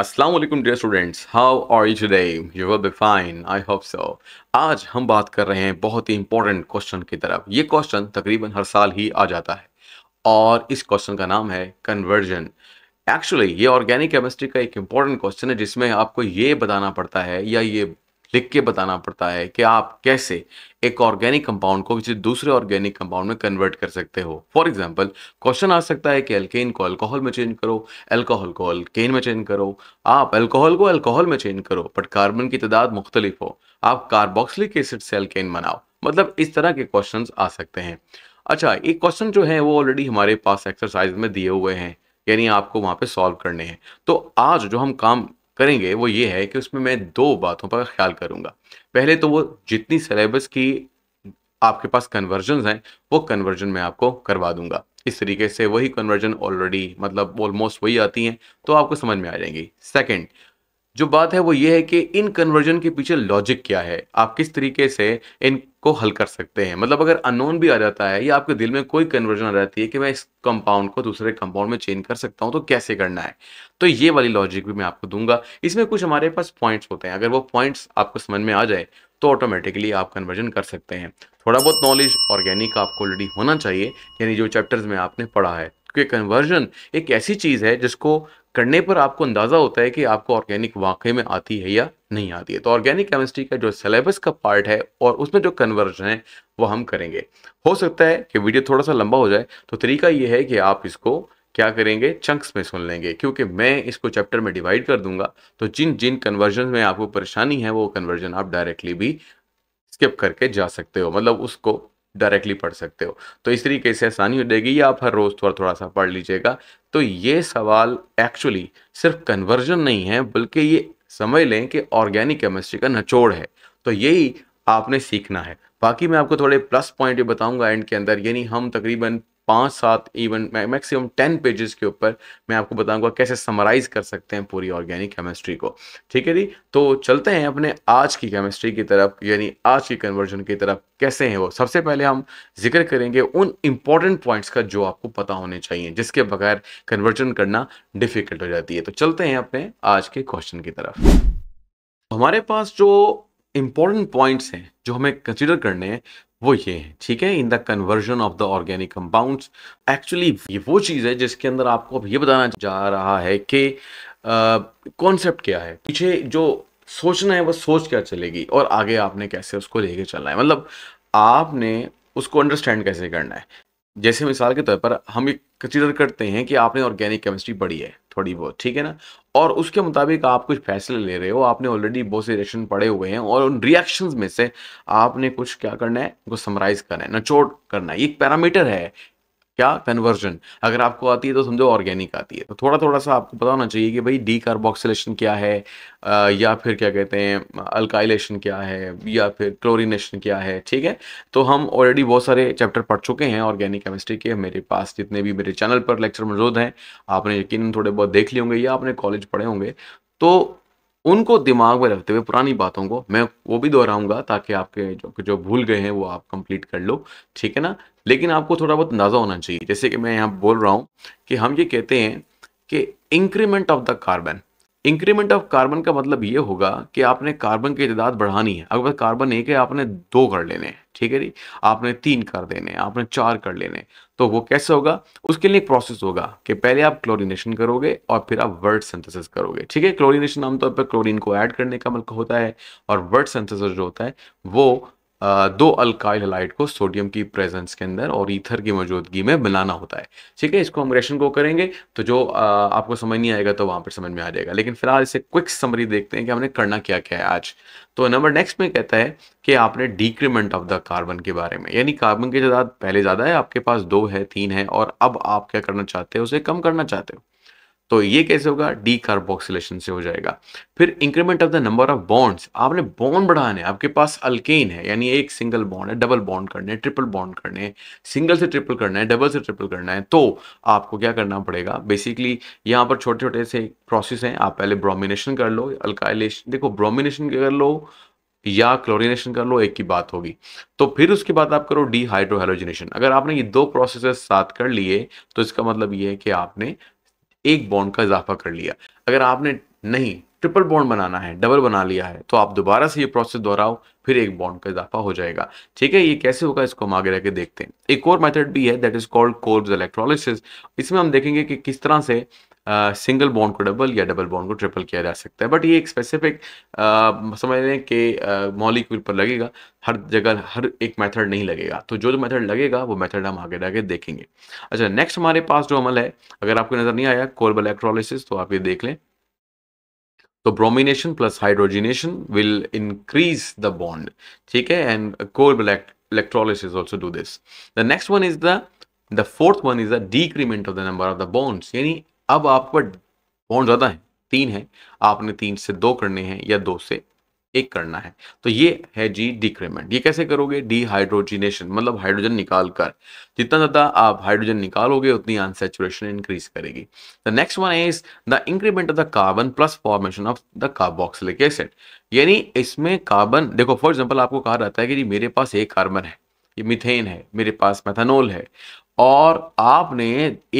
Aslam dear students how are you today you will be fine I hope so आज हम बात कर रहे हैं बहुत ही इंपॉर्टेंट क्वेश्चन की तरफ ये क्वेश्चन तकरीबन हर साल ही आ जाता है और इस क्वेश्चन का नाम है कन्वर्जन एक्चुअली ये ऑर्गेनिक केमिस्ट्री का एक इम्पॉर्टेंट क्वेश्चन है जिसमें आपको ये बताना पड़ता है या ये लिख के बताना पड़ता है कि आप कैसे एक ऑर्गेनिक कंपाउंड को किसी दूसरे ऑर्गेनिक कंपाउंड में कन्वर्ट कर सकते हो फॉर एग्जाम्पल क्वेश्चन आ सकता है कि एल्केन को अल्कोहल में चेंज करो एल्कोहल को अल्केन में चेंज करो आप अल्कोहल को अल्कोहल में चेंज करो बट कार्बन की तादाद मुख्तलिफ हो आप कार्बोक्सिलिक एसिड से अल्केन बनाओ मतलब इस तरह के क्वेश्चन आ सकते हैं अच्छा एक क्वेश्चन जो है वो ऑलरेडी हमारे पास एक्सरसाइज में दिए हुए हैं यानी आपको वहाँ पे सॉल्व करने हैं तो आज जो हम काम करेंगे वो ये है कि उसमें मैं दो बातों पर ख्याल करूंगा पहले तो वो जितनी सिलेबस की आपके पास कन्वर्जन हैं वो कन्वर्जन मैं आपको करवा दूंगा इस तरीके से वही कन्वर्जन ऑलरेडी मतलब ऑलमोस्ट वही आती हैं तो आपको समझ में आ जाएंगी सेकंड जो बात है वो ये है कि इन कन्वर्जन के पीछे लॉजिक क्या है आप किस तरीके से इनको हल कर सकते हैं मतलब अगर अनोन भी आ जाता है या आपके दिल में कोई कन्वर्जन आ जाती है कि मैं इस कंपाउंड को दूसरे कंपाउंड में चेंज कर सकता हूँ तो कैसे करना है तो ये वाली लॉजिक भी मैं आपको दूंगा इसमें कुछ हमारे पास पॉइंट्स होते हैं अगर वो पॉइंट्स आपको समझ में आ जाए तो ऑटोमेटिकली आप कन्वर्जन कर सकते हैं थोड़ा बहुत नॉलेज ऑर्गेनिक आपको ऑलरेडी होना चाहिए यानी जो चैप्टर्स में आपने पढ़ा है क्योंकि कन्वर्जन एक ऐसी चीज़ है जिसको करने पर आपको अंदाज़ा होता है कि आपको ऑर्गेनिक वाकई में आती है या नहीं आती है तो ऑर्गेनिक केमिस्ट्री का जो सिलेबस का पार्ट है और उसमें जो कन्वर्जन है वो हम करेंगे हो सकता है कि वीडियो थोड़ा सा लंबा हो जाए तो तरीका ये है कि आप इसको क्या करेंगे चंक्स में सुन लेंगे क्योंकि मैं इसको चैप्टर में डिवाइड कर दूंगा तो जिन जिन कन्वर्जन में आपको परेशानी है वो कन्वर्जन आप डायरेक्टली भी स्किप करके जा सकते हो मतलब उसको डायरेक्टली पढ़ सकते हो तो इस तरीके से आसानी हो जाएगी या आप हर रोज़ थोड़ा थोड़ा सा पढ़ लीजिएगा तो ये सवाल एक्चुअली सिर्फ कन्वर्जन नहीं है बल्कि ये समझ लें कि ऑर्गेनिक केमिस्ट्री का नचोड़ है तो यही आपने सीखना है बाकी मैं आपको थोड़े प्लस पॉइंट भी बताऊंगा एंड के अंदर यानी हम तकरीबन पाँच सात इवन मैक्सिमम टेन पेजेस के ऊपर मैं आपको बताऊंगा कैसे समराइज कर सकते हैं पूरी ऑर्गेनिक केमिस्ट्री को ठीक है जी तो चलते हैं अपने आज की केमिस्ट्री की तरफ यानी आज की कन्वर्जन की तरफ कैसे हैं वो सबसे पहले हम जिक्र करेंगे उन इंपॉर्टेंट पॉइंट्स का जो आपको पता होने चाहिए जिसके बगैर कन्वर्जन करना डिफिकल्ट हो जाती है तो चलते हैं अपने आज के क्वेश्चन की तरफ हमारे पास जो इंपॉर्टेंट पॉइंट्स हैं जो हमें कंसिडर करने हैं वो ये है ठीक है in the conversion of the organic compounds actually ये वो चीज़ है जिसके अंदर आपको अब ये बताना जा रहा है कि कॉन्सेप्ट क्या है पीछे जो सोचना है वो सोच क्या चलेगी और आगे आपने कैसे उसको लेके चलना है मतलब आपने उसको अंडरस्टैंड कैसे करना है जैसे मिसाल के तौर पर हम ये कंसिडर करते हैं कि आपने ऑर्गेनिक केमिस्ट्री पढ़ी है थोड़ी बहुत ठीक है ना और उसके मुताबिक आप कुछ फैसले ले रहे हो आपने ऑलरेडी बहुत से रिएक्शन पड़े हुए हैं और उन रिएक्शन में से आपने कुछ क्या करना है उनको समराइज करना है नचोड़ करना है एक पैरामीटर है क्या कन्वर्जन अगर आपको आती है तो समझो ऑर्गेनिक आती है तो थोड़ा थोड़ा सा आपको पता होना चाहिए कि भाई डी कार्बोक्सिलेशन क्या है या फिर क्या कहते हैं अल्काइलेशन क्या है या फिर क्लोरिनेशन क्या है ठीक है तो हम ऑलरेडी बहुत सारे चैप्टर पढ़ चुके हैं ऑर्गेनिक केमिस्ट्री के मेरे पास जितने भी मेरे चैनल पर लेक्चर मौजूद हैं आपने यकीन थोड़े बहुत देख लिए होंगे या आपने कॉलेज पढ़े होंगे तो उनको दिमाग में रखते हुए पुरानी बातों को मैं वो भी दोहराऊंगा ताकि आपके जो जो भूल गए हैं वो आप कंप्लीट कर लो ठीक है ना लेकिन आपको थोड़ा बहुत अंदाज़ा होना चाहिए जैसे कि मैं यहाँ बोल रहा हूँ कि हम ये कहते हैं कि increment of the carbon increment of carbon का मतलब ये होगा कि आपने कार्बन की तादाद बढ़ानी है अगर कार्बन एक है आपने दो कर लेने ठीक है जी आपने तीन कर देने आपने चार कर लेने तो वो कैसे होगा उसके लिए एक प्रोसेस होगा कि पहले आप क्लोरिनेशन करोगे और फिर आप वर्ड सेंथेसिस करोगे ठीक है क्लोरिनेशन आमतौर पर क्लोरीन को ऐड करने का मतलब होता है और वर्ड सेंथेसिस जो होता है वो दो अल्काइल हलाइट को सोडियम की प्रेजेंस के अंदर और ईथर की मौजूदगी में मिलाना होता है ठीक है इसको हम रेशन को करेंगे तो जो आपको समझ नहीं आएगा तो वहां पर समझ में आ जाएगा लेकिन फिलहाल इसे क्विक समरी देखते हैं कि हमने करना क्या क्या है आज तो नंबर नेक्स्ट में कहता है कि आपने डिक्रीमेंट ऑफ द कार्बन के बारे में यानी कार्बन की तादाद पहले ज़्यादा है आपके पास दो है तीन है और अब आप क्या करना चाहते हो उसे कम करना चाहते हो तो ये कैसे होगा डी कार्बोक्सिलेशन से हो जाएगा फिर increment of the number of bonds आपने बॉन्ड बढ़ाने आपके पास अल्केन है यानी एक सिंगल बॉन्ड है डबल बॉन्ड करने ट्रिपल बॉन्ड करने सिंगल से ट्रिपल करना है डबल से ट्रिपल करना है तो आपको क्या करना पड़ेगा बेसिकली यहाँ पर छोटे छोटे से प्रोसेस हैं आप पहले ब्रोमिनेशन कर लो अल्काइलेशन देखो ब्रोमिनेशन कर लो या क्लोरिनेशन कर लो एक की बात होगी तो फिर उसके बाद आप करो डीहाइड्रोहेलोजिनेशन अगर आपने ये दो प्रोसेस साथ कर लिए तो इसका मतलब ये है कि आपने एक बॉन्ड का इजाफा कर लिया अगर आपने नहीं ट्रिपल बॉन्ड बनाना है डबल बना लिया है तो आप दोबारा से ये प्रोसेस दोहराओ फिर एक बॉन्ड का इजाफा हो जाएगा ठीक है ये कैसे होगा इसको हम आगे रह के देखते हैं एक और मेथड भी है that is called Kolbe's electrolysis इसमें हम देखेंगे कि किस तरह से सिंगल बॉन्ड को डबल या डबल बॉन्ड को ट्रिपल किया जा सकता है बट ये एक स्पेसिफिक समझ लें कि मॉलिक्यूल पर लगेगा हर जगह हर एक मेथड नहीं लगेगा तो जो जो मेथड लगेगा वो मेथड हम आगे जाके देखेंगे अच्छा नेक्स्ट हमारे पास जो अमल है अगर आपको नज़र नहीं आया कोल्ब एक्ट्रोलिसिस तो आप ये देख लें तो bromination plus hydrogenation will increase the bond ठीक है and Kolbe electrolysis also do this the next one is the the fourth one is the decrement of the number of the यानी अब आपका बॉन्ड ज़्यादा है तीन है आपने तीन से दो करने हैं या दो से एक करना है तो ये है जी डिक्रीमेंट ये कैसे करोगे डिहाइड्रोजिनेशन मतलब हाइड्रोजन निकाल कर जितना ज़्यादा आप हाइड्रोजन निकालोगे उतनी अनसेचुरेशन इंक्रीज करेगी the next one is the increment of the carbon plus formation of the carboxylic acid यानी इसमें कार्बन देखो फॉर एग्जाम्पल आपको कहा जाता है कि जी मेरे पास एक कार्बन है ये मिथेन है मेरे पास मेथानोल है और आपने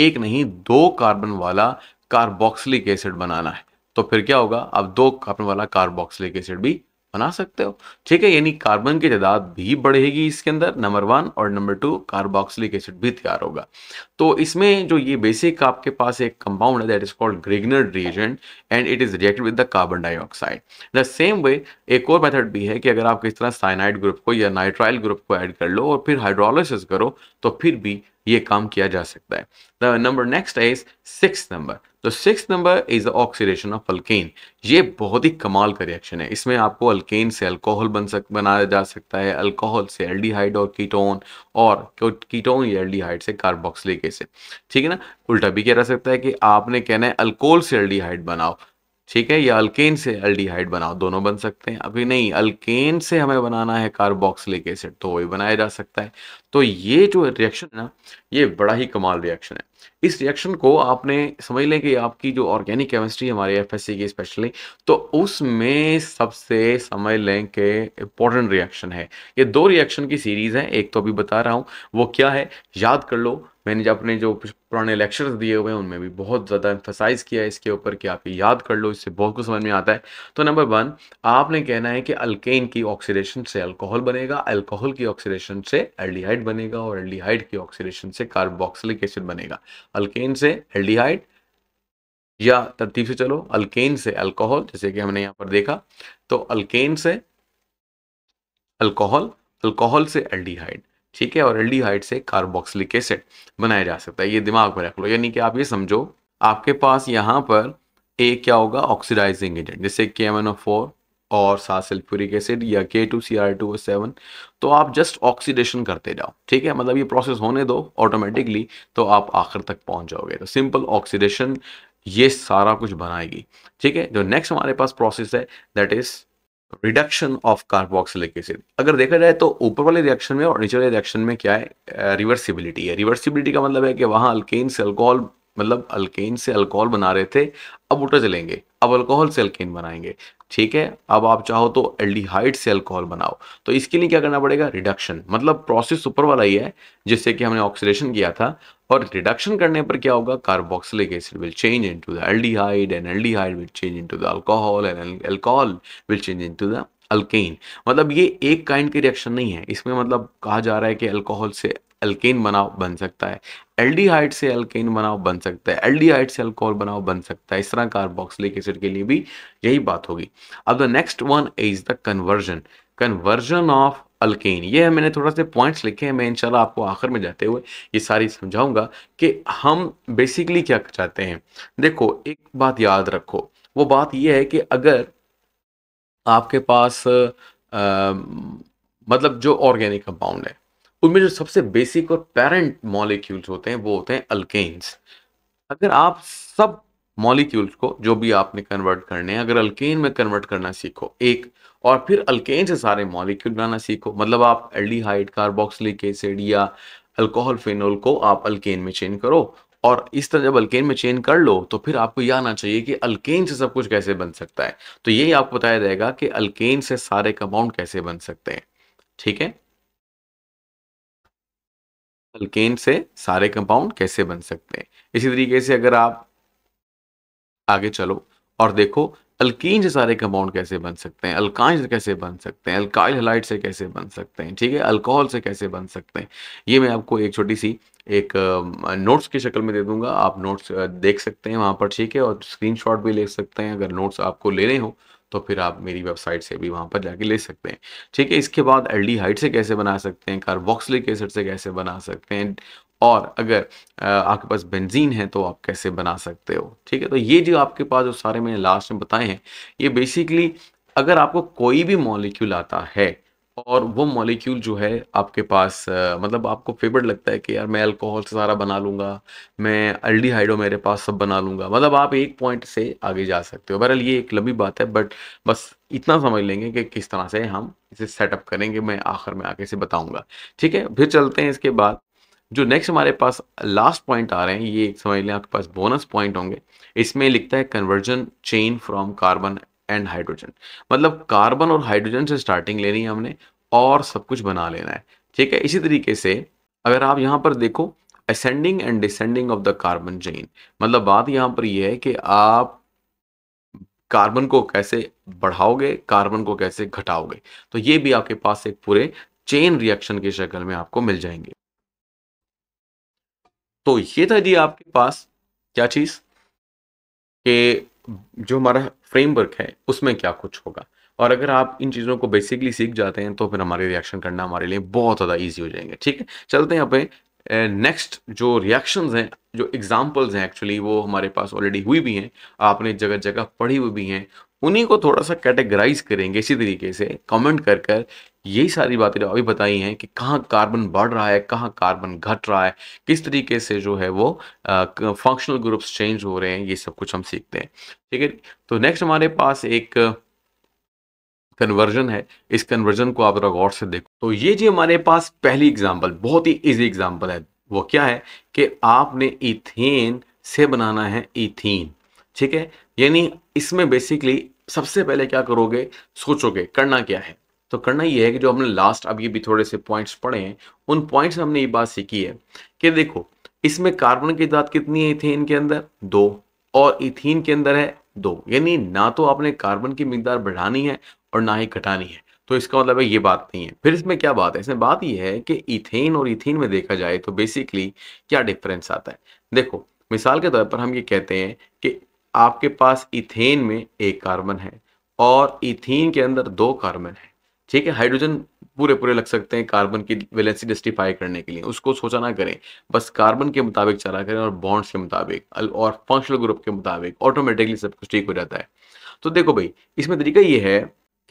एक नहीं दो कार्बन वाला कार्बोक्सिलिक एसिड बनाना है तो फिर क्या होगा आप दो कार्बन वाला कार्बोक्सिलिक एसिड भी बना सकते हो ठीक है यानी कार्बन की तादाद भी बढ़ेगी इसके अंदर नंबर वन और नंबर टू कार्बोक्सिलिक एसिड भी तैयार होगा तो इसमें जो ये बेसिक आपके पास एक कंपाउंड है that is called Grignard reagent and it is reacted with the carbon dioxide the same way एक और मेथड भी है कि अगर आप किस तरह साइनाइड ग्रुप को या नाइट्राइल ग्रुप को ऐड कर लो और फिर हाइड्रोलिस करो तो फिर भी ये काम किया जा सकता है the number next is six number तो six number is the oxidation of alkane ये बहुत ही कमाल का रिएक्शन है इसमें आपको अल्केन से अल्कोहल बन सक बनाया जा सकता है अल्कोहल से एल्डिहाइड और कीटोन और कीटोन या एल्डिहाइड से कार्बोक्सिलिक एसिड ठीक है ना उल्टा भी कह रह सकता है कि आपने कहना है अल्कोहल से एल्डिहाइड बनाओ ठीक है या अल्केन से अल्डिहाइड बनाओ दोनों बन सकते हैं अभी नहीं अल्केन से हमें बनाना है कार्बोक्सिलिक एसिड तो वही बनाया जा सकता है तो ये जो रिएक्शन है ना ये बड़ा ही कमाल रिएक्शन है इस रिएक्शन को आपने समझ लें कि आपकी जो ऑर्गेनिक केमिस्ट्री हमारे एफ की स्पेशली तो उसमें सबसे समझ लें कि इंपॉर्टेंट रिएक्शन है ये दो रिएक्शन की सीरीज़ है एक तो अभी बता रहा हूँ वो क्या है याद कर लो मैंने अपने जो पुराने लेक्चर दिए हुए हैं उनमें भी बहुत ज़्यादा एम्फोसाइज किया है इसके ऊपर कि आप ये याद कर लो इससे बहुत कुछ समझ में आता है तो नंबर वन आपने कहना है कि अल्केन की ऑक्सीडेशन से अल्कोहल बनेगा अल्कोहल की ऑक्सीडेशन से एल्डिहाइड बनेगा और एल्डिहाइड की ऑक्सीडेशन से कार्बोक्सिलिक एसिड बनेगा अल्केन से एल्डिहाइड या तरतीब से चलो अल्केन से अल्कोहल जैसे कि हमने यहाँ पर देखा तो अल्केन से अल्कोहल अल्कोहल से एल्डिहाइड ठीक है और एल से कार्बोक्सिलिक एसिड बनाया जा सकता है ये दिमाग में रख लो यानी कि आप ये समझो आपके पास यहाँ पर ए क्या होगा ऑक्सीडाइजिंग एजेंट जैसे के एम ओ फोर और साथ सल्फ्यूरिक एसिड या K two C R two seven तो आप जस्ट ऑक्सीडेशन करते जाओ ठीक है मतलब ये प्रोसेस होने दो ऑटोमेटिकली तो आप आखिर तक पहुंच जाओगे तो सिंपल ऑक्सीडेशन ये सारा कुछ बनाएगी ठीक है जो नेक्स्ट हमारे पास प्रोसेस है that is reduction of carboxylic acid अगर देखा जाए तो ऊपर वाले रिएक्शन में और नीचे वाले रिएक्शन में क्या है रिवर्सिबिलिटी है रिवर्सिबिलिटी का मतलब है कि वहां अल्केन से अल्कोहल मतलब अल्केन से अल्कोहल बना रहे थे अब उल्टा चलेंगे अब अल्कोहल से अल्केन बनाएंगे ठीक है अब आप चाहो तो एल्डिहाइड से अल्कोहल बनाओ तो इसके लिए क्या करना पड़ेगा रिडक्शन मतलब प्रोसेस ऊपर वाला ही है जिससे कि हमने ऑक्सीडेशन किया था और रिडक्शन करने पर क्या होगा carboxylic acid will change into the aldehyde and aldehyde will change into the alcohol and alcohol will change into the alkane मतलब ये एक काइंड की रिएक्शन नहीं है इसमें मतलब कहा जा रहा है कि अल्कोहल से अल्केन बनाव बन सकता है एल्डिहाइड से अल्केन बनाव बन सकता है एल्डिहाइड से अल्कोहल बनाव बन सकता है इस तरह कार्बोक्सिलिक एसिड के लिए भी यही बात होगी अब the next one is the conversion conversion of alkane ये है मैंने थोड़ा से पॉइंट्स लिखे हैं मैं इंशाल्लाह आपको आखिर में जाते हुए ये सारी समझाऊंगा कि हम बेसिकली क्या चाहते हैं देखो एक बात याद रखो वो बात ये है कि अगर आपके पास आ, मतलब जो ऑर्गेनिक कंपाउंड है उनमें जो सबसे बेसिक और पेरेंट मॉलिक्यूल्स होते हैं वो होते हैं अल्केन्स अगर आप सब मॉलिक्यूल्स को जो भी आपने कन्वर्ट करने हैं अगर अल्केन में कन्वर्ट करना सीखो एक और फिर अल्केन से सारे मॉलिक्यूल बनाना सीखो मतलब आप एल्डिहाइड कार्बोक्सिलिक एसिड या अल्कोहल फिनोल को आप अल्केन में चेंज करो और इस तरह जब अल्केन में चेंज कर लो तो फिर आपको यह आना चाहिए कि अल्केन से सब कुछ कैसे बन सकता है तो यही आपको बताया जाएगा कि अल्केन से सारे कंपाउंड कैसे बन सकते हैं ठीक है अल्केन से सारे कंपाउंड कैसे बन सकते हैं इसी तरीके से अगर आप आगे चलो और देखो अल्कीन से सारे कंपाउंड कैसे बन सकते हैं अल्काइन से कैसे बन सकते हैं अल्काइल हलाइट से कैसे बन सकते हैं ठीक है अल्कोहल से कैसे बन सकते हैं ये मैं आपको एक छोटी सी एक नोट्स की शक्ल में दे दूंगा आप नोट्स देख सकते हैं वहाँ पर ठीक है और स्क्रीनशॉट भी ले सकते हैं अगर नोट्स आपको लेने हो तो फिर आप मेरी वेबसाइट से भी वहाँ पर जाके ले सकते हैं ठीक है इसके बाद एल हाइट से कैसे बना सकते हैं कार्बोक्सिलिक एसिड से कैसे बना सकते हैं और अगर आपके पास बेंजीन है तो आप कैसे बना सकते हो ठीक है तो ये जो आपके पास जो सारे मैंने लास्ट में बताए हैं ये बेसिकली अगर आपको कोई भी मॉलिक्यूल आता है और वो मॉलिक्यूल जो है आपके पास मतलब आपको फेवरेट लगता है कि यार मैं अल्कोहल से सारा बना लूँगा मैं अल्डीहाइडो मेरे पास सब बना लूँगा मतलब आप एक पॉइंट से आगे जा सकते हो बहरहाल ये एक लंबी बात है बट बस इतना समझ लेंगे कि किस तरह से हम इसे सेटअप करेंगे मैं आखिर में आगे से बताऊँगा ठीक है फिर चलते हैं इसके बाद जो नेक्स्ट हमारे पास लास्ट पॉइंट आ रहे हैं ये समझ लें आपके पास बोनस पॉइंट होंगे इसमें लिखता है conversion chain from carbon and hydrogen मतलब कार्बन और हाइड्रोजन से स्टार्टिंग लेनी है हमने और सब कुछ बना लेना है ठीक है इसी तरीके से अगर आप यहाँ पर देखो ascending and descending of the carbon chain मतलब बात यहाँ पर यह है कि आप कार्बन को कैसे बढ़ाओगे कार्बन को कैसे घटाओगे तो ये भी आपके पास एक पूरे चेन रिएक्शन की शक्ल में आपको मिल जाएंगे तो ये था जी आपके पास क्या चीज के जो हमारा फ्रेमवर्क है उसमें क्या कुछ होगा और अगर आप इन चीज़ों को बेसिकली सीख जाते हैं तो फिर हमारे रिएक्शन करना हमारे लिए बहुत ज़्यादा ईजी हो जाएंगे ठीक है चलते हैं यहाँ पे नेक्स्ट जो रिएक्शंस हैं जो एग्जांपल्स हैं एक्चुअली वो हमारे पास ऑलरेडी हुई भी हैं आपने जगह जगह पढ़ी हुई भी हैं उन्हीं को थोड़ा सा कैटेगराइज करेंगे इसी तरीके से कमेंट कर कर यही सारी बातें जो अभी बताई हैं कि कहाँ कार्बन बढ़ रहा है कहाँ कार्बन घट रहा है किस तरीके से जो है वो फंक्शनल ग्रुप्स चेंज हो रहे हैं ये सब कुछ हम सीखते हैं ठीक है तो नेक्स्ट हमारे पास एक कन्वर्जन है इस कन्वर्जन को आप गौर से देखो तो ये जी हमारे पास पहली एग्जाम्पल बहुत ही ईजी एग्जाम्पल है वो क्या है कि आपने इथेन से बनाना है इथीन ठीक है यानी इसमें बेसिकली सबसे पहले क्या करोगे सोचोगे करना क्या है तो करना ये है कि जो हमने लास्ट अभी भी थोड़े से पॉइंट्स पढ़े हैं उन पॉइंट्स हमने ये बात सीखी है कि देखो इसमें कार्बन की दात कितनी है इथेन के अंदर दो और इथिन के अंदर है दो यानी ना तो आपने कार्बन की मकदार बढ़ानी है और ना ही घटानी है तो इसका मतलब है ये बात नहीं है फिर इसमें क्या बात है इसमें बात यह है कि इथेन और इथिन में देखा जाए तो बेसिकली क्या डिफरेंस आता है देखो मिसाल के तौर पर हम ये कहते हैं कि आपके पास इथेन में एक कार्बन है और इथेन के अंदर दो कार्बन है ठीक है हाइड्रोजन पूरे पूरे लग सकते हैं कार्बन की वैलेंसी जस्टिफाई करने के लिए उसको सोचा ना करें बस कार्बन के मुताबिक चला करें और बॉन्ड्स के मुताबिक और फंक्शनल ग्रुप के मुताबिक ऑटोमेटिकली सब कुछ ठीक हो जाता है तो देखो भाई इसमें तरीका ये है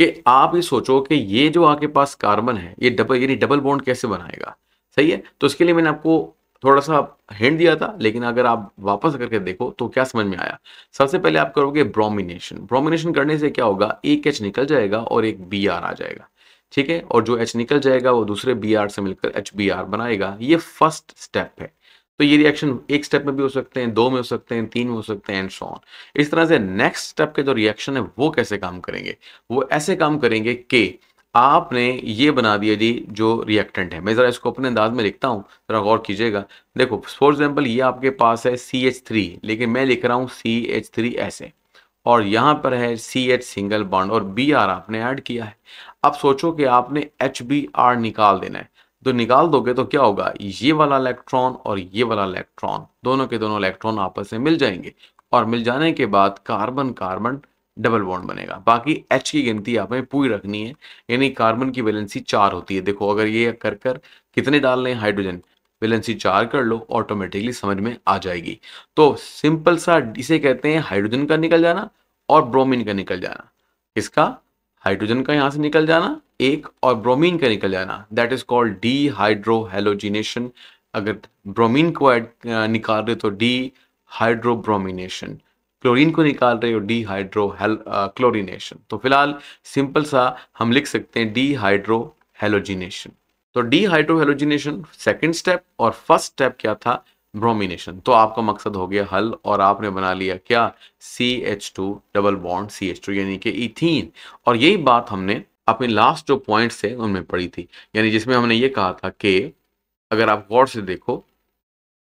कि आप ये सोचो कि ये जो आपके पास कार्बन है ये डबल यानी डबल बॉन्ड कैसे बनाएगा सही है तो इसके लिए मैंने आपको थोड़ा सा हिंट दिया था लेकिन अगर आप वापस करके देखो तो क्या समझ में आया सबसे पहले आप करोगे ब्रोमिनेशन ब्रोमिनेशन करने से क्या होगा एक एच निकल जाएगा और एक बी आर आ जाएगा ठीक है और जो एच निकल जाएगा वो दूसरे बी आर से मिलकर एच बी आर बनाएगा ये फर्स्ट स्टेप है तो ये रिएक्शन एक स्टेप में भी हो सकते हैं दो में हो सकते हैं तीन में हो सकते हैं एंड सॉन इस तरह से नेक्स्ट स्टेप के जो रिएक्शन है वो कैसे काम करेंगे वो ऐसे काम करेंगे कि आपने ये बना दिया जी जो रिएक्टेंट है मैं ज़रा इसको अपने अंदाज में लिखता हूँ ज़रा गौर कीजिएगा देखो फॉर एग्जाम्पल ये आपके पास है सी एच थ्री लेकिन मैं लिख रहा हूँ सी एच थ्री ऐसे और यहाँ पर है सी एच सिंगल बॉन्ड और बी आर आपने ऐड किया है अब सोचो कि आपने एच बी आर निकाल देना है तो निकाल दोगे तो क्या होगा ये वाला इलेक्ट्रॉन और ये वाला इलेक्ट्रॉन दोनों के दोनों इलेक्ट्रॉन आपस में मिल जाएंगे और मिल जाने के बाद कार्बन कार्बन डबल बॉन्ड बनेगा बाकी एच की गिनती आपने पूरी रखनी है यानी कार्बन की वैलेंसी चार होती है देखो अगर ये कर कर कितने डाल रहे हैं हाइड्रोजन वैलेंसी चार कर लो ऑटोमेटिकली समझ में आ जाएगी तो सिंपल सा इसे कहते हैं हाइड्रोजन का निकल जाना और ब्रोमीन का निकल जाना इसका हाइड्रोजन का यहाँ से निकल जाना एक और ब्रोमीन का निकल जाना that is called dehydrohalogenation अगर ब्रोमीन को निकाल रहे तो डी हाइड्रोब्रोमिनेशन क्लोरीन को निकाल रहे हो डीहाइड्रो क्लोरीनेशन तो फिलहाल सिंपल सा हम लिख सकते हैं डीहाइड्रो हेलोजिनेशन तो डीहाइड्रो हेलोजिनेशन सेकेंड स्टेप और फर्स्ट स्टेप क्या था ब्रोमिनेशन तो आपका मकसद हो गया हल और आपने बना लिया क्या C H two double bond C H two यानी कि इथीन और यही बात हमने अपने लास्ट जो पॉइंट्स थे उनमें पढ़ी थी यानी जिसमें हमने ये कहा था कि अगर आप गौर से देखो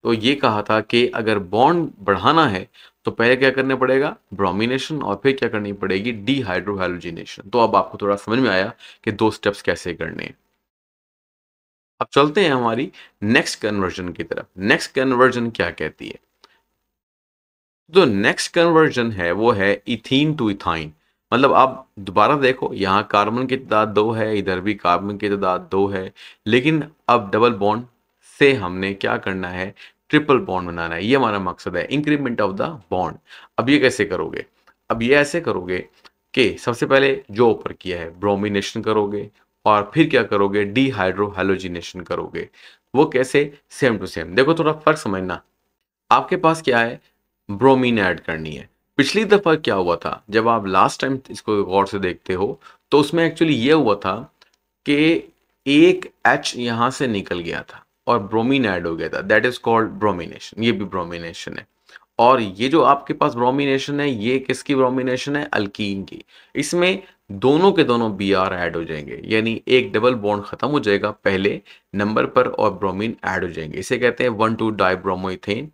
तो ये कहा था कि अगर बॉन्ड बढ़ाना है तो पहले क्या करना पड़ेगा ब्रोमिनेशन और फिर क्या करनी पड़ेगी डीहाइड्रोहैलोजिनेशन तो अब आपको थोड़ा समझ में आया कि दो स्टेप्स कैसे करने हैं अब चलते हैं हमारी नेक्स्ट कन्वर्जन की तरफ नेक्स्ट कन्वर्जन क्या कहती है जो नेक्स्ट कन्वर्जन है वो है इथीन टू इथाइन मतलब आप दोबारा देखो यहाँ कार्बन की तादाद दो है इधर भी कार्बन की तादाद दो है लेकिन अब डबल बॉन्ड से हमने क्या करना है ट्रिपल बॉन्ड बनाना है ये हमारा मकसद है इंक्रीमेंट ऑफ द बॉन्ड अब ये कैसे करोगे अब ये ऐसे करोगे कि सबसे पहले जो ऊपर किया है ब्रोमिनेशन करोगे और फिर क्या करोगे डीहाइड्रोहैलोजिनेशन करोगे वो कैसे सेम टू सेम देखो थोड़ा फर्क समझना आपके पास क्या है ब्रोमीन ऐड करनी है पिछली दफ़ा क्या हुआ था जब आप लास्ट टाइम इसको गौर से देखते हो तो उसमें एक्चुअली ये हुआ था कि एक एच यहाँ से निकल गया था और ब्रोमीन ऐड हो गया था दैट इज कॉल्ड ब्रोमिनेशन ये भी ब्रोमिनेशन है और ये जो आपके पास ब्रोमिनेशन है ये किसकी ब्रोमिनेशन है अल्कीन की इसमें दोनों के दोनों बी आर एड हो जाएंगे यानी एक डबल बॉन्ड खत्म हो जाएगा पहले नंबर पर और ब्रोमीन ऐड हो जाएंगे इसे कहते हैं वन टू डाई ब्रोमोथेन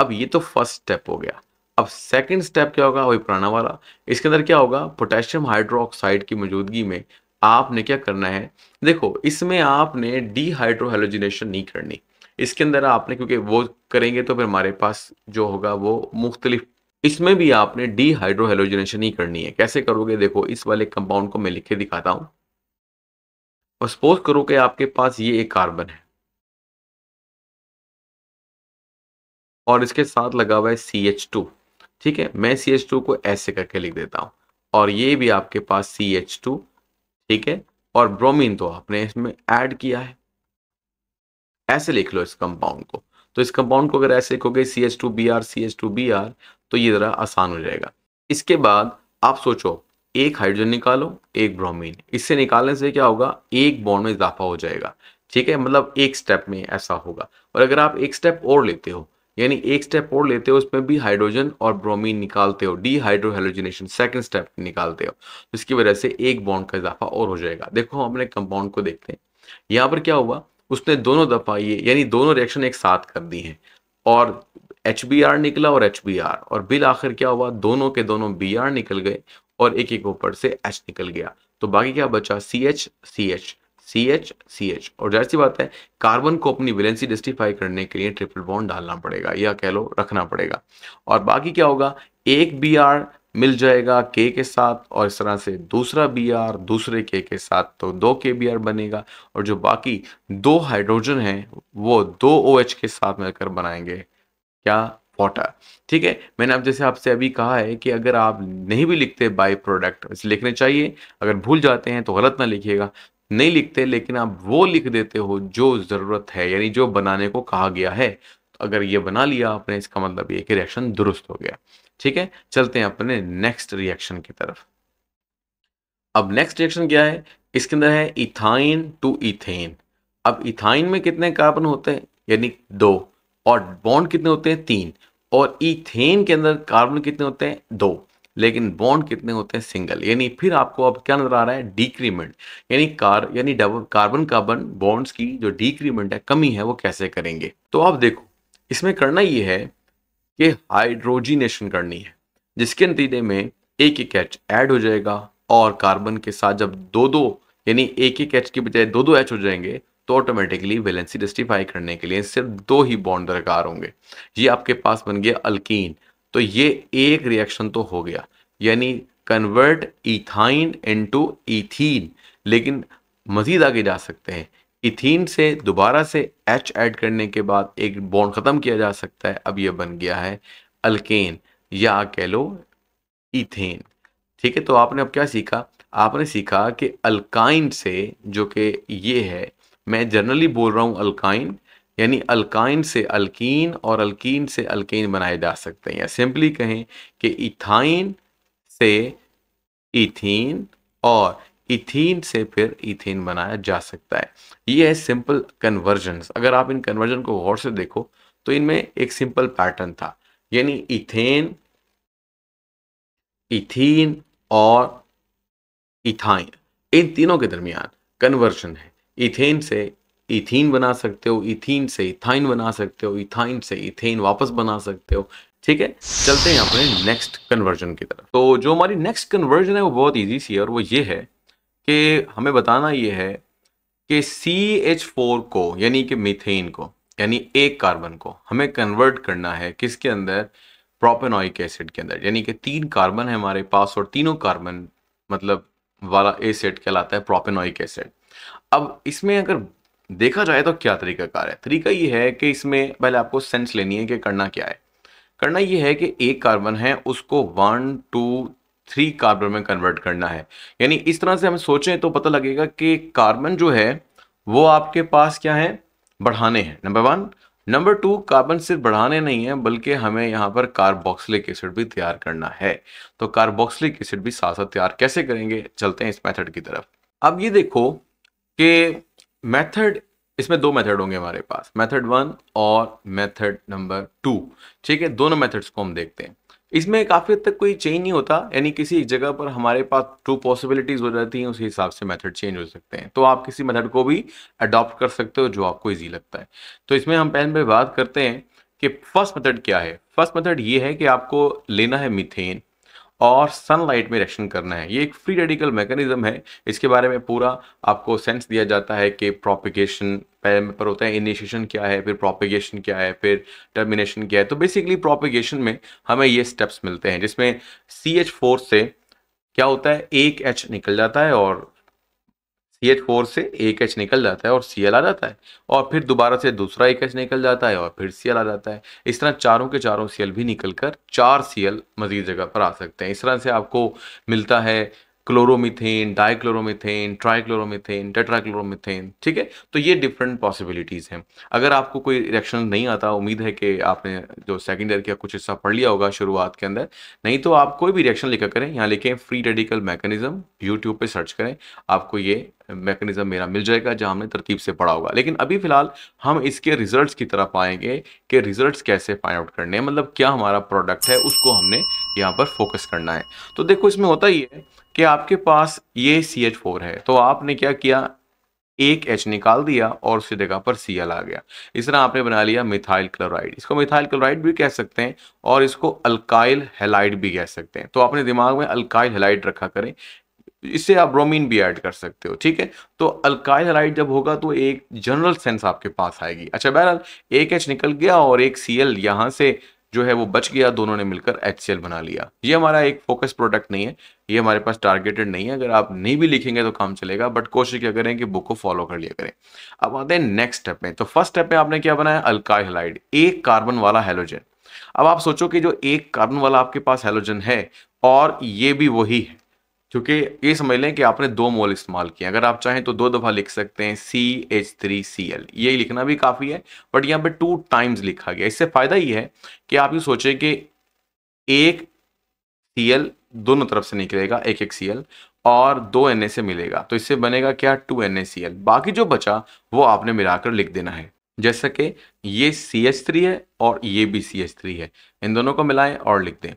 अब ये तो फर्स्ट स्टेप हो गया अब सेकंड स्टेप क्या होगा वही पुराना वाला इसके अंदर क्या होगा पोटेशियम हाइड्रोक्साइड की मौजूदगी में आपने क्या करना है देखो इसमें आपने डीहाइड्रोहेलोजिनेशन नहीं करनी इसके अंदर आपने क्योंकि वो करेंगे तो फिर हमारे पास जो होगा वो मुख्तलिफ इसमें भी आपने डीहाइड्रोहेलोजिनेशन ही करनी है कैसे करोगे देखो इस वाले कंपाउंड को मैं लिखे दिखाता हूं और सपोज करो कि आपके पास ये एक कार्बन है और इसके साथ लगा हुआ है सी एच टू ठीक है मैं सी एच टू को ऐसे करके लिख देता हूं और ये भी आपके पास सी एच टू ठीक है और ब्रोमीन तो आपने इसमें ऐड किया है ऐसे लिख लो इस कंपाउंड को तो इस कंपाउंड को अगर ऐसे लिखोगे C H two B R C H two B R तो ये ज़रा आसान हो जाएगा इसके बाद आप सोचो एक हाइड्रोजन निकालो एक ब्रोमीन इससे निकालने से क्या होगा एक बॉन्ड में इजाफा हो जाएगा ठीक है मतलब एक स्टेप में ऐसा होगा और अगर आप एक स्टेप और लेते हो यानी एक स्टेप और लेते हो उसमें भी हाइड्रोजन और ब्रोमीन निकालते हो डी हाइड्रोहेलोजिनेशन सेकेंड स्टेप निकालते हो तो इसकी वजह से एक बॉन्ड का इजाफा और हो जाएगा देखो हम अपने कंपाउंड को देखते हैं यहाँ पर क्या हुआ उसने दोनों दफा ये यानी दोनों रिएक्शन एक साथ कर दी है और एच निकला और एच और बिल आखिर क्या हुआ दोनों के दोनों बी निकल गए और एक एक ऊपर से एच निकल गया तो बाकी क्या बचा C H C H C H C H और जाहिर सी बात है कार्बन को अपनी वैलेंसी जस्टिफाई करने के लिए ट्रिपल बॉन्ड डालना पड़ेगा या कह लो रखना पड़ेगा और बाकी क्या होगा एक बी आर मिल जाएगा के के साथ और इस तरह से दूसरा बी आर दूसरे के के साथ तो दो के बी आर बनेगा और जो बाकी दो हाइड्रोजन हैं वो दो ओ OH के साथ मिलकर बनाएंगे क्या वाटर ठीक है मैंने अब जैसे आपसे अभी कहा है कि अगर आप नहीं भी लिखते बाई प्रोडक्ट लिखने चाहिए अगर भूल जाते हैं तो गलत ना लिखिएगा नहीं लिखते लेकिन आप वो लिख देते हो जो ज़रूरत है यानी जो बनाने को कहा गया है तो अगर ये बना लिया आपने इसका मतलब ये कि रिएक्शन दुरुस्त हो गया ठीक है चलते हैं अपने नेक्स्ट रिएक्शन की तरफ अब नेक्स्ट रिएक्शन क्या है इसके अंदर है इथाइन टू इथेन अब इथाइन में कितने कार्बन होते हैं यानी दो और बॉन्ड कितने होते हैं तीन और इथेन के अंदर कार्बन कितने होते हैं दो लेकिन बॉन्ड कितने होते हैं सिंगल यानी फिर आपको अब क्या नजर आ रहा है डिक्रीमेंट यानी कार यानी कार्बन कार्बन बॉन्ड्स की जो डिक्रीमेंट है कमी है वो कैसे करेंगे तो आप देखो इसमें करना ये है कि हाइड्रोजिनेशन करनी है जिसके नतीजे में एक एक एच ऐड हो जाएगा और कार्बन के साथ जब दो दो यानी एक एक एच की बजाय दो दो एच हो जाएंगे तो ऑटोमेटिकली वैलेंसी जस्टिफाई करने के लिए सिर्फ दो ही बॉन्ड दरकार होंगे ये आपके पास बन गया अल्कीन तो ये एक रिएक्शन तो हो गया यानी कन्वर्ट इथाइन इनटू इथीन लेकिन मज़ीद आगे जा सकते हैं इथीन से दोबारा से एच ऐड करने के बाद एक बॉन्ड ख़त्म किया जा सकता है अब यह बन गया है अल्केन या कह लो इथेन ठीक है तो आपने अब क्या सीखा आपने सीखा कि अल्काइन से जो कि ये है मैं जनरली बोल रहा हूँ अल्काइन यानी अल्काइन से अल्कीन और अल्कीन से अल्कीन बनाए जा सकते हैं सिंपली कहें कि इथाइन से इथीन और इथीन से फिर इथीन बनाया जा सकता है ये है सिंपल कन्वर्जन अगर आप इन कन्वर्जन को गौर से देखो तो इनमें एक सिंपल पैटर्न था यानी इथेन इथीन और इथाइन इन तीनों के दरमियान कन्वर्जन है इथेन से इथीन बना सकते हो इथीन से इथाइन बना सकते हो इथाइन से इथेन वापस बना सकते हो ठीक है चलते हैं अपने नेक्स्ट कन्वर्जन की तरफ तो जो हमारी नेक्स्ट कन्वर्जन है वो बहुत ईजी सी है और वो ये है कि हमें बताना ये है कि सी एच फोर को यानी कि मिथेन को यानी एक कार्बन को हमें कन्वर्ट करना है किसके अंदर प्रोपेनोइक एसिड के अंदर यानी कि तीन कार्बन है हमारे पास और तीनों कार्बन मतलब वाला एसिड कहलाता है प्रोपेनोइक एसिड अब इसमें अगर देखा जाए तो क्या तरीकाकार है तरीका ये है कि इसमें पहले आपको सेंस लेनी है कि करना क्या है करना ये है कि एक कार्बन है उसको वन टू थ्री कार्बन में कन्वर्ट करना है यानी इस तरह से हम सोचें तो पता लगेगा कि कार्बन जो है वो आपके पास क्या है बढ़ाने हैं number one number two carbon सिर्फ बढ़ाने नहीं है बल्कि हमें यहाँ पर कार्बोक्सिलिक एसिड भी तैयार करना है तो कार्बोक्सिलिक एसिड भी साथ साथ तैयार कैसे करेंगे चलते हैं इस मेथड की तरफ अब ये देखो कि मेथड इसमें दो मेथड होंगे हमारे पास मेथड वन और मेथड नंबर टू ठीक है दोनों मेथड्स को हम देखते हैं इसमें काफ़ी हद तक कोई चेंज नहीं होता यानी किसी एक जगह पर हमारे पास टू पॉसिबिलिटीज़ हो जाती हैं उस हिसाब से मेथड चेंज हो सकते हैं तो आप किसी मेथड को भी अडॉप्ट कर सकते हो जो आपको ईजी लगता है तो इसमें हम पहले बात करते हैं कि फर्स्ट मेथड क्या है फर्स्ट मेथड ये है कि आपको लेना है मिथेन और सनलाइट में रिएक्शन करना है ये एक फ्री रेडिकल मैकेनिज्म है इसके बारे में पूरा आपको सेंस दिया जाता है कि प्रोपिगेशन पहले पर होता है इनिशिएशन क्या है फिर प्रोपिगेशन क्या है फिर टर्मिनेशन क्या है तो बेसिकली प्रोपिगेशन में हमें ये स्टेप्स मिलते हैं जिसमें सी एच से क्या होता है एक एच निकल जाता है और सी एच फोर से एक एच निकल जाता है और सी एल आ जाता है और फिर दोबारा से दूसरा एक एच निकल जाता है और फिर सी एल आ जाता है इस तरह चारों के चारों सी एल भी निकल कर चार सी एल मजीद जगह पर आ सकते हैं इस तरह से आपको मिलता है क्लोरोमिथेन डाइक्लोरोमिथेन ट्राइक्लोरोमिथेन टेट्राक्लोरोमिथेन ठीक है तो ये डिफरेंट पॉसिबिलिटीज़ हैं अगर आपको कोई रिएक्शन नहीं आता उम्मीद है कि आपने जो सेकेंड ईयर का कुछ हिस्सा पढ़ लिया होगा शुरुआत के अंदर नहीं तो आप कोई भी रिएक्शन लिखा करें यहाँ लिखें फ्री रेडिकल मैकेनिज्म यूट्यूब पर सर्च करें आपको ये मैकेनिज्म मेरा मिल जाएगा जहाँ हमने तरतीब से पढ़ा होगा लेकिन अभी फिलहाल हम इसके रिजल्ट की तरफ आएंगे कि रिजल्ट कैसे फाइंड आउट करने हैं मतलब क्या हमारा प्रोडक्ट है उसको हमने यहाँ पर फोकस करना है तो देखो इसमें होता ही है कि आपके पास ये सी एच फोर है तो आपने क्या किया एक एच निकाल दिया और उसी जगह पर सी एल आ गया इस तरह आपने बना लिया मिथाइल क्लोराइड इसको मिथाइल क्लोराइड भी कह सकते हैं और इसको अल्काइल हेलाइड भी कह सकते हैं तो आपने दिमाग में अल्काइल हेलाइड रखा करें इससे आप ब्रोमीन भी ऐड कर सकते हो ठीक है तो अल्काइल हेलाइड जब होगा तो एक जनरल सेंस आपके पास आएगी अच्छा बहरहाल एक एच निकल गया और एक सी एल यहाँ से जो है वो बच गया दोनों ने मिलकर एच बना लिया ये हमारा एक फोकस प्रोडक्ट नहीं है ये हमारे पास टारगेटेड नहीं है अगर आप नहीं भी लिखेंगे तो काम चलेगा बट कोशिश क्या करें कि बुक को फॉलो कर लिया करें अब आते हैं नेक्स्ट स्टेप में तो फर्स्ट स्टेप में आपने क्या बनाया अल्काइलाइड एक कार्बन वाला हेलोजन अब आप सोचो कि जो एक कार्बन वाला आपके पास हेलोजन है और ये भी वही है क्योंकि ये समझ लें कि आपने दो मोल इस्तेमाल किए अगर आप चाहें तो दो दफ़ा लिख सकते हैं C H three C L ये लिखना भी काफ़ी है बट यहाँ पे टू टाइम्स लिखा गया इससे फ़ायदा ये है कि आप ये सोचें कि एक सी एल दोनों तरफ से निकलेगा एक एक सी एल और दो एन ए से मिलेगा तो इससे बनेगा क्या two N A C L बाकी जो बचा वो आपने मिलाकर लिख देना है जैसा कि ये सी एच थ्री है और ये भी सी एच थ्री है इन दोनों को मिलाएं और लिख दें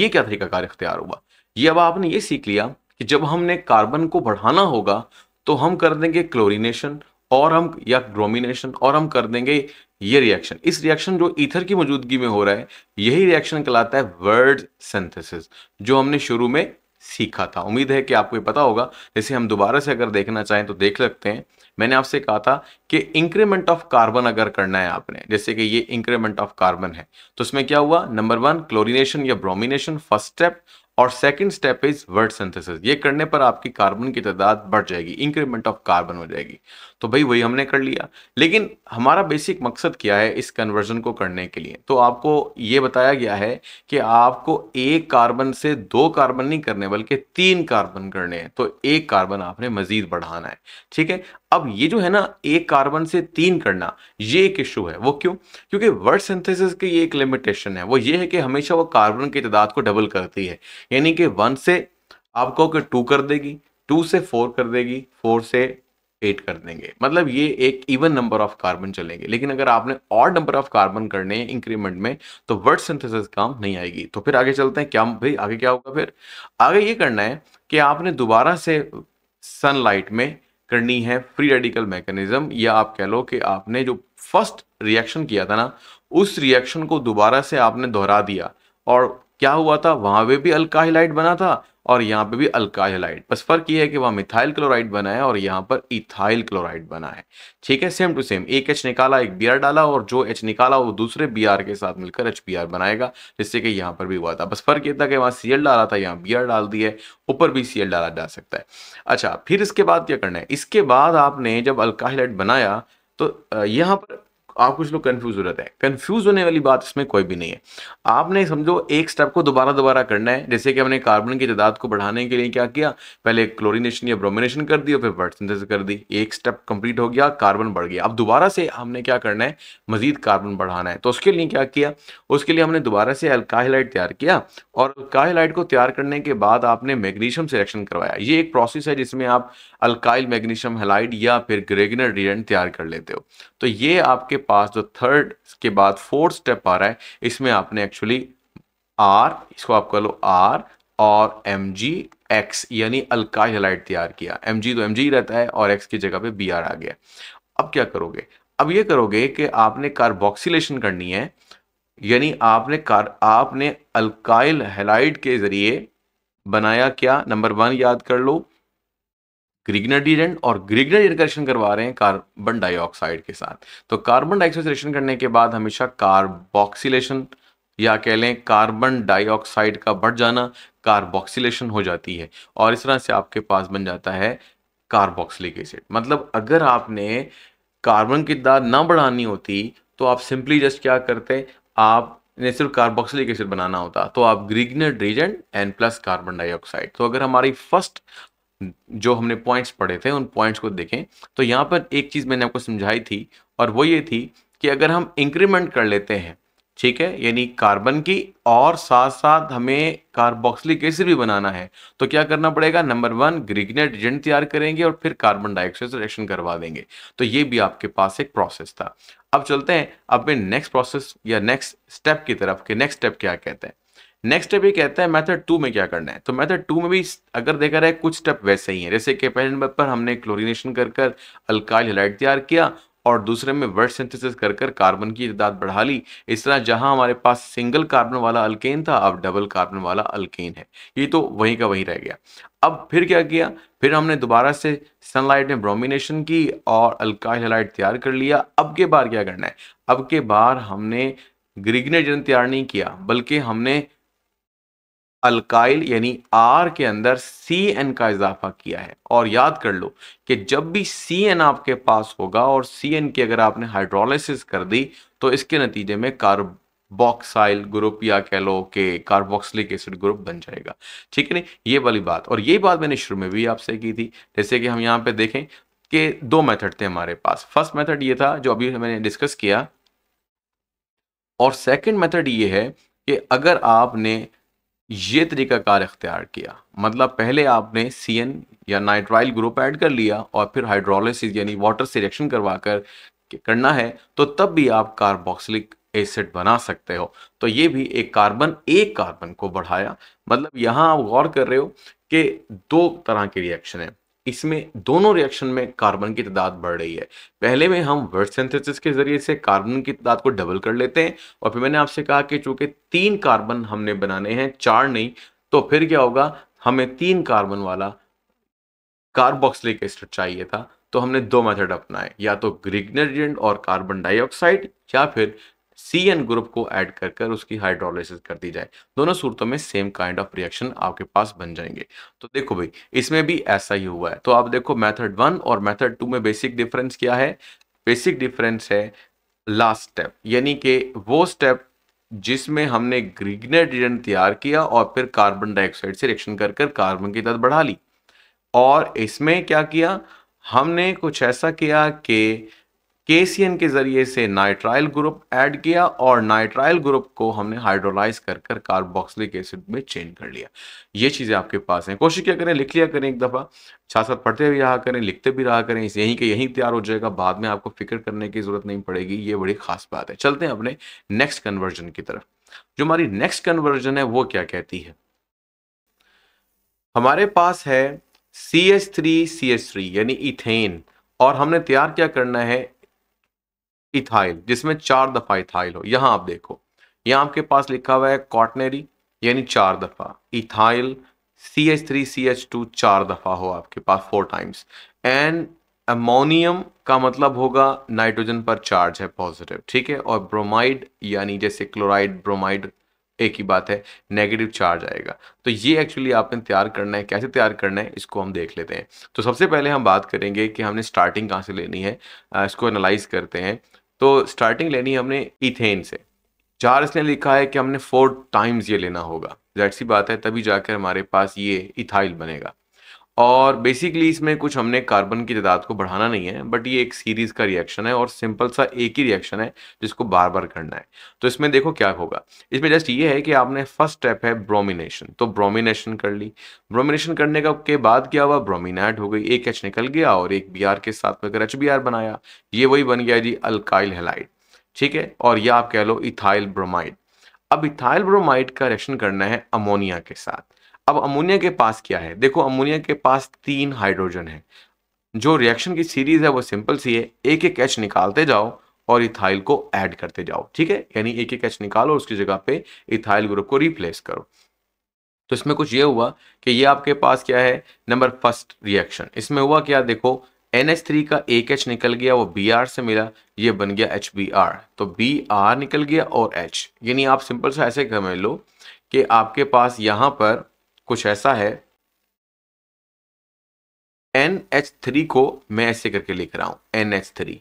ये क्या तरीकाकार अख्तियार हुआ ये अब आपने ये सीख लिया कि जब हमने कार्बन को बढ़ाना होगा तो हम कर देंगे क्लोरीनेशन और हम या ग्रोमिनेशन और हम कर देंगे ये रिएक्शन इस रिएक्शन जो ईथर की मौजूदगी में हो रहा है यही रिएक्शन कहलाता है वर्ड सिंथेसिस जो हमने शुरू में सीखा था उम्मीद है कि आपको पता होगा जैसे हम दोबारा से अगर देखना चाहें तो देख सकते हैं मैंने आपसे कहा था कि इंक्रीमेंट ऑफ कार्बन अगर करना है आपने जैसे कि ये इंक्रीमेंट ऑफ कार्बन है तो इसमें क्या हुआ नंबर वन क्लोरिनेशन या ब्रोमिनेशन फर्स्ट स्टेप और second step is Wurtz synthesis ये करने पर आपकी कार्बन की तादाद बढ़ जाएगी इंक्रीमेंट ऑफ कार्बन हो जाएगी तो भाई वही हमने कर लिया लेकिन हमारा बेसिक मकसद क्या है इस कन्वर्जन को करने के लिए तो आपको ये बताया गया है कि आपको एक कार्बन से दो कार्बन नहीं करने बल्कि तीन कार्बन करने हैं तो एक कार्बन आपने मजीद बढ़ाना है ठीक है अब ये जो है ना एक कार्बन से तीन करना ये एक इशू है वो क्यों क्योंकि वर्ड सिंथेसिस की ये एक लिमिटेशन है वो ये है कि हमेशा वो कार्बन की तादाद को डबल करती है यानी कि वन से आप कहो कि टू कर देगी टू से फोर कर देगी फोर से एट कर देंगे मतलब ये एक इवन नंबर ऑफ कार्बन चलेंगे लेकिन अगर आपने और नंबर ऑफ कार्बन करने हैं इंक्रीमेंट में तो वर्ड सिंथेसिस काम नहीं आएगी तो फिर आगे चलते हैं क्या भाई आगे क्या होगा फिर आगे ये करना है कि आपने दोबारा से सनलाइट में करनी है फ्री रेडिकल मैकेनिज्म या आप कह लो कि आपने जो फर्स्ट रिएक्शन किया था ना उस रिएक्शन को दोबारा से आपने दोहरा दिया और क्या हुआ था वहां पे भी अल्काहिलाइट बना था और यहाँ पे भी अल्काहलाइड बस फर्क ये है कि वहाँ मिथाइल क्लोराइड बना है और यहाँ पर इथाइल क्लोराइड बना है ठीक है सेम टू सेम एक एच निकाला एक बी डाला और जो एच निकाला वो दूसरे बी के साथ मिलकर एच बनाएगा जिससे कि यहाँ पर भी हुआ था बस फर्क ये था कि वहाँ सी डाला था यहाँ बी डाल दिया ऊपर भी सी डाला जा सकता है अच्छा फिर इसके बाद क्या करना है इसके बाद आपने जब अल्काहलाइड बनाया तो यहाँ पर आप कुछ लोग कंफ्यूज हो जाते हैं कंफ्यूज होने वाली बात इसमें कोई भी नहीं है आपने समझो एक स्टेप को दोबारा दोबारा करना है जैसे कि हमने कार्बन की तादाद को बढ़ाने के लिए क्या किया पहले क्लोरीनेशन या ब्रोमिनेशन कर दी और फिर वर्ड सिंथेसिस कर दी एक स्टेप कंप्लीट हो गया कार्बन बढ़ गया अब दोबारा से हमने क्या करना है मजीद कार्बन बढ़ाना है तो उसके लिए क्या किया उसके लिए हमने दोबारा से अल्काहलाइट तैयार किया और अल्काहलाइट को तैयार करने के बाद आपने मैग्नीशियम सिलेक्शन करवाया ये एक प्रोसेस है जिसमें आप अल्काइल मैग्नीशियम हेलाइड या फिर ग्रेगनर रियन तैयार कर लेते हो तो ये आपके पास जो थर्ड के बाद फोर्थ स्टेप आ रहा है इसमें आपने एक्चुअली आर इसको आप कह लो आर और एम जी एक्स यानी अल्काइलाइट तैयार किया एम जी तो एम जी रहता है और एक्स की जगह पे बी आर आ गया अब क्या करोगे अब ये करोगे कि आपने कार्बोक्सीलेशन करनी है यानी आपने कार आपने अल्काइल हेलाइट के जरिए बनाया क्या नंबर वन याद कर लो ग्रिग्नाडीरेंट और ग्रिग्नाडीरेंट रिएक्शन करवा रहे हैं कार्बन डाइऑक्साइड के साथ तो कार्बन डाइऑक्साइड रिएक्शन करने के बाद हमेशा कार्बोक्सीलेशन या कह लें कार्बन डाइऑक्साइड का बढ़ जाना कार्बोक्सीलेशन हो जाती है और इस तरह से आपके पास बन जाता है कार्बोक्सिलिक एसिड मतलब अगर आपने कार्बन की दाद ना बढ़ानी होती तो आप सिंपली जस्ट क्या करते आप ने सिर्फ कार्बोक्सिलिक एसिड बनाना होता तो आप Grignard reagent and plus carbon dioxide तो अगर हमारी फर्स्ट जो हमने पॉइंट्स पढ़े थे उन पॉइंट्स को देखें तो यहाँ पर एक चीज़ मैंने आपको समझाई थी और वो ये थी कि अगर हम इंक्रीमेंट कर लेते हैं ठीक है यानी कार्बन की और साथ साथ हमें कार्बोक्सिलिक एसिड भी बनाना है तो क्या करना पड़ेगा नंबर वन ग्रीगनेट जेंट तैयार करेंगे और फिर कार्बन डाइऑक्साइड से रिएक्शन करवा देंगे तो ये भी आपके पास एक प्रोसेस था अब चलते हैं अपने नेक्स्ट प्रोसेस या नेक्स्ट स्टेप की तरफ के नेक्स्ट स्टेप क्या कहते हैं नेक्स्ट स्टेप ये कहता है मेथड टू में क्या करना है तो मेथड टू में भी अगर देखा रहे कुछ स्टेप वैसे ही हैं जैसे कि पहले नंबर पर हमने क्लोरीनेशन कर कर अल्काइल हेलाइट तैयार किया और दूसरे में वर्ड सिंथेसिस कर कर कार्बन की तादाद बढ़ा ली इस तरह जहां हमारे पास सिंगल कार्बन वाला अल्केन था अब डबल कार्बन वाला अल्केन है ये तो वहीं का वहीं रह गया अब फिर क्या किया फिर हमने दोबारा से सनलाइट में ब्रोमिनेशन की और अल्काइल हेलाइट तैयार कर लिया अब के बार क्या करना है अब के बार हमने ग्रिग्नेजन तैयार नहीं किया बल्कि हमने अल्काइल यानी आर के अंदर सी एन का इजाफा किया है और याद कर लो कि जब भी सी एन आपके पास होगा और सी एन की अगर आपने हाइड्रोलिसिस कर दी तो इसके नतीजे में कार्बोक्साइल ग्रुप या कह लो कि कार्बोक्सलिक एसिड ग्रुप बन जाएगा ठीक है नहीं ये वाली बात और ये बात मैंने शुरू में भी आपसे की थी जैसे कि हम यहाँ पे देखें कि दो मैथड थे हमारे पास फर्स्ट मैथड ये था जो अभी मैंने डिस्कस किया और सेकेंड मैथड ये है कि अगर आपने ये तरीका कार अख्तियार किया मतलब पहले आपने सी एन या नाइट्राइल ग्रुप ऐड कर लिया और फिर हाइड्रोलिसिस यानी वाटर से रिएक्शन करवा कर करना है तो तब भी आप कार्बोक्सिलिक एसिड बना सकते हो तो ये भी एक कार्बन एक कार्बन को बढ़ाया मतलब यहाँ आप गौर कर रहे हो कि दो तरह के रिएक्शन है इसमें दोनों रिएक्शन में कार्बन की तादाद बढ़ रही है पहले में हम वर्ड सेंथेसिस के जरिए से कार्बन की तादाद को डबल कर लेते हैं और फिर मैंने आपसे कहा कि चूंकि तीन कार्बन हमने बनाने हैं चार नहीं तो फिर क्या होगा हमें तीन कार्बन वाला कार्बोक्सिलिक एसिड चाहिए था तो हमने दो मेथड अपनाए या तो ग्रिग्नजेंट और कार्बन डाइऑक्साइड या फिर सी एन ग्रुप को ऐड कर कर उसकी हाइड्रोलाइसिस कर दी जाए दोनों सूरतों में सेम काइंड ऑफ रिएक्शन आपके पास बन जाएंगे तो देखो भाई इसमें भी ऐसा ही हुआ है तो आप देखो मेथड वन और मेथड टू में बेसिक डिफरेंस क्या है बेसिक डिफरेंस है लास्ट स्टेप यानी कि वो स्टेप जिसमें हमने ग्रीग्नेडिजन तैयार किया और फिर कार्बन डाइऑक्साइड से रिएक्शन कर कर कार्बन की तादाद बढ़ा ली और इसमें क्या किया हमने कुछ ऐसा किया कि केसीएन के ज़रिए से नाइट्राइल ग्रुप ऐड किया और नाइट्राइल ग्रुप को हमने हाइड्रोलाइज कर कर कार्बोक्सिलिक एसिड में चेंज कर लिया ये चीज़ें आपके पास हैं कोशिश क्या करें लिख लिया करें एक दफ़ा साथ साथ पढ़ते भी रहा करें लिखते भी रहा करें इस यहीं के यहीं तैयार हो जाएगा बाद में आपको फिक्र करने की ज़रूरत नहीं पड़ेगी ये बड़ी खास बात है चलते हैं अपने नेक्स्ट कन्वर्जन की तरफ जो हमारी नेक्स्ट कन्वर्जन है वो क्या कहती है हमारे पास है C S three C S three यानी इथेन और हमने तैयार क्या करना है इथाइल जिसमें चार दफा इथाइल हो यहां आप देखो यहां आपके पास लिखा हुआ है कॉटनेरी यानी चार दफा ethyl C H three C H two चार दफा हो आपके पास फोर टाइम्स एंड अमोनियम का मतलब होगा नाइट्रोजन पर चार्ज है पॉजिटिव ठीक है और ब्रोमाइड यानी जैसे क्लोराइड ब्रोमाइड एक ही बात है नेगेटिव चार्ज आएगा तो ये एक्चुअली आपने तैयार करना है कैसे तैयार करना है इसको हम देख लेते हैं तो सबसे पहले हम बात करेंगे कि हमने स्टार्टिंग कहाँ से लेनी है इसको एनालाइज करते हैं तो स्टार्टिंग लेनी हमने इथेन से चार्ल्स ने लिखा है कि हमने फोर टाइम्स ये लेना होगा जैसी बात है तभी जाकर हमारे पास ये इथाइल बनेगा और बेसिकली इसमें कुछ हमने कार्बन की तादाद को बढ़ाना नहीं है बट ये एक सीरीज का रिएक्शन है और सिंपल सा एक ही रिएक्शन है जिसको बार बार करना है तो इसमें देखो क्या होगा इसमें जस्ट ये है कि आपने फर्स्ट स्टेप है ब्रोमिनेशन तो ब्रोमिनेशन कर ली ब्रोमिनेशन करने का के बाद क्या हुआ ब्रोमिनाइट हो गई एक एच निकल गया और एक बी के साथ मिलकर एच बनाया ये वही बन गया जी अल्काइल हेलाइट ठीक है और यह आप कह लो इथाइल ब्रोमाइड अब इथाइल ब्रोमाइड का रिएक्शन करना है अमोनिया के साथ अब अमोनिया के पास क्या है देखो अमोनिया के पास तीन हाइड्रोजन है जो रिएक्शन की सीरीज है वो सिंपल सी है एक एक एच निकालते जाओ और इथाइल को ऐड करते जाओ ठीक है यानी एक एक एच निकालो उसकी जगह पे इथाइल ग्रुप को रिप्लेस करो तो इसमें कुछ ये हुआ कि ये आपके पास क्या है नंबर फर्स्ट रिएक्शन इसमें हुआ क्या देखो NH3 का एक एच निकल गया वो Br से मिला ये बन गया HBr तो Br निकल गया और H यानी आप सिंपल सा ऐसे समझ लो कि आपके पास यहाँ पर कुछ ऐसा है एन एच थ्री को मैं ऐसे करके लिख रहा हूं एन एच थ्री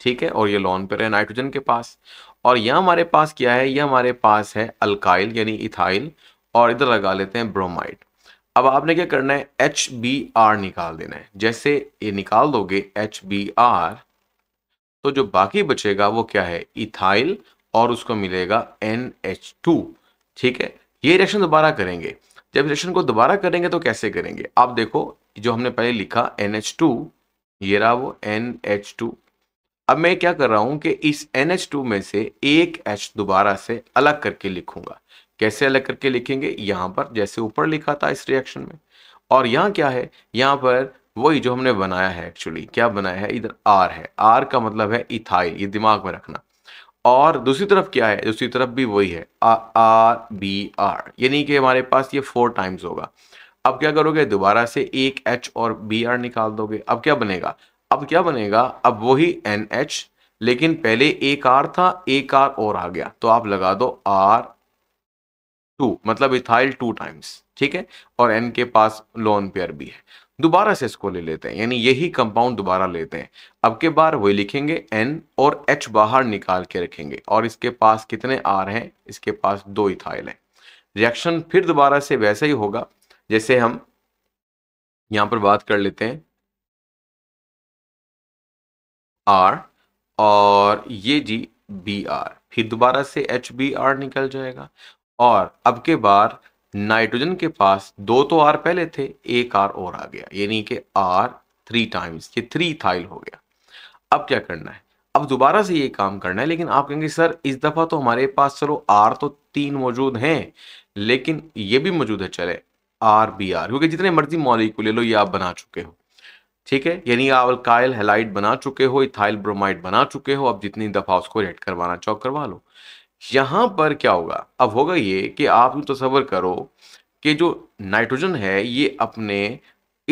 ठीक है और ये लॉन पर है नाइट्रोजन के पास और यह हमारे पास क्या है यह हमारे पास है अल्काइल यानी इथाइल और इधर लगा लेते हैं ब्रोमाइड अब आपने क्या करना है एच बी आर निकाल देना है जैसे ये निकाल दोगे एच बी आर तो जो बाकी बचेगा वो क्या है इथाइल और उसको मिलेगा एन एच टू ठीक है ये रिएक्शन दोबारा करेंगे जब रिएक्शन को दोबारा करेंगे तो कैसे करेंगे आप देखो जो हमने पहले लिखा एन एच टू ये रहा वो एन एच टू अब मैं क्या कर रहा हूं कि इस एन एच टू में से एक एच दोबारा से अलग करके लिखूंगा कैसे अलग करके लिखेंगे यहां पर जैसे ऊपर लिखा था इस रिएक्शन में और यहां क्या है यहां पर वही जो हमने बनाया है एक्चुअली क्या बनाया है इधर आर है आर का मतलब है इथाइल ये दिमाग में रखना और दूसरी तरफ क्या है दूसरी तरफ भी वही है आर बी आर यानी कि हमारे पास ये फोर टाइम्स होगा अब क्या करोगे दोबारा से एक एच और बी आर निकाल दोगे अब क्या बनेगा अब क्या बनेगा अब वही एन एच लेकिन पहले एक आर था एक आर और आ गया तो आप लगा दो आर टू मतलब इथाइल टू टाइम्स ठीक है और एन के पास लोन पेयर भी है दोबारा से इसको ले लेते हैं यानी यही कंपाउंड दोबारा लेते हैं अब के बार वही लिखेंगे एन और एच बाहर निकाल के रखेंगे और इसके पास कितने आर हैं इसके पास दो इथाइल है रिएक्शन फिर दोबारा से वैसा ही होगा जैसे हम यहाँ पर बात कर लेते हैं आर और ये जी बी आर फिर दोबारा से एच बी आर निकल जाएगा और अब के बार नाइट्रोजन के पास दो तो आर पहले थे एक आर और आ गया यानी कि आर थ्री टाइम्स ये थ्री थाइल हो गया अब क्या करना है अब दोबारा से ये काम करना है लेकिन आप कहेंगे सर इस दफ़ा तो हमारे पास चलो आर तो तीन मौजूद हैं लेकिन ये भी मौजूद है चले आर बी आर क्योंकि जितने मर्जी मॉलिक्यूल ले लो ये आप बना चुके हो ठीक है यानी आप अल्काइल हेलाइट बना चुके हो इथाइल ब्रोमाइड बना चुके हो अब जितनी दफ़ा उसको रेड करवाना चौक करवा लो यहां पर क्या होगा अब होगा ये कि आप तस्वर करो कि जो नाइट्रोजन है ये अपने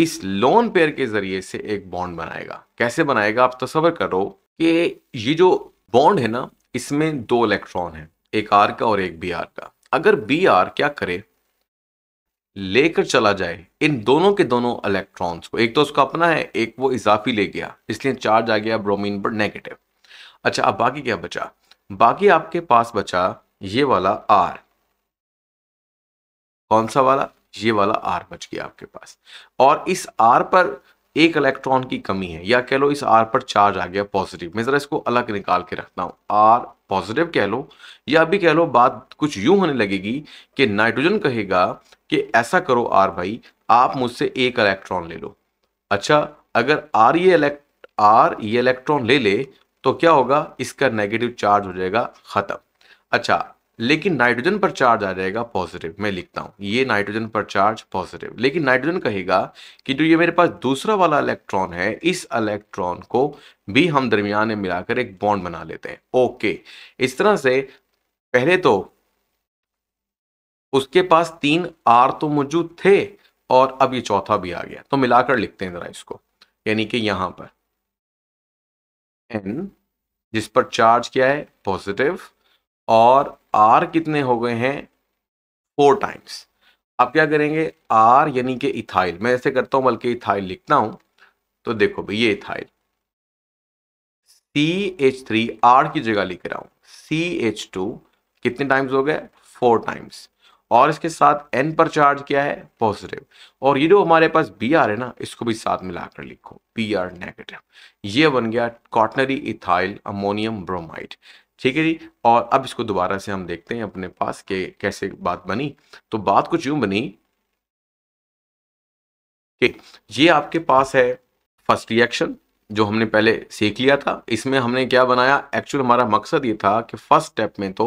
इस लोन पेयर के जरिए से एक बॉन्ड बनाएगा कैसे बनाएगा आप तस्वर करो कि ये जो बॉन्ड है ना इसमें दो इलेक्ट्रॉन है एक आर का और एक बी आर का अगर बी आर क्या करे लेकर चला जाए इन दोनों के दोनों इलेक्ट्रॉन्स को एक तो उसका अपना है एक वो इजाफी ले गया इसलिए चार्ज आ गया ब्रोमीन पर नेगेटिव अच्छा अब बाकी क्या बचा बाकी आपके पास बचा ये वाला आर कौन सा वाला ये वाला आर बच गया आपके पास और इस आर पर एक इलेक्ट्रॉन की कमी है या कह लो इस आर पर चार्ज आ गया पॉजिटिव मैं जरा इसको अलग निकाल के रखता हूं आर पॉजिटिव कह लो या अभी कह लो बात कुछ यूं होने लगेगी कि नाइट्रोजन कहेगा कि ऐसा करो आर भाई आप मुझसे एक इलेक्ट्रॉन ले लो अच्छा अगर आर ये आर ये इलेक्ट्रॉन ले ले तो क्या होगा इसका नेगेटिव चार्ज हो जाएगा ख़त्म अच्छा लेकिन नाइट्रोजन पर चार्ज आ जाएगा पॉजिटिव मैं लिखता हूँ ये नाइट्रोजन पर चार्ज पॉजिटिव लेकिन नाइट्रोजन कहेगा कि जो ये मेरे पास दूसरा वाला इलेक्ट्रॉन है इस इलेक्ट्रॉन को भी हम दरमियान में मिलाकर एक बॉन्ड बना लेते हैं ओके इस तरह से पहले तो उसके पास तीन आर तो मौजूद थे और अब ये चौथा भी आ गया तो मिलाकर लिखते हैं जरा इसको यानी कि यहां पर एन जिस पर चार्ज क्या है पॉजिटिव और आर कितने हो गए हैं फोर टाइम्स आप क्या करेंगे आर यानी कि इथाइल मैं ऐसे करता हूं बल्कि इथाइल लिखता हूं तो देखो भाई ये ethyl C H three R की जगह लिख रहा हूं सी एच टू कितने टाइम्स हो गए फोर टाइम्स और इसके साथ एन पर चार्ज क्या है पॉजिटिव और ये जो हमारे पास बी आर है ना इसको भी साथ मिलाकर लिखो बी आर नेगेटिव ये बन गया कॉटनरी इथाइल अमोनियम ब्रोमाइड ठीक है जी और अब इसको दोबारा से हम देखते हैं अपने पास के कैसे बात बनी तो बात कुछ यूं बनी कि ये आपके पास है फर्स्ट रिएक्शन जो हमने पहले सीख लिया था इसमें हमने क्या बनाया एक्चुअल हमारा मकसद ये था कि फर्स्ट स्टेप में तो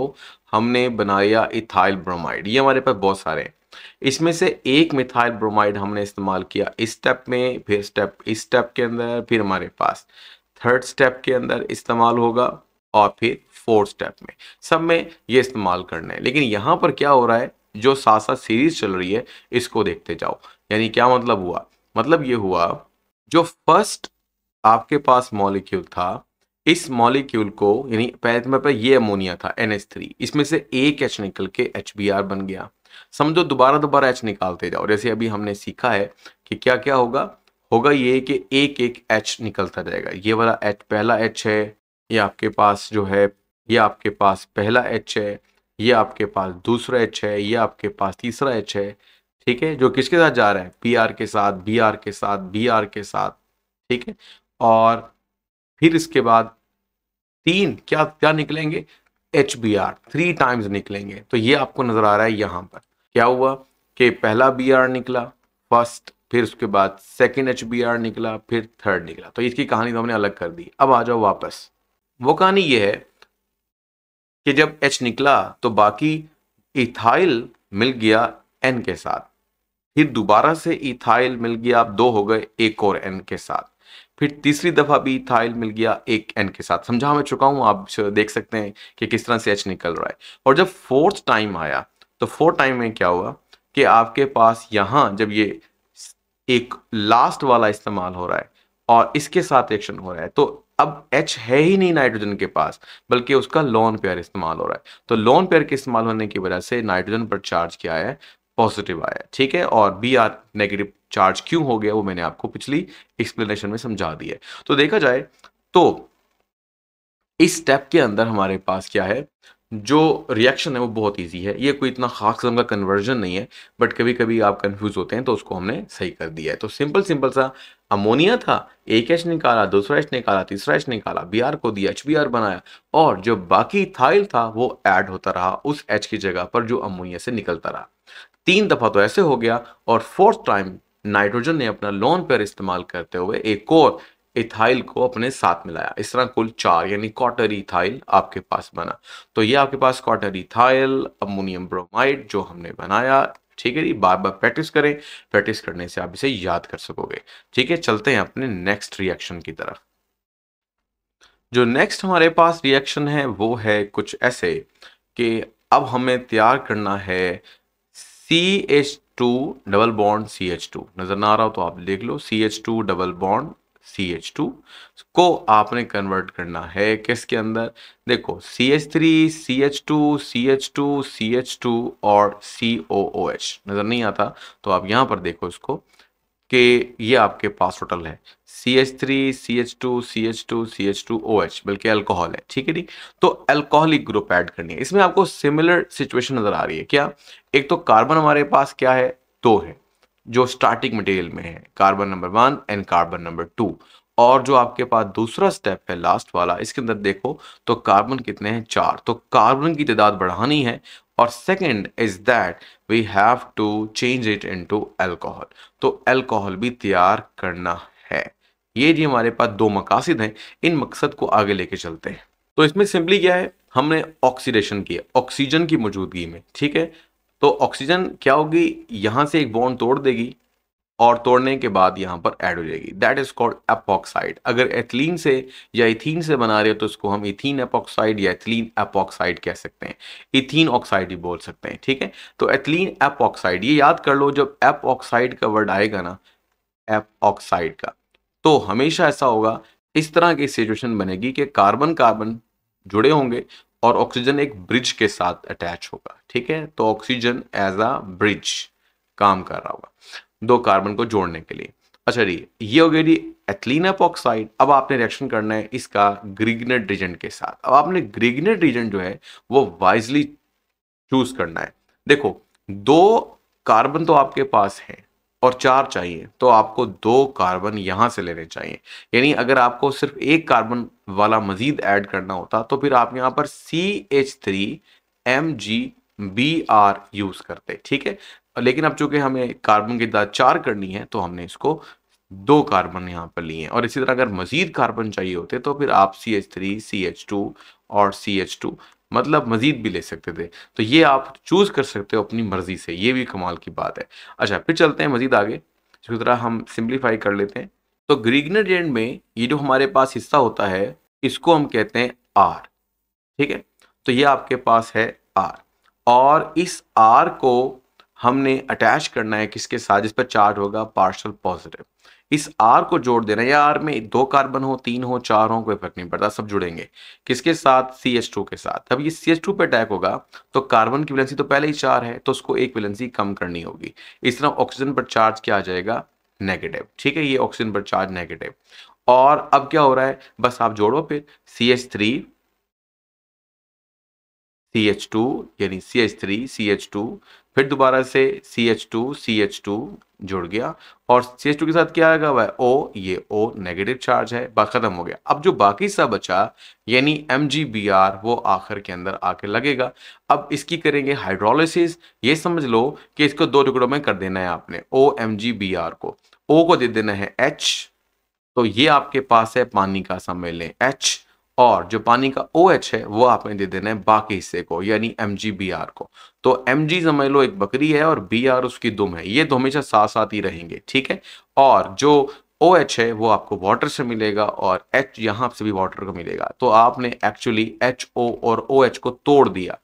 हमने बनाया इथाइल ब्रोमाइड ये हमारे पास बहुत सारे हैं इसमें से एक मिथाइल ब्रोमाइड हमने इस्तेमाल किया इस स्टेप में फिर स्टेप इस स्टेप के अंदर फिर हमारे पास थर्ड स्टेप के अंदर इस्तेमाल होगा और फिर फोर्थ स्टेप में सब में ये इस्तेमाल करना है लेकिन यहाँ पर क्या हो रहा है जो साथ साथ सीरीज चल रही है इसको देखते जाओ यानी क्या मतलब हुआ मतलब ये हुआ जो फर्स्ट आपके पास मॉलिक्यूल था इस मॉलिक्यूल को यानी पहले तो मेरे ये अमोनिया था एन इसमें से एक एच निकल के एच बन गया समझो दोबारा दोबारा एच निकालते जाओ जैसे अभी हमने सीखा है कि क्या क्या होगा होगा ये कि एक एक एच निकलता जाएगा ये वाला एच पहला एच है ये आपके पास जो है ये आपके पास पहला एच है ये आपके पास दूसरा एच है ये आपके पास तीसरा एच है ठीक है जो किसके साथ जा रहा है पी के साथ बी के साथ बी के साथ ठीक है और फिर इसके बाद तीन क्या क्या निकलेंगे H B R three times निकलेंगे तो ये आपको नज़र आ रहा है यहाँ पर क्या हुआ कि पहला बी आर निकला फर्स्ट फिर उसके बाद सेकेंड एच बी आर निकला फिर थर्ड निकला तो इसकी कहानी तो हमने अलग कर दी अब आ जाओ वापस वो कहानी ये है कि जब एच निकला तो बाकी इथाइल मिल गया एन के साथ फिर दोबारा से इथाइल मिल गया आप दो हो गए एक और एन के साथ फिर तीसरी दफ़ा भी थाइल मिल गया एक एन के साथ समझा मैं चुका हूं आप देख सकते हैं कि किस तरह से एच निकल रहा है और जब फोर्थ टाइम आया तो फोर्थ टाइम में क्या हुआ कि आपके पास यहां जब ये एक लास्ट वाला इस्तेमाल हो रहा है और इसके साथ रिएक्शन हो रहा है तो अब H है ही नहीं नाइट्रोजन के पास बल्कि उसका लोन पेयर इस्तेमाल हो रहा है तो लोन पेयर के इस्तेमाल होने की वजह से नाइट्रोजन पर चार्ज क्या है पॉजिटिव आया ठीक है और बी आर नेगेटिव चार्ज क्यों हो गया वो मैंने आपको पिछली एक्सप्लेनेशन में समझा दी है तो देखा जाए तो इस स्टेप के अंदर हमारे पास क्या है जो रिएक्शन है वो बहुत इजी है ये कोई इतना खास किस्म का कन्वर्जन नहीं है बट कभी कभी आप कंफ्यूज होते हैं तो उसको हमने सही कर दिया है तो सिंपल सिंपल सा अमोनिया था एक एच निकाला दूसरा एच निकाला तीसरा एच निकाला बी आर को दिया एच बी आर बनाया और जो बाकी थाइल था वो ऐड होता रहा उस एच की जगह पर जो अमोनिया से निकलता रहा तीन दफा तो ऐसे हो गया और फोर्थ टाइम नाइट्रोजन ने अपना लोन पेयर इस्तेमाल करते हुए एक और इथाइल को अपने साथ मिलाया इस तरह कुल चार यानी क्वार्टर इथाइल आपके पास बना तो ये आपके पास क्वार्टर इथाइल अमोनियम ब्रोमाइड जो हमने बनाया ठीक है जी बार बार प्रैक्टिस करें प्रैक्टिस करने से आप इसे याद कर सकोगे ठीक है चलते हैं अपने नेक्स्ट रिएक्शन की तरफ जो नेक्स्ट हमारे पास रिएक्शन है वो है कुछ ऐसे कि अब हमें तैयार करना है C H two double bond C H two नज़र ना आ रहा हो तो आप देख लो C H two double bond C H two को आपने कन्वर्ट करना है किसके अंदर देखो C H three C H two C H two C H two और सी ओ ओ एच नज़र नहीं आता तो आप यहां पर देखो इसको कि ये आपके पास टोटल है C H three C H two C H two C H two O H बल्कि अल्कोहल है ठीक है जी तो अल्कोहलिक ग्रुप ऐड करनी है इसमें आपको सिमिलर सिचुएशन नजर आ रही है क्या एक तो कार्बन हमारे पास क्या है दो है जो स्टार्टिंग मटेरियल में है carbon number one and carbon number two और जो आपके पास दूसरा स्टेप है लास्ट वाला इसके अंदर देखो तो कार्बन कितने हैं चार तो कार्बन की तादाद बढ़ानी है और second is that we have to change it into alcohol तो अल्कोहल भी तैयार करना है ये जी हमारे पास दो मकासद हैं इन मकसद को आगे लेके चलते हैं तो इसमें सिंपली क्या है हमने ऑक्सीडेशन किया ऑक्सीजन की मौजूदगी में ठीक है तो ऑक्सीजन क्या होगी यहाँ से एक बॉन्ड तोड़ देगी और तोड़ने के बाद यहाँ पर ऐड हो जाएगी दैट इज कॉल्ड एपॉक्साइड अगर एथिलीन से या इथीन से बना रहे हो तो इसको हम इथीन एपॉक्साइड या एथिलीन एपॉक्साइड कह सकते हैं इथीन ऑक्साइड भी बोल सकते हैं ठीक है तो एथिलीन एपॉक्साइड ये याद कर लो जब एपॉक्साइड का वर्ड आएगा ना एप ऑक्साइड का तो हमेशा ऐसा होगा इस तरह की सिचुएशन बनेगी कि कार्बन कार्बन जुड़े होंगे और ऑक्सीजन एक ब्रिज के साथ अटैच होगा ठीक है तो ऑक्सीजन एज अ ब्रिज काम कर रहा होगा दो कार्बन को जोड़ने के लिए अच्छा जी ये हो गई जी एथलीन अपॉक्साइड अब आपने रिएक्शन करना है इसका ग्रीगनेट रिजेंट के साथ अब आपने ग्रीगनेट रिजेंट जो है वो वाइजली चूज करना है देखो दो कार्बन तो आपके पास है और चार चाहिए तो आपको दो कार्बन यहां से लेने चाहिए यानी अगर आपको सिर्फ एक कार्बन वाला मजीद ऐड करना होता तो फिर आप यहां पर C H three M G B R use करते ठीक है लेकिन अब चूंकि हमें कार्बन की तादाद चार करनी है तो हमने इसको दो कार्बन यहाँ पर लिए हैं और इसी तरह अगर मजीद कार्बन चाहिए होते तो फिर आप C H three C H two और सी एच टू मतलब मजीद भी ले सकते थे तो ये आप चूज़ कर सकते हो अपनी मर्जी से ये भी कमाल की बात है अच्छा फिर चलते हैं मजीद आगे इसी तरह हम सिंप्लीफाई कर लेते हैं तो ग्रीग्नोजेंट में ये जो हमारे पास हिस्सा होता है इसको हम कहते हैं आर ठीक है तो ये आपके पास है आर और इस आर को हमने अटैच करना है किसके साथ जिस पर चार्ज होगा पार्शल पॉजिटिव इस आर को जोड़ देना या आर में दो कार्बन हो तीन हो चार हो कोई फर्क नहीं पड़ता सब जुड़ेंगे किसके साथ सी एच टू के साथ अब ये सी एच टू पर अटैक होगा तो कार्बन की वैलेंसी तो पहले ही चार है तो उसको एक वैलेंसी कम करनी होगी इस तरह ऑक्सीजन पर चार्ज क्या आ जाएगा नेगेटिव ठीक है ये ऑक्सीजन पर चार्ज नेगेटिव और अब क्या हो रहा है बस आप जोड़ो फिर C H three C H two यानी C H three C H two फिर दोबारा से C H two C H two जुड़ गया और सी एच टू के साथ क्या आएगा वह ओ ये ओ नेगेटिव चार्ज है बात खत्म हो गया अब जो बाकी सब बचा यानी एम जी बी आर वो आखिर के अंदर आके लगेगा अब इसकी करेंगे हाइड्रोलिसिस ये समझ लो कि इसको दो टुकड़ों में कर देना है आपने O M G B R को ओ को दे देना है एच तो ये आपके पास है पानी का सम्मेलन एच और जो पानी का ओ OH है वो आपने दे देना है बाकी हिस्से को यानी एम को तो एम समझ लो एक बकरी है और बी आर उसकी दुम है ये तो हमेशा साथ साथ ही रहेंगे ठीक है और जो ओ OH है वो आपको वाटर से मिलेगा और एच यहाँ से भी वाटर को मिलेगा तो आपने एक्चुअली एच ओ और ओ OH को तोड़ दिया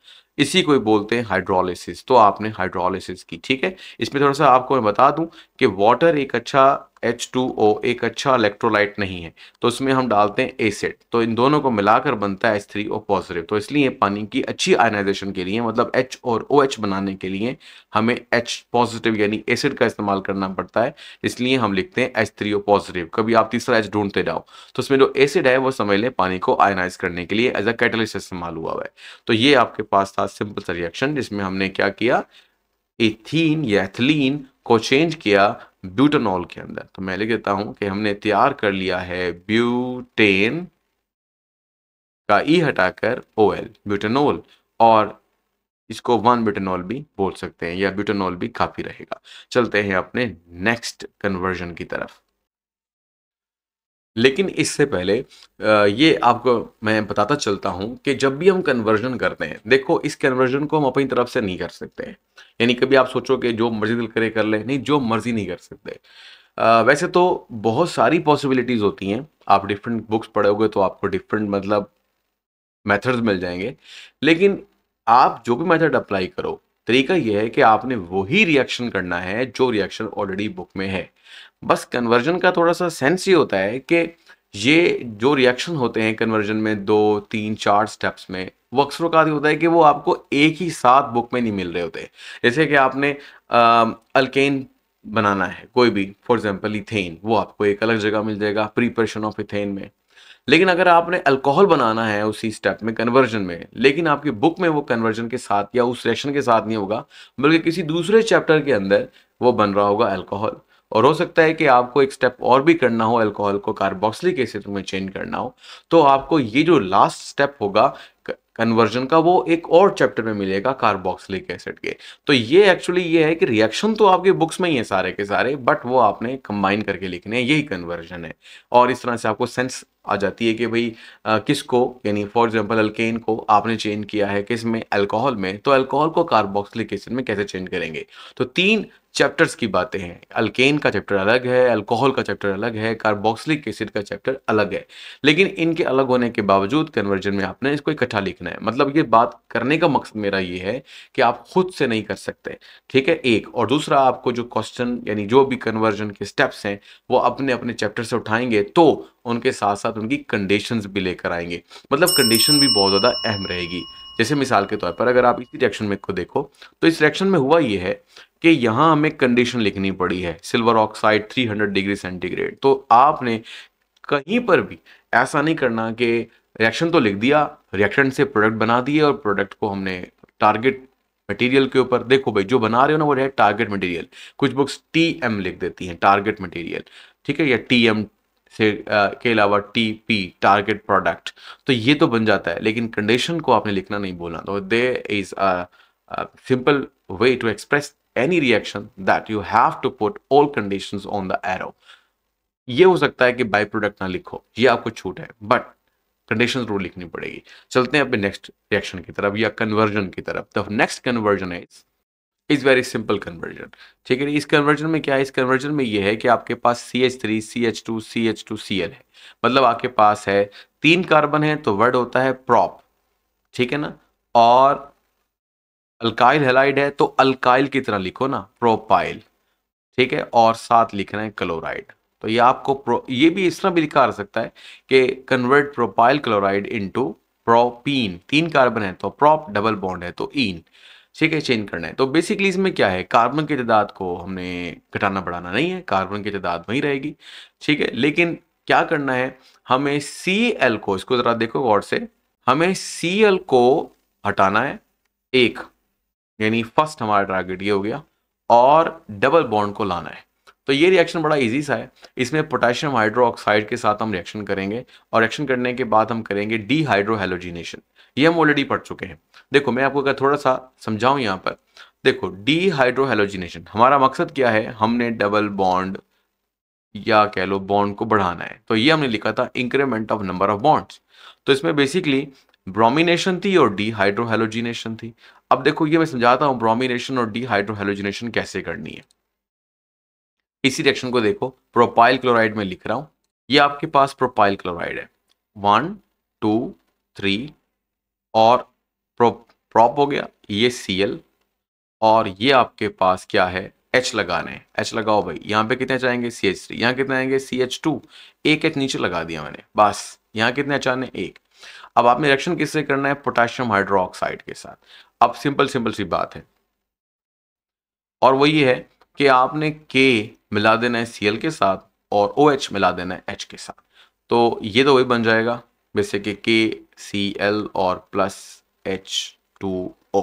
इसी को ही बोलते हैं हाइड्रोलिसिस तो आपने हाइड्रोलिसिस की ठीक है इसमें थोड़ा सा आपको मैं बता दूं कि वाटर एक अच्छा एच टू ओ एक अच्छा इलेक्ट्रोलाइट नहीं है तो इसमें हम डालते हैं एसिड तो इन दोनों को मिलाकर बनता है एच थ्री ओ पॉजिटिव तो इसलिए पानी की अच्छी आयनाइजेशन के लिए मतलब एच और ओ OH बनाने के लिए हमें एच पॉजिटिव यानी एसिड का इस्तेमाल करना पड़ता है इसलिए हम लिखते हैं एच थ्री ओ पॉजिटिव कभी आप तीसरा एच ढूंढते जाओ तो इसमें जो एसिड है वो समझ लें पानी को आयनाइज करने के लिए एज अ कैटलिस्ट इस्तेमाल हुआ हुआ है तो ये आपके पास था सिंपल सा रिएक्शन जिसमें हमने क्या किया एथीन या एथलीन को चेंज किया ब्यूटेनॉल के अंदर तो मैं लिख देता हूं कि हमने तैयार कर लिया है ब्यूटेन का ई e हटाकर ओ एल ब्यूटेनॉल और इसको वन ब्यूटेनॉल भी बोल सकते हैं या ब्यूटेनॉल भी काफ़ी रहेगा चलते हैं अपने नेक्स्ट कन्वर्जन की तरफ लेकिन इससे पहले ये आपको मैं बताता चलता हूँ कि जब भी हम कन्वर्जन करते हैं देखो इस कन्वर्जन को हम अपनी तरफ से नहीं कर सकते हैं यानी कभी आप सोचो कि जो मर्जी करे कर ले नहीं जो मर्जी नहीं कर सकते वैसे तो बहुत सारी पॉसिबिलिटीज़ होती हैं आप डिफरेंट बुक्स पढ़ोगे तो आपको डिफरेंट मतलब मेथड्स मिल जाएंगे लेकिन आप जो भी मेथड अप्लाई करो तरीका यह है कि आपने वही रिएक्शन करना है जो रिएक्शन ऑलरेडी बुक में है बस कन्वर्जन का थोड़ा सा सेंस ये होता है कि ये जो रिएक्शन होते हैं कन्वर्जन में दो तीन चार स्टेप्स में वो अक्सर का होता है कि वो आपको एक ही साथ बुक में नहीं मिल रहे होते जैसे कि आपने अल्केन बनाना है कोई भी फॉर एग्जाम्पल इथेन वो आपको एक अलग जगह मिल जाएगा प्रीपरेशन ऑफ इथेन में लेकिन अगर आपने अल्कोहल बनाना है उसी स्टेप में कन्वर्जन में लेकिन आपकी बुक में वो कन्वर्जन के साथ या उस रिएक्शन के साथ नहीं होगा बल्कि किसी दूसरे चैप्टर के अंदर वो बन रहा होगा अल्कोहल और हो सकता है कि आपको एक स्टेप और भी करना हो अल्कोहल को कार्बोक्सिलिक एसिड में चेंज करना हो तो आपको ये जो लास्ट स्टेप होगा कन्वर्जन का वो एक और चैप्टर में मिलेगा कार्बोक्सिलिक एसिड के तो ये एक्चुअली ये है कि रिएक्शन तो आपके बुक्स में ही है सारे के सारे बट वो आपने कंबाइन करके लिखने हैं यही कन्वर्जन है और इस तरह से आपको सेंस आ जाती है कि भाई किसको यानी फॉर एग्जांपल अल्केन को आपने चेंज किया है किस में अल्कोहल में तो अल्कोहल को कार्बोक्सिलिक एसिड में कैसे चेंज करेंगे तो तीन चैप्टर्स की बातें हैं अल्केन का चैप्टर अलग है अल्कोहल का चैप्टर अलग है कार्बोक्सिलिक एसिड का चैप्टर अलग है लेकिन इनके अलग होने के बावजूद कन्वर्जन में आपने इसको इकट्ठा लिखना है मतलब ये बात करने का मकसद मेरा ये है कि आप खुद से नहीं कर सकते ठीक है एक और दूसरा आपको जो क्वेश्चन यानी जो भी कन्वर्जन के स्टेप्स हैं वो अपने अपने चैप्टर से उठाएंगे तो उनके साथ साथ उनकी कंडीशन भी लेकर आएंगे मतलब कंडीशन भी बहुत ज़्यादा अहम रहेगी जैसे मिसाल के तौर पर अगर आप इसी रिएक्शन में को देखो तो इस रिएक्शन में हुआ ये है कि यहाँ हमें कंडीशन लिखनी पड़ी है सिल्वर ऑक्साइड 300 डिग्री सेंटीग्रेड तो आपने कहीं पर भी ऐसा नहीं करना कि रिएक्शन तो लिख दिया रिएक्शन से प्रोडक्ट बना दिए और प्रोडक्ट को हमने टारगेट मटेरियल के ऊपर देखो भाई जो बना रहे हो ना वो है टारगेट मटेरियल कुछ बुक्स टी एम लिख देती हैं टारगेट मटेरियल ठीक है या टी एम से आ, के अलावा टी पी टारगेट प्रोडक्ट तो ये तो बन जाता है लेकिन कंडीशन को आपने लिखना नहीं बोलना तो they is simple way to express any reaction that you have to put all condition on the arrow ये हो सकता है कि बाई प्रोडक्ट ना लिखो ये आपको छूट है बट कंडीशन जरूर लिखनी पड़ेगी चलते हैं अपने नेक्स्ट रिएक्शन की तरफ या कन्वर्जन की तरफ तो नेक्स्ट कन्वर्जन है इज वेरी सिंपल कन्वर्जन ठीक है इस कन्वर्जन में क्या है इस कन्वर्जन में ये है कि आपके पास C H three C H two C H two C L है मतलब आपके पास है तीन कार्बन है तो वर्ड होता है प्रॉप ठीक है ना और अल्काइल हेलाइड है तो अल्काइल की तरह लिखो ना प्रोपाइल ठीक है और साथ लिख रहे हैं क्लोराइड तो ये आपको प्रो ये भी इस तरह भी लिखा आ सकता है कि convert propyl chloride into propene तीन कार्बन है तो प्रोप डबल बॉन्ड है तो इन ठीक है चेंज करना है तो बेसिकली इसमें क्या है कार्बन की तादाद को हमने घटाना बढ़ाना नहीं है कार्बन की तादाद वहीं रहेगी ठीक है लेकिन क्या करना है हमें सी एल को इसको जरा देखो गौर से हमें सी एल को हटाना है एक यानी फर्स्ट हमारा टारगेट ये हो गया और डबल बॉन्ड को लाना है तो ये रिएक्शन बड़ा इजी सा है इसमें पोटेशियम हाइड्रोक्साइड के साथ हम रिएक्शन करेंगे और रिएक्शन करने के बाद हम करेंगे डीहाइड्रोहेलोजिनेशन ये हम ऑलरेडी पढ़ चुके हैं देखो मैं आपको अगर थोड़ा सा समझाऊं यहाँ पर देखो डीहाइड्रोहेलोजिनेशन हमारा मकसद क्या है हमने डबल बॉन्ड या कह लो बॉन्ड को बढ़ाना है तो ये हमने लिखा था increment of number of bonds तो इसमें बेसिकली ब्रोमिनेशन थी और डीहाइड्रोहेलोजिनेशन थी अब देखो ये मैं समझाता हूं ब्रोमिनेशन और डीहाइड्रोहेलोजिनेशन कैसे करनी है इसी रिएक्शन को देखो प्रोपाइल क्लोराइड में लिख रहा हूं ये आपके पास प्रोपाइल क्लोराइड है वन टू थ्री और प्रो प्रॉप हो गया ये सी एल और ये आपके पास क्या है H लगाने हैं एच लगाओ भाई यहाँ पे कितने चाहेंगे सी एच थ्री यहाँ कितने आएंगे सी एच टू एक एच नीचे लगा दिया मैंने बस यहाँ कितने अचाने एक अब आपने रिएक्शन किससे करना है पोटेशियम हाइड्रोक्साइड के साथ अब सिंपल सिंपल सी बात है और वो ये है कि आपने के मिला देना है सी के साथ और ओ OH मिला देना है एच के साथ तो ये तो वही बन जाएगा वैसे कि के सी एल और प्लस एच टू ओ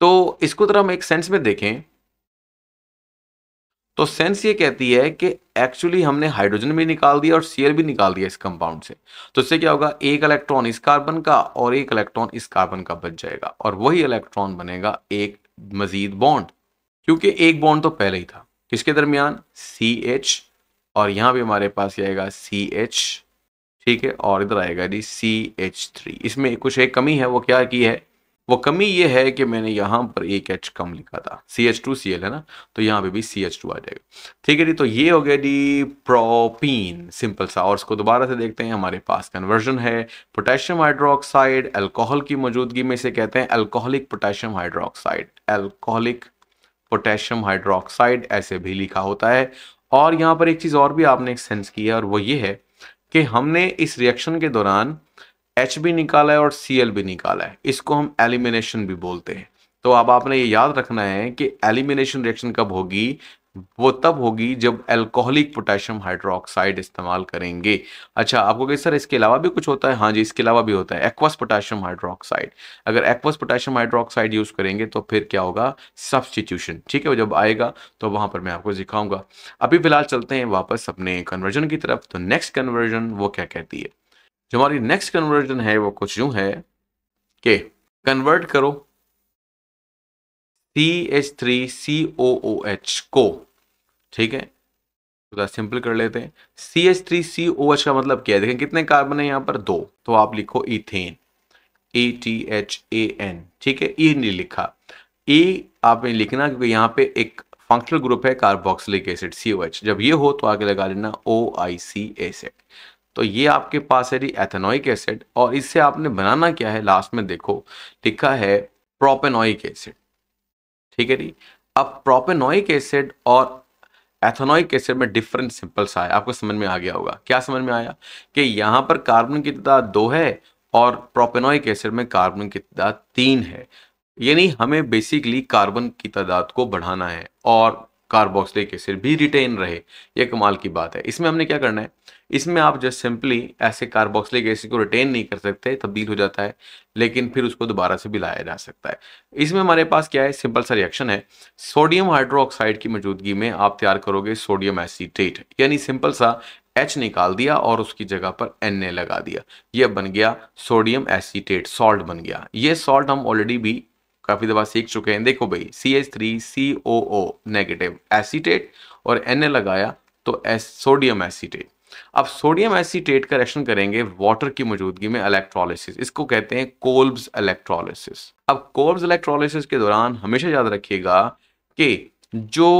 तो इसको तरह हम एक सेंस में देखें तो सेंस ये कहती है कि एक्चुअली हमने हाइड्रोजन भी निकाल दिया और सीएल भी निकाल दिया इस कंपाउंड से तो इससे क्या होगा एक इलेक्ट्रॉन इस कार्बन का और एक इलेक्ट्रॉन इस कार्बन का बच जाएगा और वही इलेक्ट्रॉन बनेगा एक मजीद बॉन्ड क्योंकि एक बॉन्ड तो पहले ही था किसके दरमियान सी एच और यहां भी हमारे पास ये आएगा सी एच ठीक है और इधर आएगा जी सी एच थ्री इसमें कुछ एक कमी है वो क्या की है वो कमी ये है कि मैंने यहाँ पर एक एच कम लिखा था C H two C L है ना तो यहाँ पे भी सी एच टू आ जाएगा ठीक है जी तो ये हो गया जी प्रोपीन सिंपल सा और इसको दोबारा से देखते हैं हमारे पास कन्वर्जन है पोटेशियम हाइड्रोक्साइड अल्कोहल की मौजूदगी में इसे कहते हैं alcoholic potassium hydroxide alcoholic potassium hydroxide ऐसे भी लिखा होता है और यहाँ पर एक चीज़ और भी आपने एक सेंस किया है और वो ये है कि हमने इस रिएक्शन के दौरान एच भी निकाला है और सी एल भी निकाला है इसको हम एलिमिनेशन भी बोलते हैं तो अब आपने ये याद रखना है कि एलिमिनेशन रिएक्शन कब होगी वो तब होगी जब एल्कोहलिक पोटेशियम हाइड्रोक्साइड इस्तेमाल करेंगे अच्छा आपको कहीं सर इसके अलावा भी कुछ होता है हाँ जी इसके अलावा भी होता है एक्वस पोटेशियम हाइड्रोक्साइड अगर एक्वस पोटेशियम हाइड्रोक्साइड यूज़ करेंगे तो फिर क्या होगा सब्सटीट्यूशन ठीक है वो जब आएगा तो वहां पर मैं आपको दिखाऊंगा अभी फिलहाल चलते हैं वापस अपने कन्वर्जन की तरफ तो नेक्स्ट कन्वर्जन वो क्या कहती है जो हमारी नेक्स्ट कन्वर्जन है वो कुछ यूं है कि कन्वर्ट करो C H three C O O H को ठीक है थोड़ा सिंपल कर लेते हैं C H three C O H का मतलब क्या है देखें कितने कार्बन है यहां पर दो तो आप लिखो ethane A T H A N ठीक है ई e नहीं लिखा ई आपने लिखना क्योंकि यहां पे एक फंक्शनल ग्रुप है carboxylic acid C O H जब ये हो तो आगे लगा लेना ओ आई सी एसिड तो ये आपके पास है जी एथेनोइक एसिड और इससे आपने बनाना क्या है लास्ट में देखो लिखा है प्रोपेनोइक एसिड ठीक है जी अब प्रोपेनोइक एसिड और एथेनोइक एसिड में डिफरेंट सिंपल्स है आपको समझ में आ गया होगा क्या समझ में आया कि यहां पर कार्बन की तादाद दो है और प्रोपेनोइक एसिड में कार्बन की तादाद तीन है यानी हमें बेसिकली कार्बन की तादाद को बढ़ाना है और कार्बोक्सिलिक एसिड भी रिटेन रहे ये कमाल की बात है इसमें हमने क्या करना है इसमें आप जस्ट सिंपली ऐसे कार्बोक्सिलिक एसिड को रिटेन नहीं कर सकते तब्दील हो जाता है लेकिन फिर उसको दोबारा से भी लाया जा सकता है इसमें हमारे पास क्या है सिंपल सा रिएक्शन है सोडियम हाइड्रोक्साइड की मौजूदगी में आप तैयार करोगे सोडियम एसीटेट यानी सिंपल सा एच निकाल दिया और उसकी जगह पर एन ए लगा दिया ये बन गया सोडियम एसीटेट सॉल्ट बन गया ये सॉल्ट हम ऑलरेडी भी काफी दफा सीख चुके हैं देखो भाई C H three C O O negative acetate और एन ए लगाया तो एस सोडियम एसीटेट अब सोडियम एसीटेट का रिएक्शन करेंगे वाटर की मौजूदगी में इलेक्ट्रोलिसिस इसको कहते हैं कोल्ब्स इलेक्ट्रोलिसिस अब कोल्ब्स इलेक्ट्रोलिसिस के दौरान हमेशा याद रखिएगा कि जो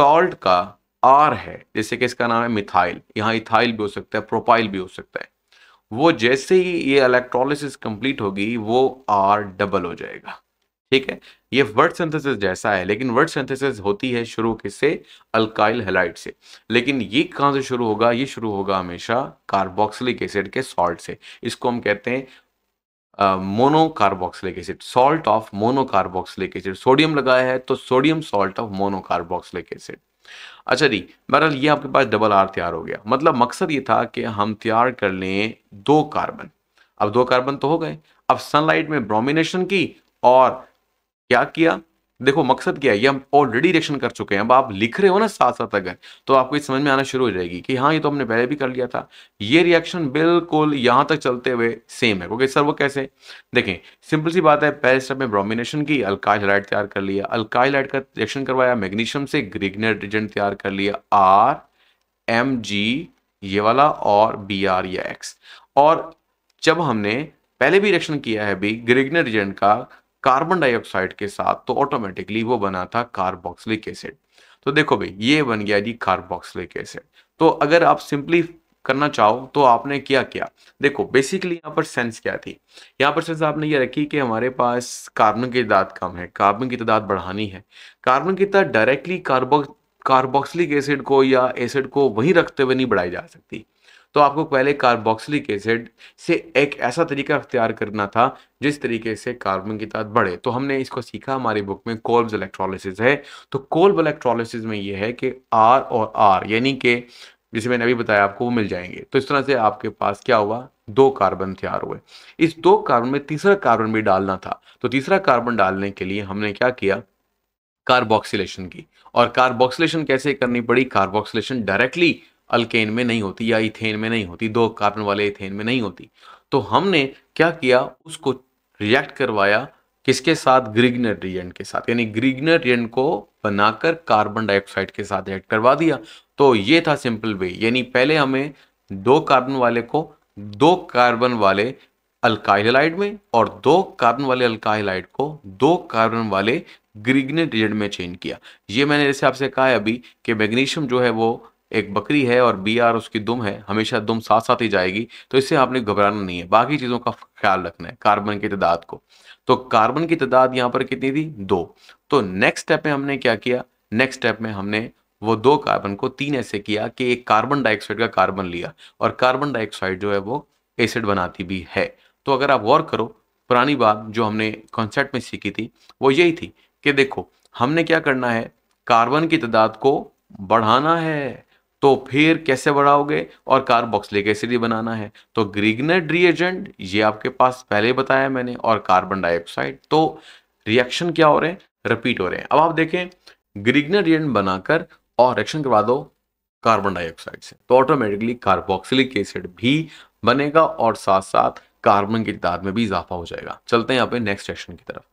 सॉल्ट का आर है जैसे कि इसका नाम है मिथाइल यहाँ इथाइल भी हो सकता है प्रोपाइल भी हो सकता है वो जैसे ही ये इलेक्ट्रोलिसिस कंप्लीट होगी वो आर डबल हो जाएगा ठीक है ये वर्ड सिंथेसिस जैसा है लेकिन वर्ड सिंथेसिस होती है शुरू किससे अल्काइल हेलाइट से लेकिन ये कहाँ से शुरू होगा ये शुरू होगा हमेशा कार्बोक्सिलिक एसिड के सॉल्ट से इसको हम कहते हैं monocarboxylic acid salt of monocarboxylic acid sodium लगाया है तो sodium salt of monocarboxylic acid अच्छा जी बहरहाल ये आपके पास डबल आर तैयार हो गया मतलब मकसद ये था कि हम तैयार कर लें दो कार्बन अब दो कार्बन तो हो गए अब सनलाइट में ब्रोमिनेशन की और क्या किया देखो मकसद क्या है ये हम ऑलरेडी रिएक्शन कर चुके हैं अब आप लिख रहे हो ना साथ साथ अगर तो आपको ये समझ में आना शुरू हो जाएगी कि हाँ ये तो हमने पहले भी कर लिया था ये रिएक्शन बिल्कुल यहाँ तक चलते हुए सेम है क्योंकि सर वो कैसे देखें सिंपल सी बात है पहले स्टेप में ब्रोमिनेशन की अल्काइल लाइट तैयार कर लिया अल्काइल लाइट का रिएक्शन करवाया मैग्नीशियम से ग्रिग्नर डिजेंट तैयार कर लिया आर एम जी ये वाला और बी आर या एक्स और जब हमने पहले भी रिएक्शन किया है भी ग्रिग्नर रिजेंट का कार्बन डाइऑक्साइड के साथ तो ऑटोमेटिकली वो बना था कार्बोक्सिलिक एसिड तो देखो भाई ये बन गया जी कार्बोक्सिलिक एसिड तो अगर आप सिंपली करना चाहो तो आपने क्या किया देखो बेसिकली यहाँ पर सेंस क्या थी यहाँ पर सेंस आपने ये रखी कि हमारे पास कार्बन की तादाद कम है कार्बन की तादाद बढ़ानी है कार्बन की तादाद डायरेक्टली कार्बो कार्बोक्सिलिक एसिड को या एसिड को वहीं रखते हुए नहीं बढ़ाई जा सकती तो आपको पहले कार्बोक्सिलिक एसिड से एक ऐसा तरीका अख्तियार करना था जिस तरीके से कार्बन की तादाद बढ़े तो हमने इसको सीखा हमारी बुक में कोल्ब इलेक्ट्रोलिसिस है तो कोल्ब इलेक्ट्रोलिसिस में ये है कि आर और आर यानी कि जिसे मैंने अभी बताया आपको वो मिल जाएंगे तो इस तरह से आपके पास क्या हुआ दो कार्बन तैयार हुए इस दो कार्बन में तीसरा कार्बन भी डालना था तो तीसरा कार्बन डालने के लिए हमने क्या किया कार्बोक्सिलेशन की और कार्बोक्सिलेशन कैसे करनी पड़ी कार्बोक्सिलेशन डायरेक्टली अल्केन में नहीं होती या इथेन में नहीं होती दो कार्बन वाले इथेन में नहीं होती तो हमने क्या किया उसको रिएक्ट करवाया किसके साथ ग्रिग्नर रिएंट के साथ यानी ग्रिग्नर रिएंट को बनाकर कार्बन डाइऑक्साइड के साथ रिएक्ट करवा दिया तो ये था सिंपल वे यानी पहले हमें दो कार्बन वाले को दो कार्बन वाले अल्काइलाइड में और दो कार्बन वाले अल्काइलाइड को दो कार्बन वाले ग्रिग्नर रिएंट में चेंज किया ये मैंने जैसे आपसे कहा है अभी कि मैग्नीशियम जो है वो एक बकरी है और बी आर उसकी दुम है हमेशा दुम साथ साथ ही जाएगी तो इससे आपने घबराना नहीं है बाकी चीज़ों का ख्याल रखना है कार्बन की तादाद को तो कार्बन की तादाद यहाँ पर कितनी थी दो तो नेक्स्ट स्टेप में हमने क्या किया नेक्स्ट स्टेप में हमने वो दो कार्बन को तीन ऐसे किया कि एक कार्बन डाइऑक्साइड का कार्बन लिया और कार्बन डाइऑक्साइड जो है वो एसिड बनाती भी है तो अगर आप गौर करो पुरानी बात जो हमने कॉन्सेप्ट में सीखी थी वो यही थी कि देखो हमने क्या करना है कार्बन की तादाद को बढ़ाना है तो फिर कैसे बढ़ाओगे और कार्बोक्सिलिक एसिड ही बनाना है तो ग्रीगनेट रिएजेंट ये आपके पास पहले बताया मैंने और कार्बन डाइऑक्साइड तो रिएक्शन क्या हो रहे हैं रिपीट हो रहे हैं अब आप देखें ग्रीगनेट रिएजेंट बनाकर और रिएक्शन करवा दो कार्बन डाइऑक्साइड से तो ऑटोमेटिकली कार्बोक्सिलिक एसिड भी बनेगा और साथ साथ कार्बन की तादाद में भी इजाफा हो जाएगा चलते हैं यहाँ पे नेक्स्ट रिएक्शन की तरफ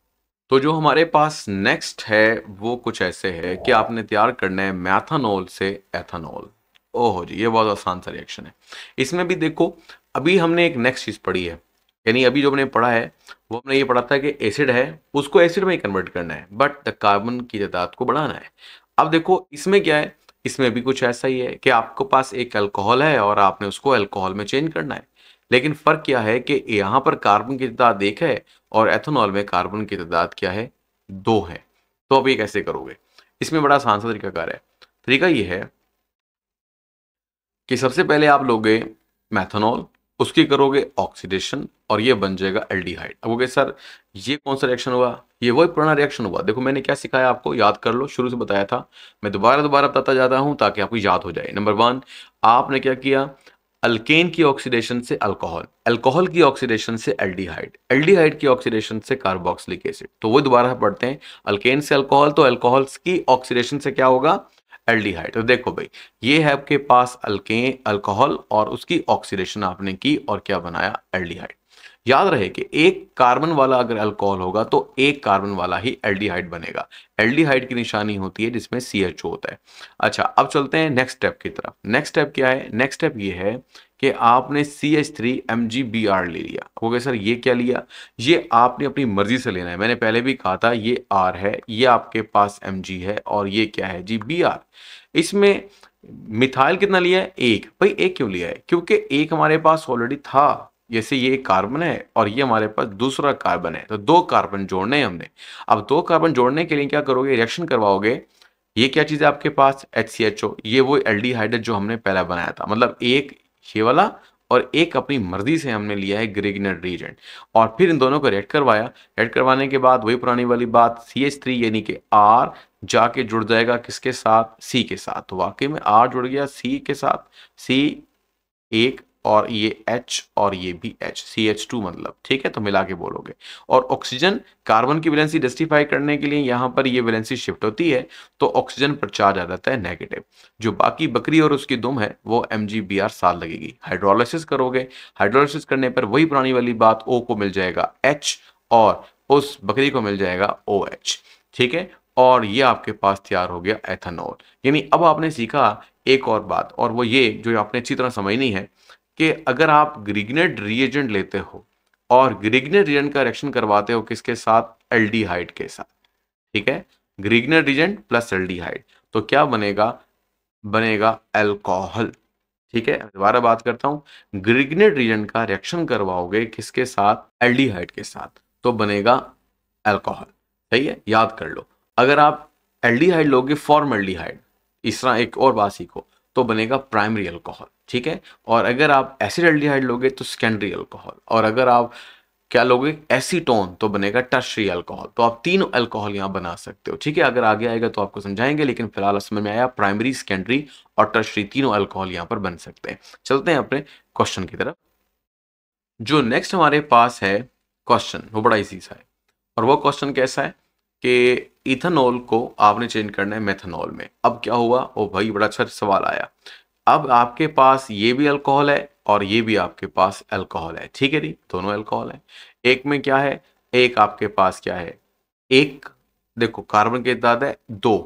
तो जो हमारे पास नेक्स्ट है वो कुछ ऐसे है कि आपने तैयार करना है मैथानोल से एथानोल ओहो जी ये बहुत आसान सा रिएक्शन है इसमें भी देखो अभी हमने एक नेक्स्ट चीज़ पढ़ी है यानी अभी जो हमने पढ़ा है वो हमने ये पढ़ा था कि एसिड है उसको एसिड में कन्वर्ट करना है बट द कार्बन की तादाद को बढ़ाना है अब देखो इसमें क्या है इसमें भी कुछ ऐसा ही है कि आपके पास एक अल्कोहल है और आपने उसको अल्कोहल में चेंज करना है लेकिन फ़र्क क्या है कि यहाँ पर कार्बन की तादाद एक है और एथेनॉल में कार्बन की तादाद क्या है दो है तो अब ये कैसे करोगे इसमें बड़ा आसान सा तरीकाकार है तरीका ये है कि सबसे पहले आप लोगे मैथनॉल उसकी करोगे ऑक्सीडेशन और ये बन जाएगा एल्डिहाइड अब ओके सर ये कौन सा रिएक्शन हुआ ये वही पुराना रिएक्शन हुआ देखो मैंने क्या सिखाया आपको याद कर लो शुरू से बताया था मैं दोबारा दोबारा बताता जाता हूं ताकि आपको याद हो जाए नंबर वन आपने क्या किया अल्केन की ऑक्सीडेशन से अल्कोहल अल्कोहल की ऑक्सीडेशन से एल्डिहाइड एल्डिहाइड की ऑक्सीडेशन से कार्बोक्सिलिक एसिड तो वो दोबारा पढ़ते हैं अल्केन से अल्कोहल तो अल्कोहल की ऑक्सीडेशन से क्या होगा एल्डिहाइड तो देखो भाई ये है आपके पास अल्के अल्कोहल और उसकी ऑक्सीडेशन आपने की और क्या बनाया एल्डिहाइड याद रहे कि एक कार्बन वाला अगर अल्कोहल होगा तो एक कार्बन वाला ही एल्डिहाइड बनेगा एल्डिहाइड की निशानी होती है जिसमें सी एच ओ होता है अच्छा अब चलते हैं नेक्स्ट स्टेप की तरफ नेक्स्ट स्टेप क्या है नेक्स्ट स्टेप ये है कि आपने C H three M G B R ले लिया हो गया सर ये क्या लिया ये आपने अपनी मर्जी से लेना है मैंने पहले भी कहा था ये आर है ये आपके पास एम जी है और ये क्या है जी बी आर इसमें मिथाइल कितना लिया है एक भाई एक क्यों लिया है क्योंकि एक हमारे पास ऑलरेडी था जैसे ये एक कार्बन है और ये हमारे पास दूसरा कार्बन है तो दो कार्बन जोड़ने हैं हमने अब दो कार्बन जोड़ने के लिए क्या करोगे रिएक्शन करवाओगे ये क्या चीज़ है आपके पास एच सी एच ओ ये वो एल डी हाइड्रेट जो हमने पहला बनाया था मतलब एक ये वाला और एक अपनी मर्जी से हमने लिया है ग्रेगनर रीजेंट और फिर इन दोनों को रेड करवाया रेड करवाने के बाद वही पुरानी वाली बात सी एच थ्री यानी कि आर जाके जुड़ जाएगा किसके साथ सी के साथ तो वाकई में आर जुड़ गया सी के साथ सी एक और ये H और ये भी H सी एच टू मतलब ठीक है तो मिला के बोलोगे और ऑक्सीजन कार्बन की वैलेंसी जस्टिफाई करने के लिए यहाँ पर ये वैलेंसी शिफ्ट होती है तो ऑक्सीजन पर चार्ज आ जाता है नेगेटिव जो बाकी बकरी और उसकी दुम है वो एम जी बी आर साल लगेगी हाइड्रोलिसिस करोगे हाइड्रोलिसिस करने पर वही पुरानी वाली बात ओ को मिल जाएगा एच और उस बकरी को मिल जाएगा ओ एच ठीक है और ये आपके पास तैयार हो गया एथेनॉल यानी अब आपने सीखा एक और बात और वो ये जो आपने अच्छी तरह समझनी है कि अगर आप ग्रिग्नेट रिएजेंट लेते हो और ग्रिग्नेट रिएजेंट का रिएक्शन करवाते हो किसके साथ एल्डिहाइड के साथ ठीक है ग्रिग्नेट रिएजेंट प्लस एल्डिहाइड तो क्या बनेगा बनेगा एल्कोहल ठीक है दोबारा बात करता हूं ग्रिग्नेट रिएजेंट का रिएक्शन करवाओगे किसके साथ एल्डिहाइड के साथ तो बनेगा एल्कोहल सही है याद कर लो अगर आप एल्डिहाइड लोगे फॉर्म एल्डिहाइड इस तरह एक और बात सीखो तो बनेगा प्राइमरी अल्कोहल ठीक है और अगर आप एसिड एल्डिहाइड लोगे तो सेकेंडरी अल्कोहल और अगर आप क्या लोगे एसीटोन तो बनेगा टर्शरी अल्कोहल तो आप तीन अल्कोहल यहाँ बना सकते हो ठीक है अगर आगे आएगा तो आपको समझाएंगे लेकिन फिलहाल समझ में आया प्राइमरी सेकेंडरी और टर्शरी तीनों अल्कोहल यहाँ पर बन सकते हैं चलते हैं अपने क्वेश्चन की तरफ जो नेक्स्ट हमारे पास है क्वेश्चन वो बड़ा इजी सा है और वो क्वेश्चन कैसा है कि इथेनॉल को आपने चेंज करना है मेथनॉल में अब क्या हुआ ओ भाई बड़ा अच्छा सवाल आया अब आपके पास ये भी अल्कोहल है और ये भी आपके पास अल्कोहल है ठीक है जी दोनों अल्कोहल है एक में क्या है एक आपके पास क्या है एक देखो कार्बन की तादाद है दो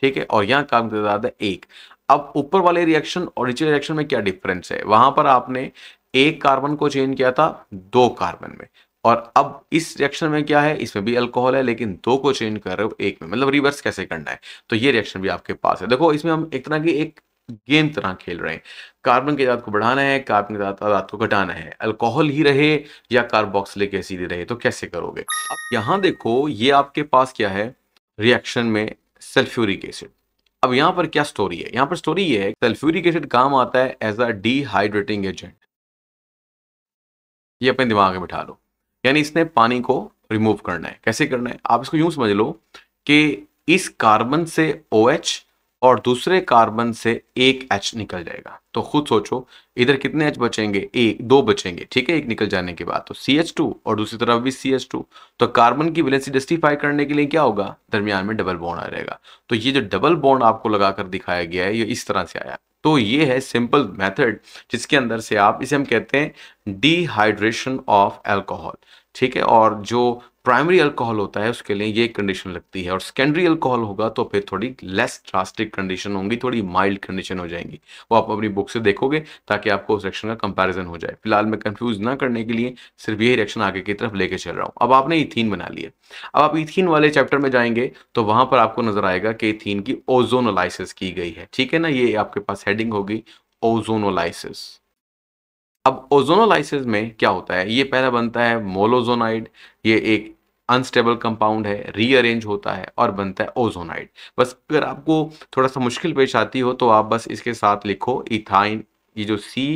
ठीक है और यहाँ कार्बन की तादाद है एक अब ऊपर वाले रिएक्शन और नीचे रिएक्शन में क्या डिफरेंस है वहां पर आपने एक कार्बन को चेंज किया था दो कार्बन में और अब इस रिएक्शन में क्या है इसमें भी अल्कोहल है लेकिन दो को चेंज कर रहे हो एक में मतलब रिवर्स कैसे करना है तो ये रिएक्शन भी आपके पास है देखो इसमें हम एक तरह की एक गेम तरह खेल रहे हैं कार्बन के तादाद को बढ़ाना है कार्बन के तादाद को घटाना है अल्कोहल ही रहे या लेके सीधे रहे तो कैसे करोगे अब यहाँ देखो ये आपके पास क्या है रिएक्शन में सल्फ्यूरिक एसिड अब यहाँ पर क्या स्टोरी है यहाँ पर स्टोरी ये है सल्फ्यूरिक एसिड काम आता है एज अ डिहाइड्रेटिंग एजेंट ये अपने दिमाग में बिठा लो यानी इसने पानी को रिमूव करना है कैसे करना है आप इसको यूं समझ लो कि इस कार्बन से ओ OH और दूसरे कार्बन से एक एच निकल जाएगा तो खुद सोचो इधर कितने एच बचेंगे एक दो बचेंगे ठीक है एक निकल जाने के बाद तो सी एच टू और दूसरी तरफ भी सी एच टू तो कार्बन की वैलेंसी जस्टिफाई करने के लिए क्या होगा दरमियान में डबल बॉन्ड आ जाएगा तो ये जो डबल बॉन्ड आपको लगाकर दिखाया गया है ये इस तरह से आया तो ये है सिंपल मेथड जिसके अंदर से आप इसे हम कहते हैं डिहाइड्रेशन ऑफ एल्कोहल ठीक है और जो प्राइमरी अल्कोहल होता है उसके लिए ये कंडीशन लगती है और सेकेंडरी अल्कोहल होगा तो फिर थोड़ी लेस ड्रास्टिक कंडीशन होंगी थोड़ी माइल्ड कंडीशन हो जाएंगी वो आप अपनी बुक से देखोगे ताकि आपको उस रिएक्शन का कंपैरिजन हो जाए फिलहाल मैं कंफ्यूज ना करने के लिए सिर्फ यही रिएक्शन आगे की तरफ लेके चल रहा हूँ अब आपने इथिन बना लिया अब आप इथीन वाले चैप्टर में जाएंगे तो वहां पर आपको नजर आएगा कि इथिन की ओजोनोलाइसिस की गई है ठीक है ना ये आपके पास हेडिंग होगी ओजोनोलाइसिस अब ओजोनोलाइसिस में क्या होता है ये पहला बनता है मोलोजोनाइड ये एक अनस्टेबल कंपाउंड है रीअरेंज होता है और बनता है ओजोनाइट बस अगर आपको थोड़ा सा मुश्किल पेश आती हो तो आप बस इसके साथ लिखो इथाइन ये जो सी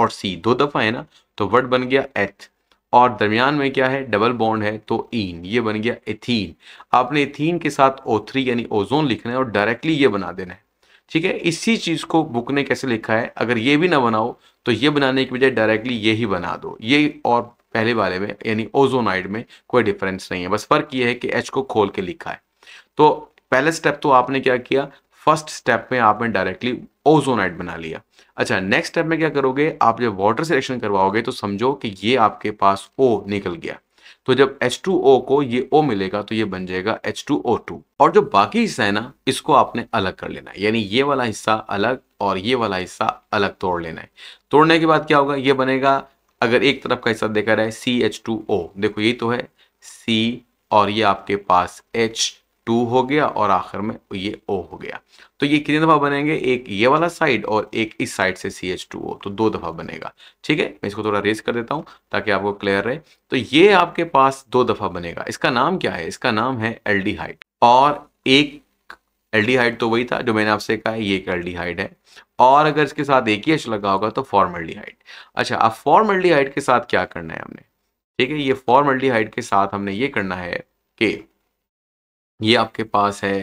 और सी दो दफ़ा है ना तो वर्ड बन गया एथ और दरमियान में क्या है डबल बॉन्ड है तो ईन ये बन गया एथीन आपने एथीन के साथ ओ यानी ओजोन लिखना है और डायरेक्टली ये बना देना है ठीक है इसी चीज़ को बुक ने कैसे लिखा है अगर ये भी ना बनाओ तो ये बनाने की बजाय डायरेक्टली ये ही बना दो ये और पहले वाले में यानी ओजोनाइड में कोई डिफरेंस नहीं है बस फर्क ये है कि एच को खोल के लिखा है तो पहला स्टेप तो आपने क्या किया फर्स्ट स्टेप में आपने डायरेक्टली ओजोनाइड बना लिया अच्छा नेक्स्ट स्टेप में क्या करोगे आप जब वाटर सिलेक्शन करवाओगे तो समझो कि ये आपके पास ओ निकल गया तो जब H2O को ये O मिलेगा तो ये बन जाएगा H2O2 और जो बाकी हिस्सा है ना इसको आपने अलग कर लेना है यानी ये वाला हिस्सा अलग और ये वाला हिस्सा अलग तोड़ लेना है तोड़ने के बाद क्या होगा ये बनेगा अगर एक तरफ का हिस्सा देखा रहा है सी एच टू ओ देखो यही तो है सी और ये आपके पास एच टू हो गया और आखिर में ये ओ हो गया तो ये कितने दफ़ा बनेंगे एक ये वाला साइड और एक इस साइड से सी एच टू ओ तो दो दफ़ा बनेगा ठीक है मैं इसको थोड़ा रेस कर देता हूँ ताकि आपको क्लियर रहे तो ये आपके पास दो दफ़ा बनेगा इसका नाम क्या है इसका नाम है एल्डिहाइड और एक एल्डिहाइड तो वही था जो मैंने आपसे कहा ये एक एल्डिहाइड है और अगर इसके साथ एक ही एच लगा होगा तो हाइट अच्छा अब हाइट के साथ क्या करना है हमने ठीक है ये हाइट के साथ हमने ये करना है कि ये आपके पास है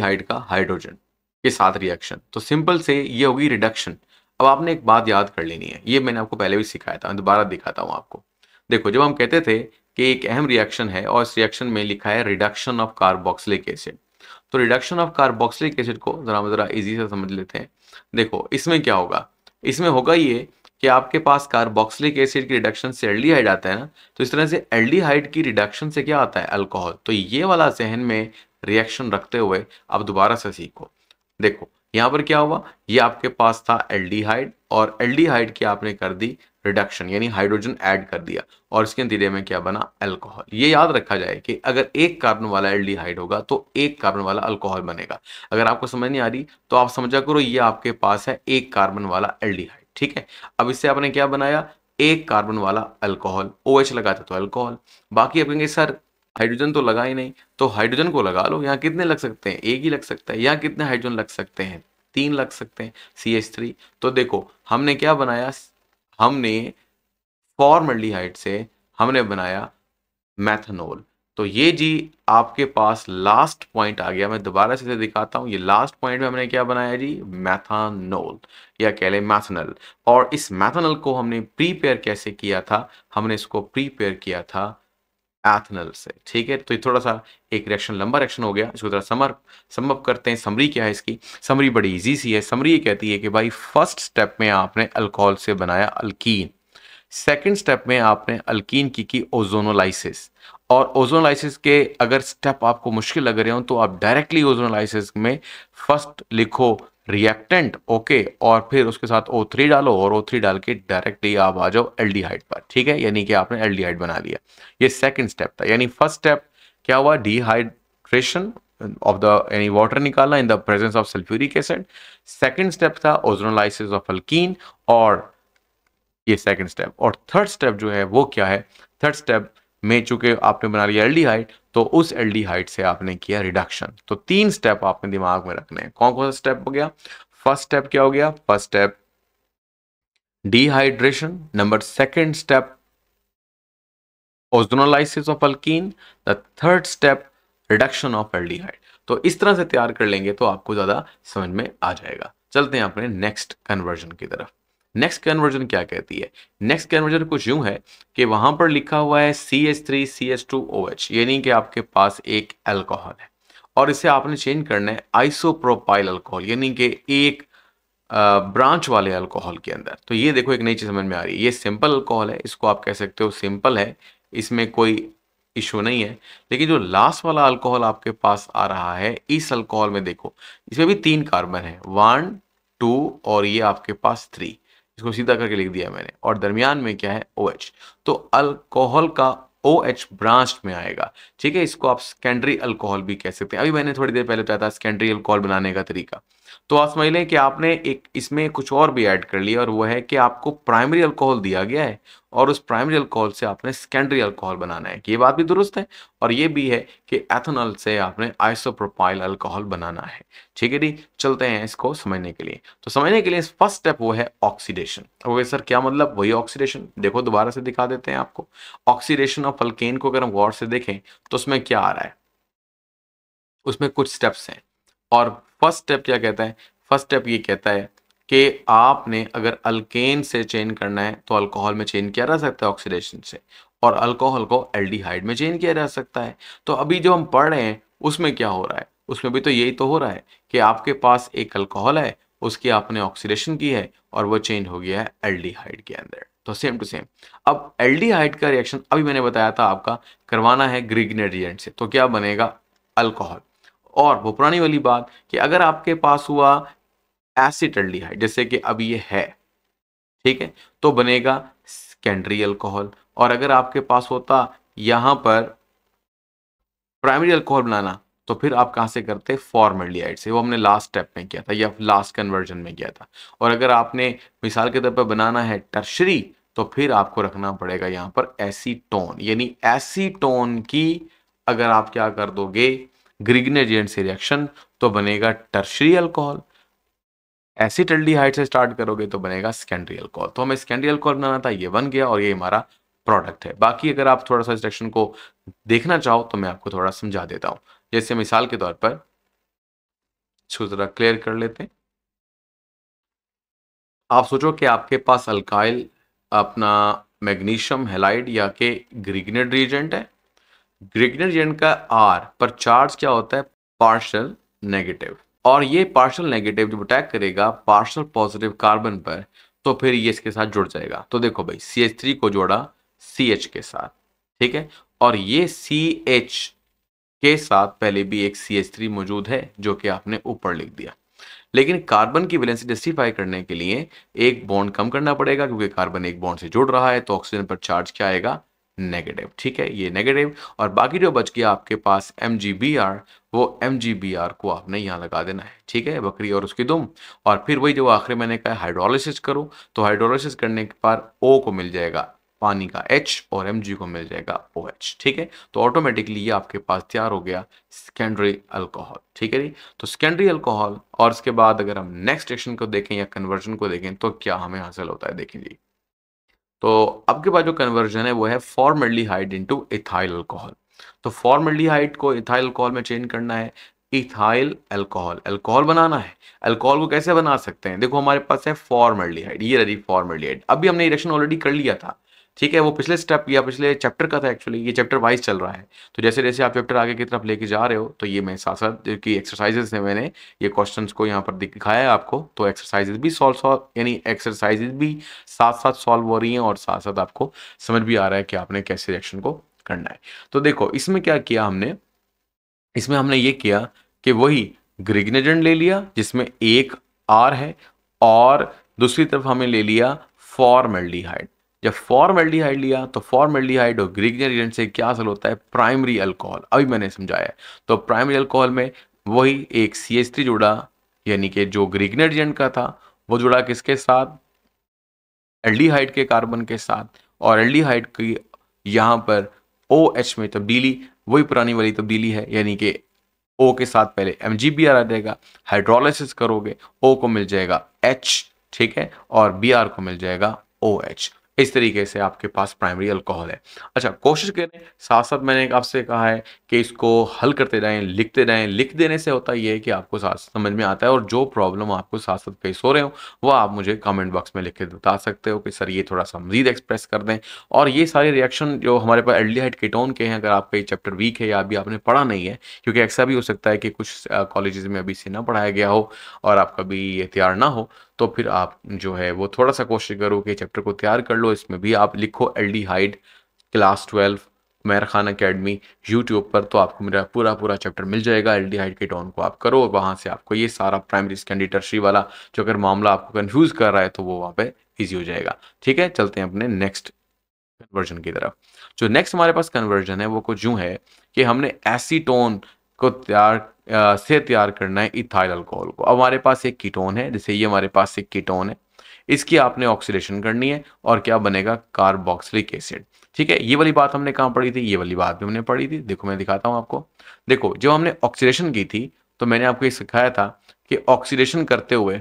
हाइट का हाइड्रोजन के साथ रिएक्शन तो सिंपल से ये होगी रिडक्शन अब आपने एक बात याद कर लेनी है ये मैंने आपको पहले भी सिखाया था दोबारा दिखाता हूँ आपको देखो जब हम कहते थे कि एक अहम रिएक्शन है और इस रिएक्शन में लिखा है रिडक्शन ऑफ कार्बोक्सिलिक एसिड तो रिडक्शन ऑफ कार्बोक्सिलिक एसिड को ज़रा ज़रा इजी से समझ लेते हैं देखो इसमें क्या होगा इसमें होगा ये कि आपके पास कार्बोक्सिलिक एसिड की रिडक्शन से एल्डिहाइड आता है ना तो इस तरह से एल्डिहाइड की रिडक्शन से क्या आता है अल्कोहल तो ये वाला सहन में रिएक्शन रखते हुए आप दोबारा से सीखो देखो यहाँ पर क्या हुआ ये आपके पास था एल्डिहाइड और एल्डिहाइड की आपने कर दी रिडक्शन यानी हाइड्रोजन ऐड कर दिया और इसके नतीजे में क्या बना अल्कोहल ये याद रखा जाए कि अगर एक कार्बन वाला एल्डिहाइड होगा तो एक कार्बन वाला अल्कोहल बनेगा अगर आपको समझ नहीं आ रही तो आप समझा करो ये आपके पास है एक कार्बन वाला एल्डिहाइड ठीक है अब इससे आपने क्या बनाया एक कार्बन वाला अल्कोहल ओ OH लगाते तो अल्कोहल बाकी आप कहेंगे सर हाइड्रोजन तो लगा ही नहीं तो हाइड्रोजन को लगा लो यहाँ कितने लग सकते हैं एक ही लग सकता है यहाँ कितने हाइड्रोजन लग सकते हैं तीन लग सकते हैं सी एच थ्री तो देखो हमने क्या बनाया हमने हाइट से हमने बनाया मैथनोल तो ये जी आपके पास लास्ट पॉइंट आ गया मैं दोबारा से दिखाता हूँ ये लास्ट पॉइंट में हमने क्या बनाया जी मैथानोल या कह लें मैथनल और इस मैथनल को हमने प्रीपेयर कैसे किया था हमने इसको प्रीपेयर किया था एथनल से ठीक है तो ये थोड़ा सा एक रिएक्शन लंबा रिएक्शन हो गया इसको जरा समर समअप करते हैं समरी क्या है इसकी समरी बड़ी इजी सी है समरी ये कहती है कि भाई फर्स्ट स्टेप में आपने अल्कोहल से बनाया अल्कीन सेकंड स्टेप में आपने अल्कीन की की ओजोनोलाइसिस और ओजोनोलाइसिस के अगर स्टेप आपको मुश्किल लग रहे हो तो आप डायरेक्टली ओजोनोलाइसिस में फर्स्ट लिखो रिएक्टेंट ओके और फिर उसके साथ ओ थ्री डालो और ओ थ्री डाल के डायरेक्टली आप आ जाओ एल पर ठीक है यानी कि आपने एल बना लिया ये सेकेंड स्टेप था यानी फर्स्ट स्टेप क्या हुआ डिहाइड्रेशन ऑफ द यानी वाटर निकालना in the presence of sulphuric acid second step था ओजोनोलाइसिस ऑफ अल्कीन और ये सेकेंड स्टेप और थर्ड स्टेप जो है वो क्या है थर्ड स्टेप में चूंकि आपने बना लिया एल्डिहाइड तो उस एल से आपने किया रिडक्शन तो तीन स्टेप आपने दिमाग में रखने हैं कौन कौन सा स्टेप हो गया फर्स्ट स्टेप क्या हो गया first step dehydration number second step ozonolysis of alkene the third step reduction of एल तो इस तरह से तैयार कर लेंगे तो आपको ज़्यादा समझ में आ जाएगा चलते हैं अपने नेक्स्ट कन्वर्जन की तरफ नेक्स्ट कन्वर्जन क्या कहती है नेक्स्ट कन्वर्जन कुछ यूं है कि वहां पर लिखा हुआ है C H three C H two O H यानी कि आपके पास एक अल्कोहल है और इसे आपने चेंज करना है आइसोप्रोपाइल अल्कोहल यानी कि एक ब्रांच वाले अल्कोहल के अंदर तो ये देखो एक नई चीज़ समझ में आ रही है ये सिंपल अल्कोहल है इसको आप कह सकते हो सिंपल है इसमें कोई इशू नहीं है लेकिन जो लास्ट वाला अल्कोहल आपके पास आ रहा है इस अल्कोहल में देखो इसमें भी तीन कार्बन है वन टू और ये आपके पास थ्री इसको सीधा करके लिख दिया मैंने और दरमियान में क्या है ओ OH. तो अल्कोहल का ओ एच ब्रांच में आएगा ठीक है इसको आप सेकेंडरी अल्कोहल भी कह सकते हैं अभी मैंने थोड़ी देर पहले बताया था सेकेंडरी अल्कोहल बनाने का तरीका तो आप समझ लें कि आपने एक इसमें कुछ और भी ऐड कर लिया और वो है कि आपको प्राइमरी अल्कोहल दिया गया है और उस प्राइमरी अल्कोहल से आपने सेकेंडरी अल्कोहल बनाना है ये बात भी दुरुस्त है और ये भी है कि एथेनॉल से आपने आइसोप्रोपाइल अल्कोहल बनाना है ठीक है जी चलते हैं इसको समझने के लिए तो समझने के लिए फर्स्ट स्टेप वो है ऑक्सीडेशन ओके सर क्या मतलब वही ऑक्सीडेशन देखो दोबारा से दिखा देते हैं आपको ऑक्सीडेशन ऑफ अल्केन को अगर हम गौर से देखें तो उसमें क्या आ रहा है उसमें कुछ स्टेप्स हैं और फर्स्ट स्टेप क्या कहता है फर्स्ट स्टेप ये कहता है कि आपने अगर अल्केन से चेंज करना है तो अल्कोहल में चेंज किया जा सकता है ऑक्सीडेशन से और अल्कोहल को एल्डिहाइड में चेंज किया जा सकता है तो अभी जो हम पढ़ रहे हैं उसमें क्या हो रहा है उसमें भी तो यही तो हो रहा है कि आपके पास एक अल्कोहल है उसकी आपने ऑक्सीडेशन की है और वो चेंज हो गया है एल्डिहाइड के अंदर तो सेम टू सेम अब एल्डिहाइड का रिएक्शन अभी मैंने बताया था आपका करवाना है ग्रीग्नेडियंट से तो क्या बनेगा अल्कोहल और वो पुरानी वाली बात कि अगर आपके पास हुआ एसिड एल्डिहाइड जैसे कि अब ये है ठीक है तो बनेगा सेकेंडरी अल्कोहल और अगर आपके पास होता यहां पर प्राइमरी अल्कोहल बनाना तो फिर आप कहां से करते फॉर्मेलियाइड से वो हमने लास्ट स्टेप में किया था या लास्ट कन्वर्जन में किया था और अगर आपने मिसाल के तौर पर बनाना है टर्शरी तो फिर आपको रखना पड़ेगा यहां पर एसीटोन यानी एसीटोन की अगर आप क्या कर दोगे ग्रिग्नेजेंट से रिएक्शन तो बनेगा टर्शरी अल्कोहल एसिटल्डी हाइट से स्टार्ट करोगे तो बनेगा सेकेंडरी अल्कोहल तो हमें सेकेंडरी अल्कोहल बनाना था ये बन गया और ये हमारा प्रोडक्ट है बाकी अगर आप थोड़ा सा इस रिएक्शन को देखना चाहो तो मैं आपको थोड़ा समझा देता हूँ जैसे मिसाल के तौर पर इसको क्लियर कर लेते हैं आप सोचो कि आपके पास अल्काइल अपना मैग्नीशियम हेलाइड या के ग्रिगनेड रिएजेंट है ग्रिगनर जेंट का आर पर चार्ज क्या होता है पार्शल नेगेटिव और ये पार्शल नेगेटिव जब अटैक करेगा पार्शल पॉजिटिव कार्बन पर तो फिर ये इसके साथ जुड़ जाएगा तो देखो भाई सी एच थ्री को जोड़ा सी एच के साथ ठीक है और ये सी एच के साथ पहले भी एक सी एच थ्री मौजूद है जो कि आपने ऊपर लिख दिया लेकिन कार्बन की वैलेंसी जस्टिफाई करने के लिए एक बॉन्ड कम करना पड़ेगा क्योंकि कार्बन एक बॉन्ड से जुड़ रहा है तो ऑक्सीजन पर चार्ज क्या आएगा नेगेटिव ठीक है ये नेगेटिव और बाकी जो बच गया आपके पास एम वो एम को आपने यहाँ लगा देना है ठीक है बकरी और उसकी दुम और फिर वही जो आखिर मैंने कहा हाइड्रोलिसिस करो तो हाइड्रोलिसिस करने के बाद ओ को मिल जाएगा पानी का H और Mg को मिल जाएगा OH, ठीक है तो ऑटोमेटिकली ये आपके पास तैयार हो गया सेकेंडरी अल्कोहल ठीक है जी तो सेकेंडरी अल्कोहल और इसके बाद अगर हम नेक्स्ट एक्शन को देखें या कन्वर्जन को देखें तो क्या हमें हासिल होता है देखें जी तो अब के बाद जो कन्वर्जन है वो है इन टू इथाइल अल्कोहल तो हाइट को इथाइल अल्कोहल में चेंज करना है इथाइल अल्कोहल अल्कोहल बनाना है अल्कोहल को कैसे बना सकते हैं देखो हमारे पास है हाइट ये रही हाइट अभी हमने रिएक्शन ऑलरेडी कर लिया था ठीक है वो पिछले स्टेप या पिछले चैप्टर का था एक्चुअली ये चैप्टर वाइज चल रहा है तो जैसे जैसे आप चैप्टर आगे की तरफ लेके जा रहे हो तो ये मैं साथ साथ की एक्सरसाइजेज है मैंने ये क्वेश्चन को यहाँ पर दिखाया है आपको तो एक्सरसाइजेज भी सॉल्व सॉल्व यानी एक्सरसाइजेज भी साथ साथ सॉल्व हो रही हैं और साथ साथ आपको समझ भी आ रहा है कि आपने कैसे रिएक्शन को करना है तो देखो इसमें क्या किया हमने इसमें हमने ये किया कि वही ग्रिग्नेजेंट ले लिया जिसमें एक आर है और दूसरी तरफ हमें ले लिया फॉर्मेल्डिहाइड जब फॉर्मेल्डिहाइड लिया तो फॉर्मेल्डिहाइड और ग्रीक एजेंट से क्या असल होता है प्राइमरी अल्कोहल अभी मैंने समझाया तो प्राइमरी अल्कोहल में वही एक सी एच थ्री जुड़ा यानी कि जो ग्रीक एजेंट का था वो जुड़ा किसके साथ एल्डिहाइड के कार्बन के साथ और एल्डिहाइड की यहाँ पर ओ एच में तब्दीली वही पुरानी वाली तब्दीली है यानी कि ओ के साथ पहले एम जी बी आर आ जाएगा हाइड्रोलाइसिस करोगे ओ को मिल जाएगा एच ठीक है और बी आर को मिल जाएगा ओ OH. एच इस तरीके से आपके पास प्राइमरी अल्कोहल है अच्छा कोशिश करें साथ साथ मैंने आपसे कहा है कि इसको हल करते जाएं लिखते जाएं लिख देने से होता यह है कि आपको साथ समझ में आता है और जो प्रॉब्लम आपको साथ साथ फेस हो रहे हो वो आप मुझे कमेंट बॉक्स में लिख के बता सकते हो कि सर ये थोड़ा सा मजीद एक्सप्रेस कर दें और ये सारे रिएक्शन जो हमारे पास एल्डिहाइड कीटोन के हैं अगर आपका ये चैप्टर वीक है या अभी आपने पढ़ा नहीं है क्योंकि ऐसा भी हो सकता है कि कुछ कॉलेज में अभी से ना पढ़ाया गया हो और आपका भी ये तैयार ना हो तो फिर आप जो है वो थोड़ा सा कोशिश करो कि चैप्टर को तैयार कर लो इसमें भी आप लिखो एल क्लास ट्वेल्व मैर खान अकेडमी यूट्यूब पर तो आपको मेरा पूरा पूरा चैप्टर मिल जाएगा एल डी के टॉन को आप करो और वहाँ से आपको ये सारा प्राइमरी स्कैंडिटरशी वाला जो अगर मामला आपको कन्फ्यूज़ कर रहा है तो वो वहाँ पे ईजी हो जाएगा ठीक है चलते हैं अपने नेक्स्ट कन्वर्जन की तरफ जो नेक्स्ट हमारे पास कन्वर्जन है वो कुछ यूँ है कि हमने ऐसी टोन को तैयार से तैयार करना है इथाइल अल्कोहल को अब हमारे पास एक कीटोन है जैसे ये हमारे पास एक कीटोन है इसकी आपने ऑक्सीडेशन करनी है और क्या बनेगा कार्बोक्सिलिक एसिड ठीक है ये वाली बात हमने कहाँ पढ़ी थी ये वाली बात भी हमने पढ़ी थी देखो मैं दिखाता हूँ आपको देखो जब हमने ऑक्सीडेशन की थी तो मैंने आपको ये सिखाया था कि ऑक्सीडेशन करते हुए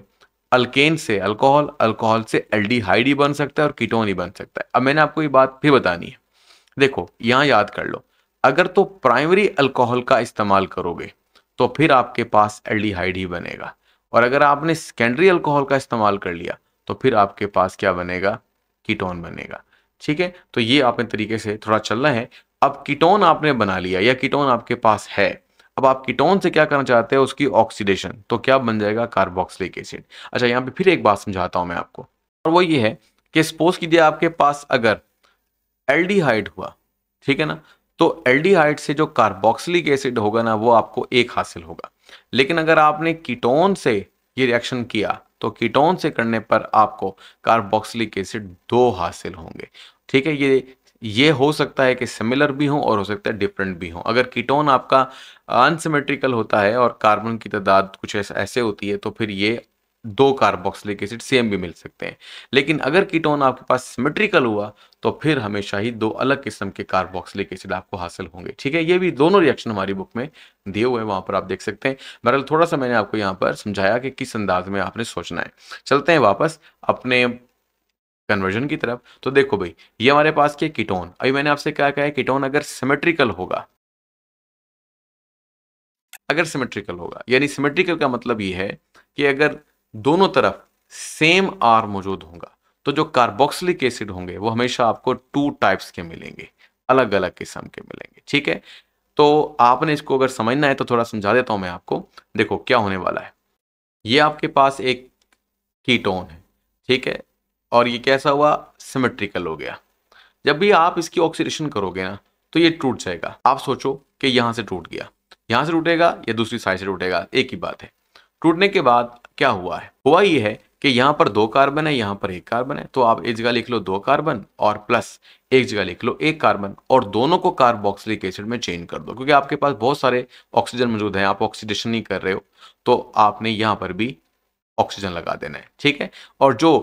अल्केन से अल्कोहल अल्कोहल से एल्डिहाइड ही बन सकता है और कीटोन ही बन सकता है अब मैंने आपको ये बात फिर बतानी है देखो यहाँ याद कर लो अगर तो प्राइमरी अल्कोहल का इस्तेमाल करोगे तो फिर आपके पास एल्डिहाइड ही बनेगा और अगर आपने सेकेंडरी अल्कोहल का इस्तेमाल कर लिया तो फिर आपके पास क्या बनेगा कीटोन बनेगा ठीक है तो ये आपने तरीके से थोड़ा चलना है अब कीटोन आपने बना लिया या कीटोन आपके पास है अब आप कीटोन से क्या करना चाहते हैं उसकी ऑक्सीडेशन तो क्या बन जाएगा कार्बोक्सिलिक एसिड अच्छा यहाँ पे फिर एक बात समझाता हूँ मैं आपको और वो ये है कि स्पोज कीजिए आपके पास अगर एल्डिहाइड हुआ ठीक है ना तो एल्डिहाइड से जो कार्बोक्सिलिक एसिड होगा ना वो आपको एक हासिल होगा लेकिन अगर आपने कीटोन से ये रिएक्शन किया तो कीटोन से करने पर आपको कार्बोक्सिलिक एसिड दो हासिल होंगे ठीक है ये ये हो सकता है कि सिमिलर भी हो और हो सकता है डिफरेंट भी हो अगर कीटोन आपका अनसिमेट्रिकल होता है और कार्बन की तादाद कुछ ऐसे होती है तो फिर ये दो कार्बोक्सिलिक एसिड सेम भी मिल सकते हैं लेकिन अगर कीटोन आपके पास सिमेट्रिकल हुआ तो फिर हमेशा ही दो अलग किस्म के कार्बोक्सिलिक एसिड आपको हासिल होंगे ठीक है ये भी दोनों रिएक्शन हमारी बुक में दिए हुए हैं वहां पर आप देख सकते हैं बहरहाल थोड़ा सा मैंने आपको यहाँ पर समझाया कि किस अंदाज में आपने सोचना है चलते हैं वापस अपने कन्वर्जन की तरफ तो देखो भाई ये हमारे पास क्या कीटोन अभी मैंने आपसे क्या कहा कीटोन अगर सिमेट्रिकल होगा अगर सिमेट्रिकल होगा यानी सिमेट्रिकल का मतलब ये है कि अगर दोनों तरफ सेम आर मौजूद होगा तो जो कार्बोक्सिलिक एसिड होंगे वो हमेशा आपको टू टाइप्स के मिलेंगे अलग अलग किस्म के मिलेंगे ठीक है तो आपने इसको अगर समझना है तो थोड़ा समझा देता हूँ मैं आपको देखो क्या होने वाला है ये आपके पास एक कीटोन है ठीक है और ये कैसा हुआ सिमेट्रिकल हो गया जब भी आप इसकी ऑक्सीडेशन करोगे ना तो ये टूट जाएगा आप सोचो कि यहां से टूट गया यहां से टूटेगा या दूसरी साइड से टूटेगा एक ही बात है टूटने के बाद क्या हुआ है हुआ ये है कि यहाँ पर दो कार्बन है यहाँ पर एक कार्बन है तो आप एक जगह लिख लो दो कार्बन और प्लस एक जगह लिख लो एक कार्बन और दोनों को कार्बोक्सिलिक एसिड में चेंज कर दो क्योंकि आपके पास बहुत सारे ऑक्सीजन मौजूद हैं आप ऑक्सीडेशन नहीं कर रहे हो तो आपने यहाँ पर भी ऑक्सीजन लगा देना है ठीक है और जो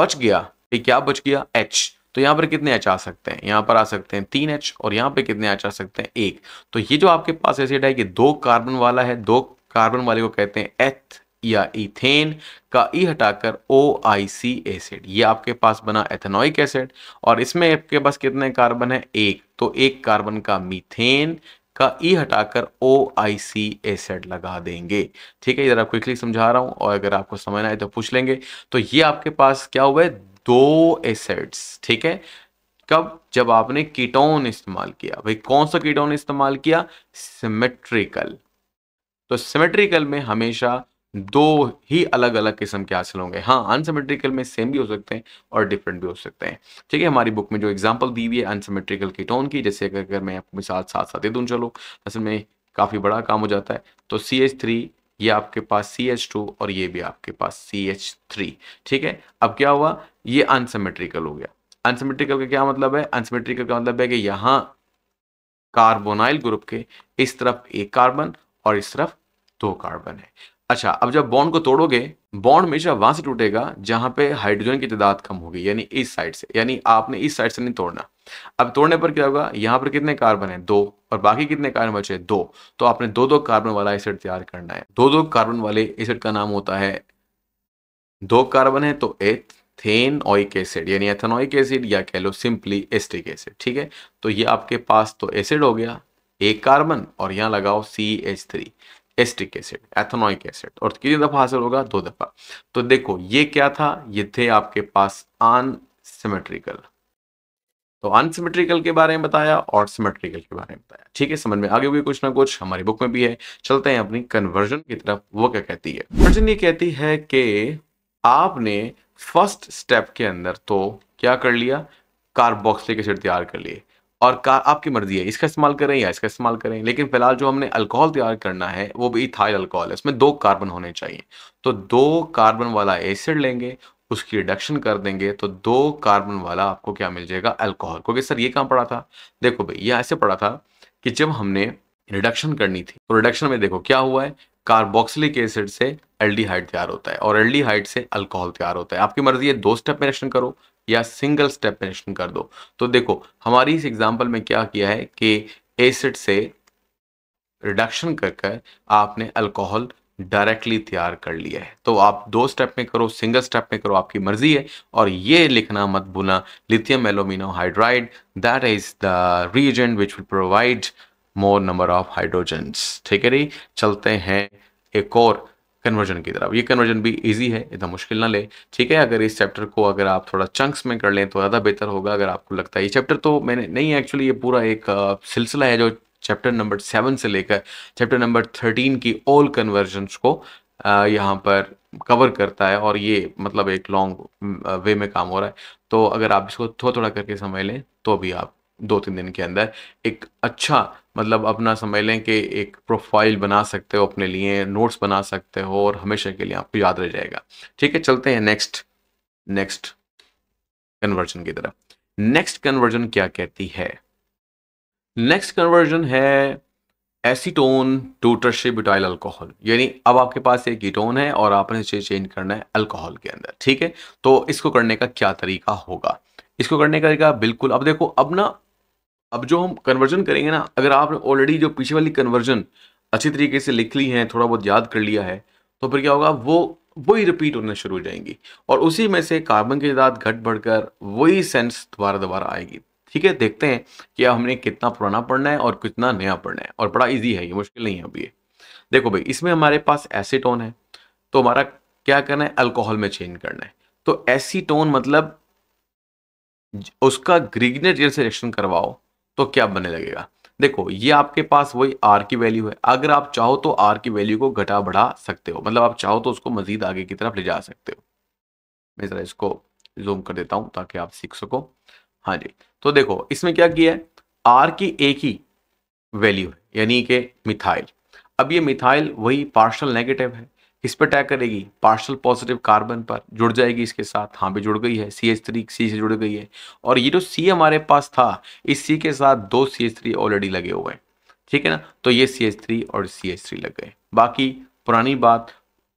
बच गया ये क्या बच गया एच तो यहाँ पर कितने एच आ सकते हैं यहाँ पर आ सकते हैं तीन एच और यहाँ पर कितने एच आ सकते हैं एक तो ये जो आपके पास एसिड है ये दो कार्बन वाला है दो कार्बन वाले को कहते हैं एथ या इथेन का ई हटाकर ओ आई सी एसिड ये आपके पास बना एथेनोइक एसिड और इसमें आपके पास कितने कार्बन है एक तो एक कार्बन का मीथेन का ई हटाकर ओ आई सी एसिड लगा देंगे ठीक है इधर आप क्विकली समझा रहा हूँ और अगर आपको समझ आए तो पूछ लेंगे तो ये आपके पास क्या हुआ है दो एसिड्स ठीक है कब जब आपने कीटोन इस्तेमाल किया भाई कौन सा कीटोन इस्तेमाल किया सिमेट्रिकल तो सिमेट्रिकल में हमेशा दो ही अलग अलग किस्म के हासिल होंगे हाँ अनसेमेट्रिकल में सेम भी हो सकते हैं और डिफरेंट भी हो सकते हैं ठीक है हमारी बुक में जो एग्जांपल दी हुई है अनसेमेट्रिकल की टोन की जैसे अगर अगर मैं आपको मिसाल साथ साथ दे दूँ चलो असल में काफ़ी बड़ा काम हो जाता है तो सी एच थ्री ये आपके पास सी एच टू और ये भी आपके पास सी एच थ्री ठीक है अब क्या हुआ ये अनसेमेट्रिकल हो गया अनसेमेट्रिकल का क्या मतलब है अनसेमेट्रिकल का मतलब है कि यहाँ कार्बोनाइल ग्रुप के इस तरफ एक कार्बन और इस तरफ दो कार्बन है अच्छा अब जब बॉन्ड को तोड़ोगे बॉन्ड हमेशा वहां से टूटेगा जहां पे हाइड्रोजन की तादाद कम होगी यानी इस साइड से यानी आपने इस साइड से नहीं तोड़ना अब तोड़ने पर क्या होगा यहां पर कितने कार्बन है दो और बाकी कितने कार्बन बचे दो तो आपने दो दो कार्बन वाला एसिड तैयार करना है दो दो कार्बन वाले एसिड का नाम होता है दो कार्बन है तो एथेन ऑइक एसिड यानी एथेनोइक एसिड या कह लो सिंपली एस्टिक एसिड ठीक है तो ये आपके पास तो एसिड हो गया एक कार्बन और यहां लगाओ C H three acetic acid ethanoic acid और कितनी दफा हासिल होगा दो दफा तो देखो ये क्या था ये थे आपके पास अनसिमेट्रिकल तो अनसिमेट्रिकल के बारे में बताया और सिमेट्रिकल के बारे में बताया ठीक है समझ में आगे भी कुछ ना कुछ हमारी बुक में भी है चलते हैं अपनी कन्वर्जन की तरफ वो क्या कहती है कन्वर्जन ये कहती है कि आपने फर्स्ट स्टेप के अंदर तो क्या कर लिया कार्बोक्सिलिक एसिड तैयार कर लिए और कार आपकी मर्जी है इसका इस्तेमाल करें या इसका इस्तेमाल करें लेकिन फिलहाल जो हमने अल्कोहल तैयार करना है वो भी इथाइल अल्कोहल है उसमें दो कार्बन होने चाहिए तो दो कार्बन वाला एसिड लेंगे उसकी रिडक्शन कर देंगे तो दो कार्बन वाला आपको क्या मिल जाएगा अल्कोहल क्योंकि सर ये काम पड़ा था देखो भाई ये ऐसे पड़ा था कि जब हमने रिडक्शन करनी थी तो रिडक्शन में देखो क्या हुआ है कार्बोक्सिलिक एसिड से एल्डिहाइड तैयार होता है और एल्डिहाइड से अल्कोहल तैयार होता है आपकी मर्जी है दो स्टेप में रिडक्शन करो या सिंगल स्टेप मेंशन कर दो तो देखो हमारी इस एग्जाम्पल में क्या किया है कि एसिड से रिडक्शन कर कर आपने अल्कोहल डायरेक्टली तैयार कर लिया है तो आप दो स्टेप में करो सिंगल स्टेप में करो आपकी मर्जी है और ये लिखना मत भूलना lithium aluminium hydride that is the reason which will provide more number of hydrogen ठीक है रही चलते हैं एक और कन्वर्जन की तरफ ये कन्वर्जन भी इजी है इतना मुश्किल ना ले ठीक है अगर इस चैप्टर को अगर आप थोड़ा चंक्स में कर लें तो ज़्यादा बेहतर होगा अगर आपको लगता है ये चैप्टर तो मैंने नहीं एक्चुअली ये पूरा एक सिलसिला है जो चैप्टर नंबर सेवन से लेकर चैप्टर नंबर थर्टीन की ऑल कन्वर्जन को यहाँ पर कवर करता है और ये मतलब एक लॉन्ग वे में काम हो रहा है तो अगर आप इसको थोड़ा थोड़ा करके समझ लें तो भी आप दो तीन दिन के अंदर एक अच्छा मतलब अपना समझ लें कि एक प्रोफाइल बना सकते हो अपने लिए नोट्स बना सकते हो और हमेशा के लिए आपको याद रह जाएगा ठीक है चलते हैं नेक्स्ट नेक्स्ट कन्वर्जन की तरफ नेक्स्ट कन्वर्जन क्या कहती है नेक्स्ट कन्वर्जन है एसीटोन टूटरशिप ब्यूटाइल अल्कोहल यानी अब आपके पास एक इटोन है और आपने इसे चेंज करना है अल्कोहल के अंदर ठीक है तो इसको करने का क्या तरीका होगा इसको करने का तरीका बिल्कुल अब देखो अब ना अब जो हम कन्वर्जन करेंगे ना अगर आपने ऑलरेडी जो पीछे वाली कन्वर्जन अच्छी तरीके से लिख ली है थोड़ा बहुत याद कर लिया है तो फिर क्या होगा वो वही रिपीट होना शुरू हो जाएंगी और उसी में से कार्बन की तादाद घट बढ़कर वही सेंस दोबारा दोबारा आएगी ठीक है देखते हैं कि हमने कितना पुराना पढ़ना है और कितना नया पढ़ना है और बड़ा इजी है ये मुश्किल नहीं है अभी ये देखो भाई इसमें हमारे पास एसीटोन है तो हमारा क्या करना है अल्कोहल में चेंज करना है तो एसीटोन मतलब उसका ग्रीगनेट रिएक्शन करवाओ तो क्या बनने लगेगा देखो ये आपके पास वही आर की वैल्यू है अगर आप चाहो तो आर की वैल्यू को घटा बढ़ा सकते हो मतलब आप चाहो तो उसको मजीद आगे की तरफ ले जा सकते हो मैं जरा इसको जूम कर देता हूं ताकि आप सीख सको हाँ जी तो देखो इसमें क्या किया है आर की एक ही वैल्यू है यानी कि मिथाइल अब ये मिथाइल वही पार्शल नेगेटिव है किस पे अटैक करेगी पार्शल पॉजिटिव कार्बन पर जुड़ जाएगी इसके साथ हाँ भी जुड़ गई है सी एच थ्री सी से जुड़ गई है और ये जो सी हमारे पास था इस सी के साथ दो सी एच थ्री ऑलरेडी लगे हुए हैं ठीक है ना तो ये सी एच थ्री और सी एच थ्री लग गए बाकी पुरानी बात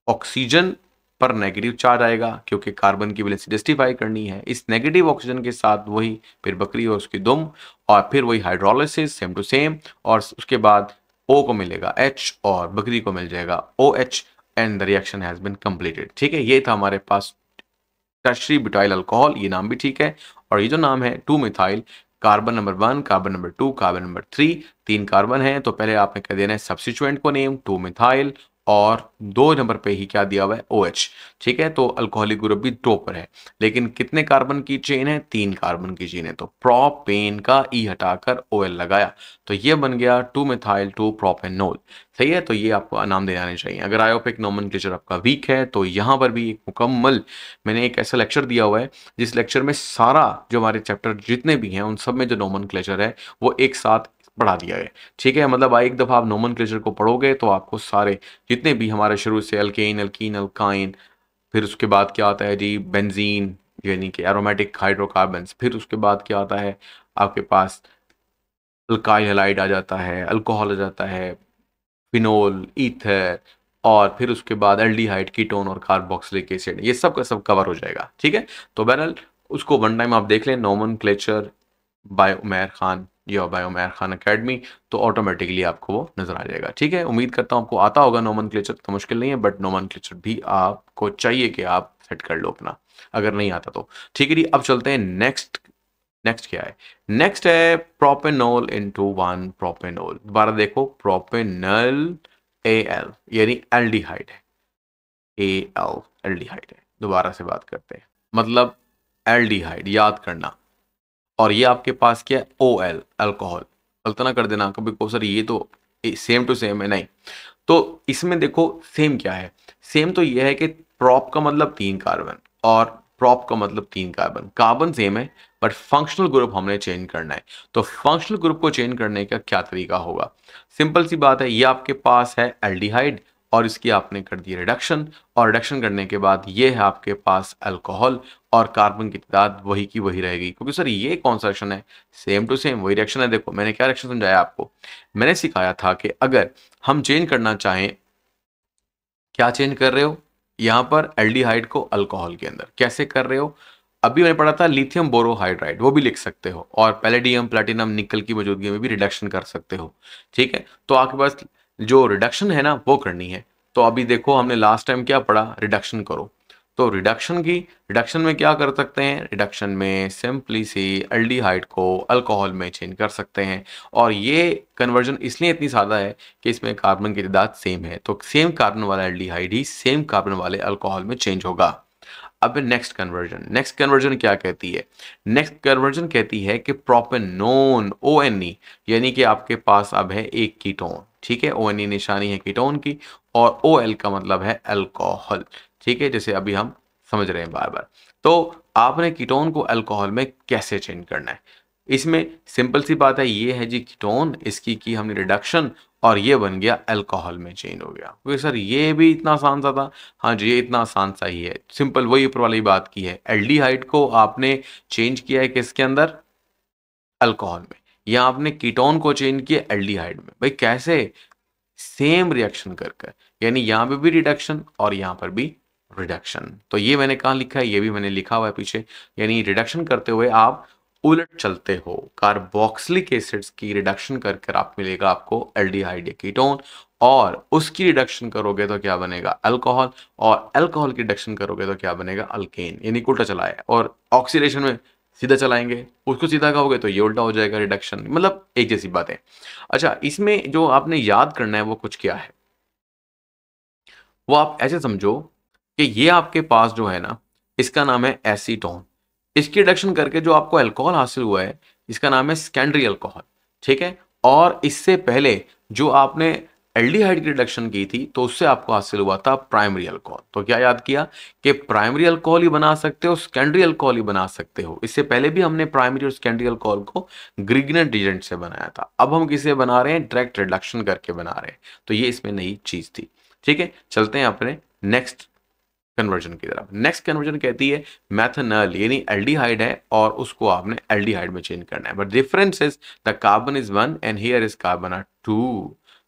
ऑक्सीजन पर नेगेटिव चार्ज आएगा क्योंकि कार्बन की वैलेंसी जस्टिफाई करनी है इस नेगेटिव ऑक्सीजन के साथ वही फिर बकरी और उसकी दुम और फिर वही हाइड्रोलिसिस सेम टू सेम और उसके बाद ओ को मिलेगा एच और बकरी को मिल जाएगा O H and the reaction has been completed ठीक है ये था हमारे पास टर्शरी बिटाइल अल्कोहल ये नाम भी ठीक है और ये जो नाम है two methyl carbon number one carbon number two carbon number three तीन कार्बन है तो पहले आपने कह देना है सब्सिचुएंट को नेम टू मिथाइल और दो नंबर पे ही क्या दिया हुआ है ओ OH, ठीक है तो अल्कोहलिक ग्रुप भी दो पर है लेकिन कितने कार्बन की चेन है तीन कार्बन की चेन है तो प्रोपेन का ई e हटाकर ओ OL लगाया तो ये बन गया टू मिथाइल टू प्रोपेनोल सही है तो ये आपको नाम दे जाने चाहिए अगर आयोपिक नॉमन क्लेचर आपका वीक है तो यहाँ पर भी एक मुकम्मल मैंने एक ऐसा लेक्चर दिया हुआ है जिस लेक्चर में सारा जो हमारे चैप्टर जितने भी हैं उन सब में जो नोमन है वो एक साथ बढ़ा दिया है ठीक है मतलब एक दफ़ा आप नोमन को पढ़ोगे तो आपको सारे जितने भी हमारे शुरू से अल्केन अल्कीन अल्काइन फिर उसके बाद क्या आता है जी बेंजीन यानी कि एरोमेटिक हाइड्रोकार्बन फिर उसके बाद क्या आता है आपके पास अल्काइल हलाइड आ जाता है अल्कोहल आ जाता है फिनोल ईथर और फिर उसके बाद एल्डिहाइड कीटोन और कार्बोक्सिलिक एसिड ये सब का सब कवर हो जाएगा ठीक है तो बहरहाल उसको वन टाइम आप देख लें nomenclature by Umer Khan bio बायोमैर खान अकेडमी तो ऑटोमेटिकली आपको वो नज़र आ जाएगा ठीक है उम्मीद करता हूँ आपको आता होगा नोमन क्लेचर तो मुश्किल नहीं है बट नोमन क्लेचर भी आपको चाहिए कि आप सेट कर लो अपना अगर नहीं आता तो ठीक है जी अब चलते हैं नेक्स्ट नेक्स्ट क्या है नेक्स्ट है प्रोपेनोल टू वन प्रोपेनोल दोबारा देखो प्रोपेनल ए एल यानी एल्डिहाइड है ए एल एल्डिहाइड है दोबारा से बात करते हैं मतलब एल डी हाइट याद करना और ये आपके पास क्या है ओ एल अल्कोहल गलतना कर देना कभी को सर ये तो सेम टू सेम है नहीं तो इसमें देखो सेम क्या है सेम तो ये है कि प्रॉप का मतलब तीन कार्बन और प्रॉप का मतलब तीन कार्बन कार्बन सेम है बट फंक्शनल ग्रुप हमने चेंज करना है तो फंक्शनल ग्रुप को चेंज करने का क्या तरीका होगा सिंपल सी बात है ये आपके पास है एल्डिहाइड और इसकी आपने कर दी रिडक्शन और रिडक्शन करने के बाद ये है आपके पास अल्कोहल और कार्बन की तादाद वही की वही रहेगी क्योंकि सर ये कौन सा रिएक्शन है सेम टू सेम वही रिएक्शन है देखो मैंने क्या रिएक्शन समझाया आपको मैंने सिखाया था कि अगर हम चेंज करना चाहें क्या चेंज कर रहे हो यहाँ पर एल्डिहाइड को अल्कोहल के अंदर कैसे कर रहे हो अभी मैंने पढ़ा था लिथियम बोरोहाइड्राइड वो भी लिख सकते हो और पैलेडियम प्लेटिनम निकल की मौजूदगी में भी रिडक्शन कर सकते हो ठीक है तो आपके पास जो रिडक्शन है ना वो करनी है तो अभी देखो हमने लास्ट टाइम क्या पढ़ा रिडक्शन करो तो रिडक्शन की रिडक्शन में क्या कर सकते हैं रिडक्शन में सिंपली सी अल्डीहाइड को अल्कोहल में चेंज कर सकते हैं और ये कन्वर्जन इसलिए इतनी सादा है कि इसमें कार्बन की तदाद सेम है तो सेम कार्बन वाला अल्डीहाइड ही सेम कार्बन वाले अल्कोहल में चेंज होगा अब नेक्स्ट कन्वर्जन नेक्स्ट कन्वर्जन क्या कहती है नेक्स्ट कन्वर्जन कहती है कि प्रोपेनोन ओ एन ई यानी कि आपके पास अब है एक कीटोन ठीक है ओ एन ई निशानी है कीटोन की और ओ एल का मतलब है अल्कोहल ठीक है जैसे अभी हम समझ रहे हैं बार बार तो आपने कीटोन को अल्कोहल में कैसे चेंज करना है इसमें सिंपल सी बात है ये है जी कीटोन इसकी की हमने रिडक्शन और ये बन गया अल्कोहल में चेंज हो गया क्योंकि सर ये भी इतना आसान सा था हाँ जी ये इतना आसान सा ही है सिंपल वही ऊपर वाली बात की है एल्डिहाइड को आपने चेंज किया है किसके अंदर अल्कोहल में या आपने कीटोन को चेंज किया एल्डिहाइड में भाई कैसे सेम रिएक्शन कर कर यानी यहां पे भी रिडक्शन और यहां पर भी रिडक्शन तो ये मैंने कहा लिखा है ये भी मैंने लिखा हुआ है पीछे यानी रिडक्शन करते हुए आप उलट चलते हो कार्बोक्सिलिक एसिड्स की रिडक्शन कर कर आप मिलेगा आपको एल्डिहाइड या कीटोन और उसकी रिडक्शन करोगे तो क्या बनेगा अल्कोहल और अल्कोहल की रिडक्शन करोगे तो क्या बनेगा अल्केन यानी उल्टा चलाए और ऑक्सीडेशन में सीधा चलाएंगे उसको सीधा कहोगे तो ये उल्टा हो जाएगा रिडक्शन मतलब एक जैसी बातें अच्छा इसमें जो आपने याद करना है वो कुछ क्या है वो आप ऐसे समझो कि ये आपके पास जो है ना इसका नाम है एसीटोन इसकी रिडक्शन करके जो आपको अल्कोहल हासिल हुआ है इसका नाम है सेकेंडरी अल्कोहल ठीक है और इससे पहले जो आपने एल्डिहाइड की रिडक्शन की थी तो उससे आपको हासिल हुआ था प्राइमरी अल्कोहल तो क्या याद किया कि प्राइमरी अल्कोहल ही बना सकते हो सेकेंडरी अल्कोहल ही बना सकते हो इससे पहले भी हमने प्राइमरी और सेकेंडरी अल्कोहल को ग्रीगनेंट डिजेंट से बनाया था अब हम किसे बना रहे हैं डायरेक्ट रिडक्शन करके बना रहे हैं तो ये इसमें नई चीज थी ठीक है चलते हैं अपने नेक्स्ट कन्वर्जन की तरफ नेक्स्ट कन्वर्जन कहती है मैथनल यानी एल्डिहाइड है और उसको आपने एल्डिहाइड में चेंज करना है but difference is the carbon is one and here is carbon R two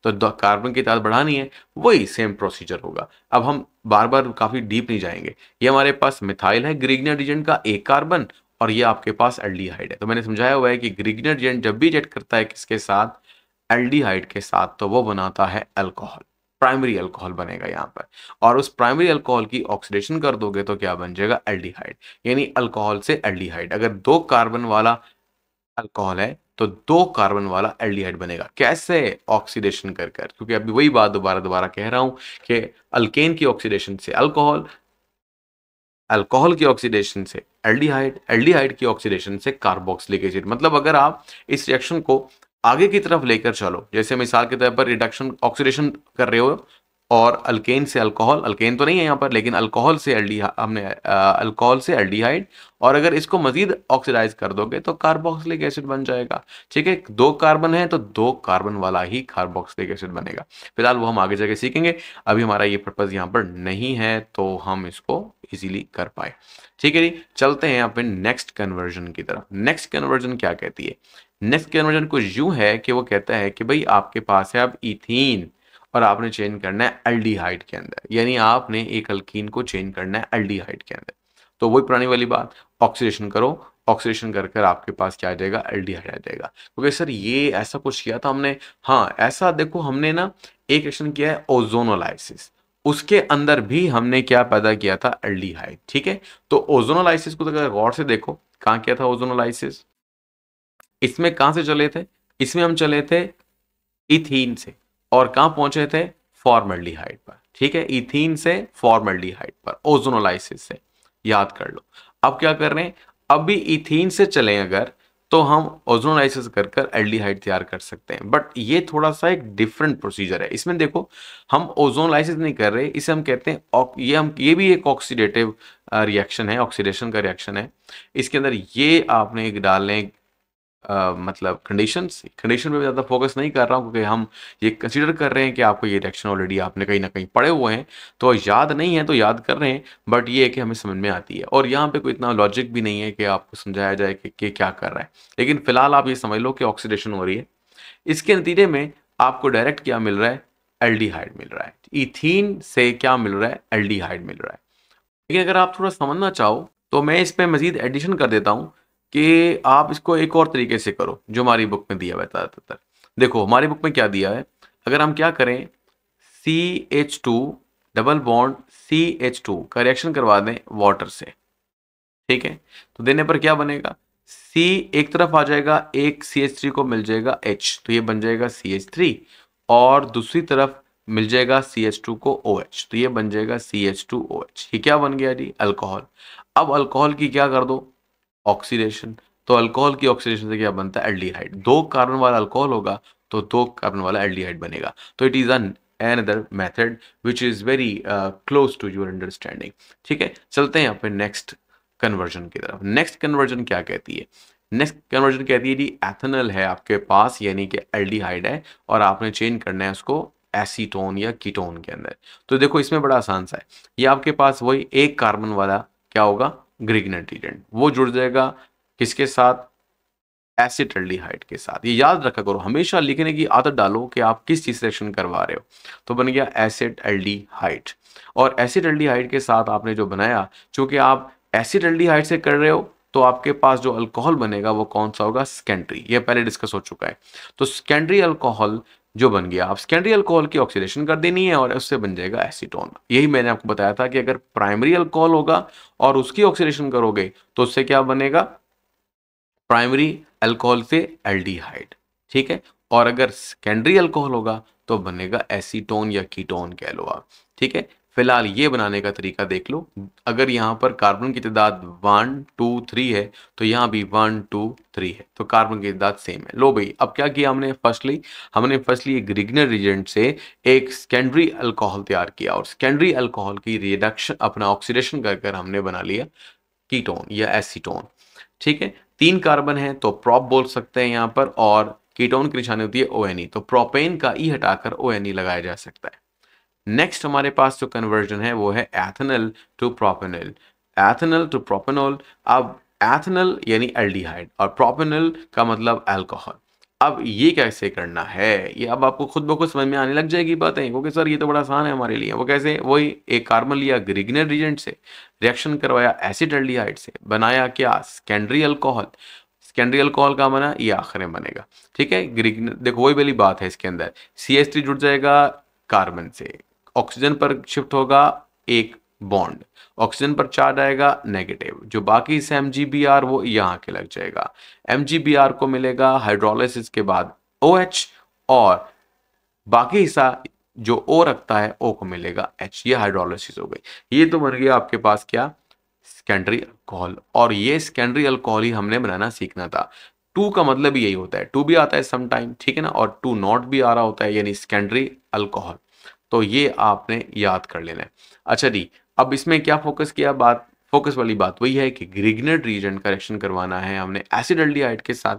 तो कार्बन की तादाद बढ़ानी है वही सेम प्रोसीजर होगा अब हम बार बार काफ़ी डीप नहीं जाएंगे ये हमारे पास मिथाइल है ग्रिग्नर डिजेंट का एक कार्बन और ये आपके पास एल्डिहाइड है तो मैंने समझाया हुआ है कि ग्रिग्नर डिजेंट जब भी जेट करता है किसके साथ एल्डिहाइड के साथ तो वो बनाता है अल्कोहल प्राइमरी अल्कोहल बनेगा यहाँ पर और उस प्राइमरी अल्कोहल की ऑक्सीडेशन कर दोगे तो क्या बन जाएगा एल्डिहाइड यानी अल्कोहल से एल्डिहाइड अगर दो कार्बन वाला अल्कोहल है तो दो कार्बन वाला एल्डिहाइड बनेगा कैसे ऑक्सीडेशन कर कर क्योंकि अभी वही बात दोबारा दोबारा कह रहा हूं कि अल्केन की ऑक्सीडेशन से अल्कोहल अल्कोहल की ऑक्सीडेशन से एल्डिहाइड एल्डिहाइड की ऑक्सीडेशन से कार्बोक्सिलिक एसिड मतलब अगर आप इस रिएक्शन को आगे की तरफ लेकर चलो जैसे मिसाल के तौर पर रिडक्शन ऑक्सीडेशन कर रहे हो और अल्केन से अल्कोहल अल्केन तो नहीं है यहाँ पर लेकिन अल्कोहल से एल्डी हमने अल्कोहल से एल्डिहाइड और अगर इसको मजीद ऑक्सीडाइज कर दोगे तो कार्बोक्सिलिक एसिड बन जाएगा ठीक है दो कार्बन है तो दो कार्बन वाला ही कार्बोक्सिलिक एसिड बनेगा फिलहाल वो हम आगे जाके सीखेंगे अभी हमारा ये पर्पज़ यहाँ पर नहीं है तो हम इसको ईजिली कर पाए ठीक है जी चलते हैं यहाँ पे नेक्स्ट कन्वर्जन की तरफ नेक्स्ट कन्वर्जन क्या कहती है नेक्स्ट कन्वर्जन कुछ यूँ है कि वो कहता है कि भाई आपके पास है अब इथीन और आपने चेंज करना है हाइट के अंदर यानी आपने एक अल्कीन को चेंज करना है हाइट के अंदर तो वही पुरानी वाली बात ऑक्सीडेशन करो ऑक्सीडेशन कर कर आपके पास क्या आ जाएगा एल्डिहाइड आ जाएगा क्योंकि सर ये ऐसा कुछ किया था हमने हाँ ऐसा देखो हमने ना एक एक्शन किया है ओजोनोलाइसिस उसके अंदर भी हमने क्या पैदा किया था एल्डिहाइड ठीक है तो ओजोनोलाइसिस को तो अगर गौर से देखो कहाँ किया था ओजोनोलाइसिस इसमें कहाँ से चले थे इसमें हम चले थे इथिन से और कहां पहुंचे थे हाइट पर ठीक है इथीन से हाइट पर ओजोनोलाइसिस से याद कर लो अब क्या कर रहे हैं अभी इथिन इथीन से चले अगर तो हम ओजोनोलाइसिस कर कर एल्डिहाइड तैयार कर सकते हैं बट ये थोड़ा सा एक डिफरेंट प्रोसीजर है इसमें देखो हम ओजोनोलाइसिस नहीं कर रहे इसे हम कहते हैं ये हम ये भी एक ऑक्सीडेटिव रिएक्शन है ऑक्सीडेशन का रिएक्शन है इसके अंदर ये आपने एक डाल लें मतलब कंडीशंस कंडीशन पे ज़्यादा फोकस नहीं कर रहा हूँ क्योंकि हम ये कंसिडर कर रहे हैं कि आपको ये रिएक्शन ऑलरेडी आपने कहीं ना कहीं पढ़े हुए हैं तो याद नहीं है तो याद कर रहे हैं बट ये है कि हमें समझ में आती है और यहाँ पे कोई इतना लॉजिक भी नहीं है कि आपको समझाया जाए कि, कि क्या कर रहा है लेकिन फिलहाल आप ये समझ लो कि ऑक्सीडेशन हो रही है इसके नतीजे में आपको डायरेक्ट क्या मिल रहा है हाइड मिल रहा है इथीन से क्या मिल रहा है हाइड मिल रहा है लेकिन अगर आप थोड़ा समझना चाहो तो मैं इस पर मजीद एडिशन कर देता हूँ कि आप इसको एक और तरीके से करो जो हमारी बुक में दिया हुआ है ज़्यादातर देखो हमारी बुक में क्या दिया है अगर हम क्या करें C H two double bond C H two का रिएक्शन करवा दें वाटर से ठीक है तो देने पर क्या बनेगा सी एक तरफ आ जाएगा एक सी एच थ्री को मिल जाएगा एच तो ये बन जाएगा सी एच थ्री और दूसरी तरफ मिल जाएगा सी एच टू को ओ एच तो ये बन जाएगा C H two O H ये क्या बन गया जी अल्कोहल अब अल्कोहल की क्या कर दो ऑक्सीडेशन तो अल्कोहल की ऑक्सीडेशन से क्या बनता है एल्डिहाइड दो कार्बन वाला अल्कोहल होगा तो दो कार्बन वाला एल्डिहाइड बनेगा तो it is an another method which is very uh, close to your ठीक है चलते हैं अपने नेक्स्ट कन्वर्जन की तरफ नेक्स्ट कन्वर्जन क्या कहती है नेक्स्ट कन्वर्जन कहती है जी एथेनल है आपके पास यानी कि एल्डिहाइड है और आपने चेंज करना है उसको एसीटोन या कीटोन के अंदर तो देखो इसमें बड़ा आसान सा है ये आपके पास वही एक कार्बन वाला क्या होगा ग्रिगनेट वो जुड़ जाएगा किसके साथ एसिटल्डिहाइड के साथ ये याद रखा करो हमेशा लिखने की आदत डालो कि आप किस चीज से रिएक्शन करवा रहे हो तो बन गया एसिड एल्डिहाइड और एसिड एल्डिहाइड के साथ आपने जो बनाया चूंकि आप एसिड एल्डिहाइड से कर रहे हो तो आपके पास जो अल्कोहल बनेगा वो कौन सा होगा सेकेंडरी ये पहले डिस्कस हो चुका है तो सेकेंडरी अल्कोहल जो बन गया आप सेकेंडरी अल्कोहल की ऑक्सीडेशन कर देनी है और उससे बन जाएगा एसीटोन यही मैंने आपको बताया था कि अगर प्राइमरी अल्कोहल होगा और उसकी ऑक्सीडेशन करोगे तो उससे क्या बनेगा प्राइमरी अल्कोहल से एल्डिहाइड ठीक है और अगर सेकेंडरी अल्कोहल होगा तो बनेगा एसीटोन या कीटोन कह लो आप ठीक है फिलहाल ये बनाने का तरीका देख लो अगर यहाँ पर कार्बन की तादाद वन टू थ्री है तो यहाँ भी वन टू थ्री है तो कार्बन की तादाद सेम है लो भाई अब क्या किया हमने फर्स्टली हमने फर्स्टली एक रिग्नर रिजेंट से एक सेकेंडरी अल्कोहल तैयार किया और सेकेंडरी अल्कोहल की रिडक्शन अपना ऑक्सीडेशन कर कर हमने बना लिया कीटोन या एसीटोन ठीक है तीन कार्बन है तो प्रॉप बोल सकते हैं यहाँ पर और कीटोन की निशानी होती है ओ e, तो प्रोपेन का ई e हटाकर ओ e लगाया जा सकता है नेक्स्ट हमारे पास जो कन्वर्जन है वो है ethanal to propanal ethanal to propanol अब एथनल यानी एल्डिहाइड और प्रोपेनल का मतलब अल्कोहल अब ये कैसे करना है ये अब आपको खुद ब खुद समझ में आने लग जाएगी बातें क्योंकि सर ये तो बड़ा आसान है हमारे लिए वो कैसे वही एक कार्बन लिया ग्रिग्नर रिजेंट से रिएक्शन करवाया एसिड एल्डिहाइड से बनाया क्या स्कैंड्री अल्कोहल सेकेंडरी अल्कोहल का बना ये आखिर में बनेगा ठीक है ग्रिग्नर देखो वही वाली बात है इसके अंदर सी जुड़ जाएगा कार्बन से ऑक्सीजन पर शिफ्ट होगा एक बॉन्ड ऑक्सीजन पर चार्ज आएगा नेगेटिव जो बाकी से एम वो यहाँ के लग जाएगा एम को मिलेगा हाइड्रोलिसिस के बाद ओ OH और बाकी हिस्सा जो ओ रखता है ओ को मिलेगा एच ये हाइड्रोलिसिस हो गई ये तो बन गया आपके पास क्या सेकेंडरी अल्कोहल और ये सेकेंडरी अल्कोहल ही हमने बनाना सीखना था टू का मतलब यही होता है टू भी आता है समटाइम ठीक है ना और टू नॉट भी आ रहा होता है यानी सेकेंडरी अल्कोहल तो ये आपने याद कर लेना है अच्छा जी अब इसमें क्या फोकस किया बात फोकस वाली बात वही है कि ग्रिग्नेट रीजन करेक्शन करवाना है हमने एसिडल्डी के साथ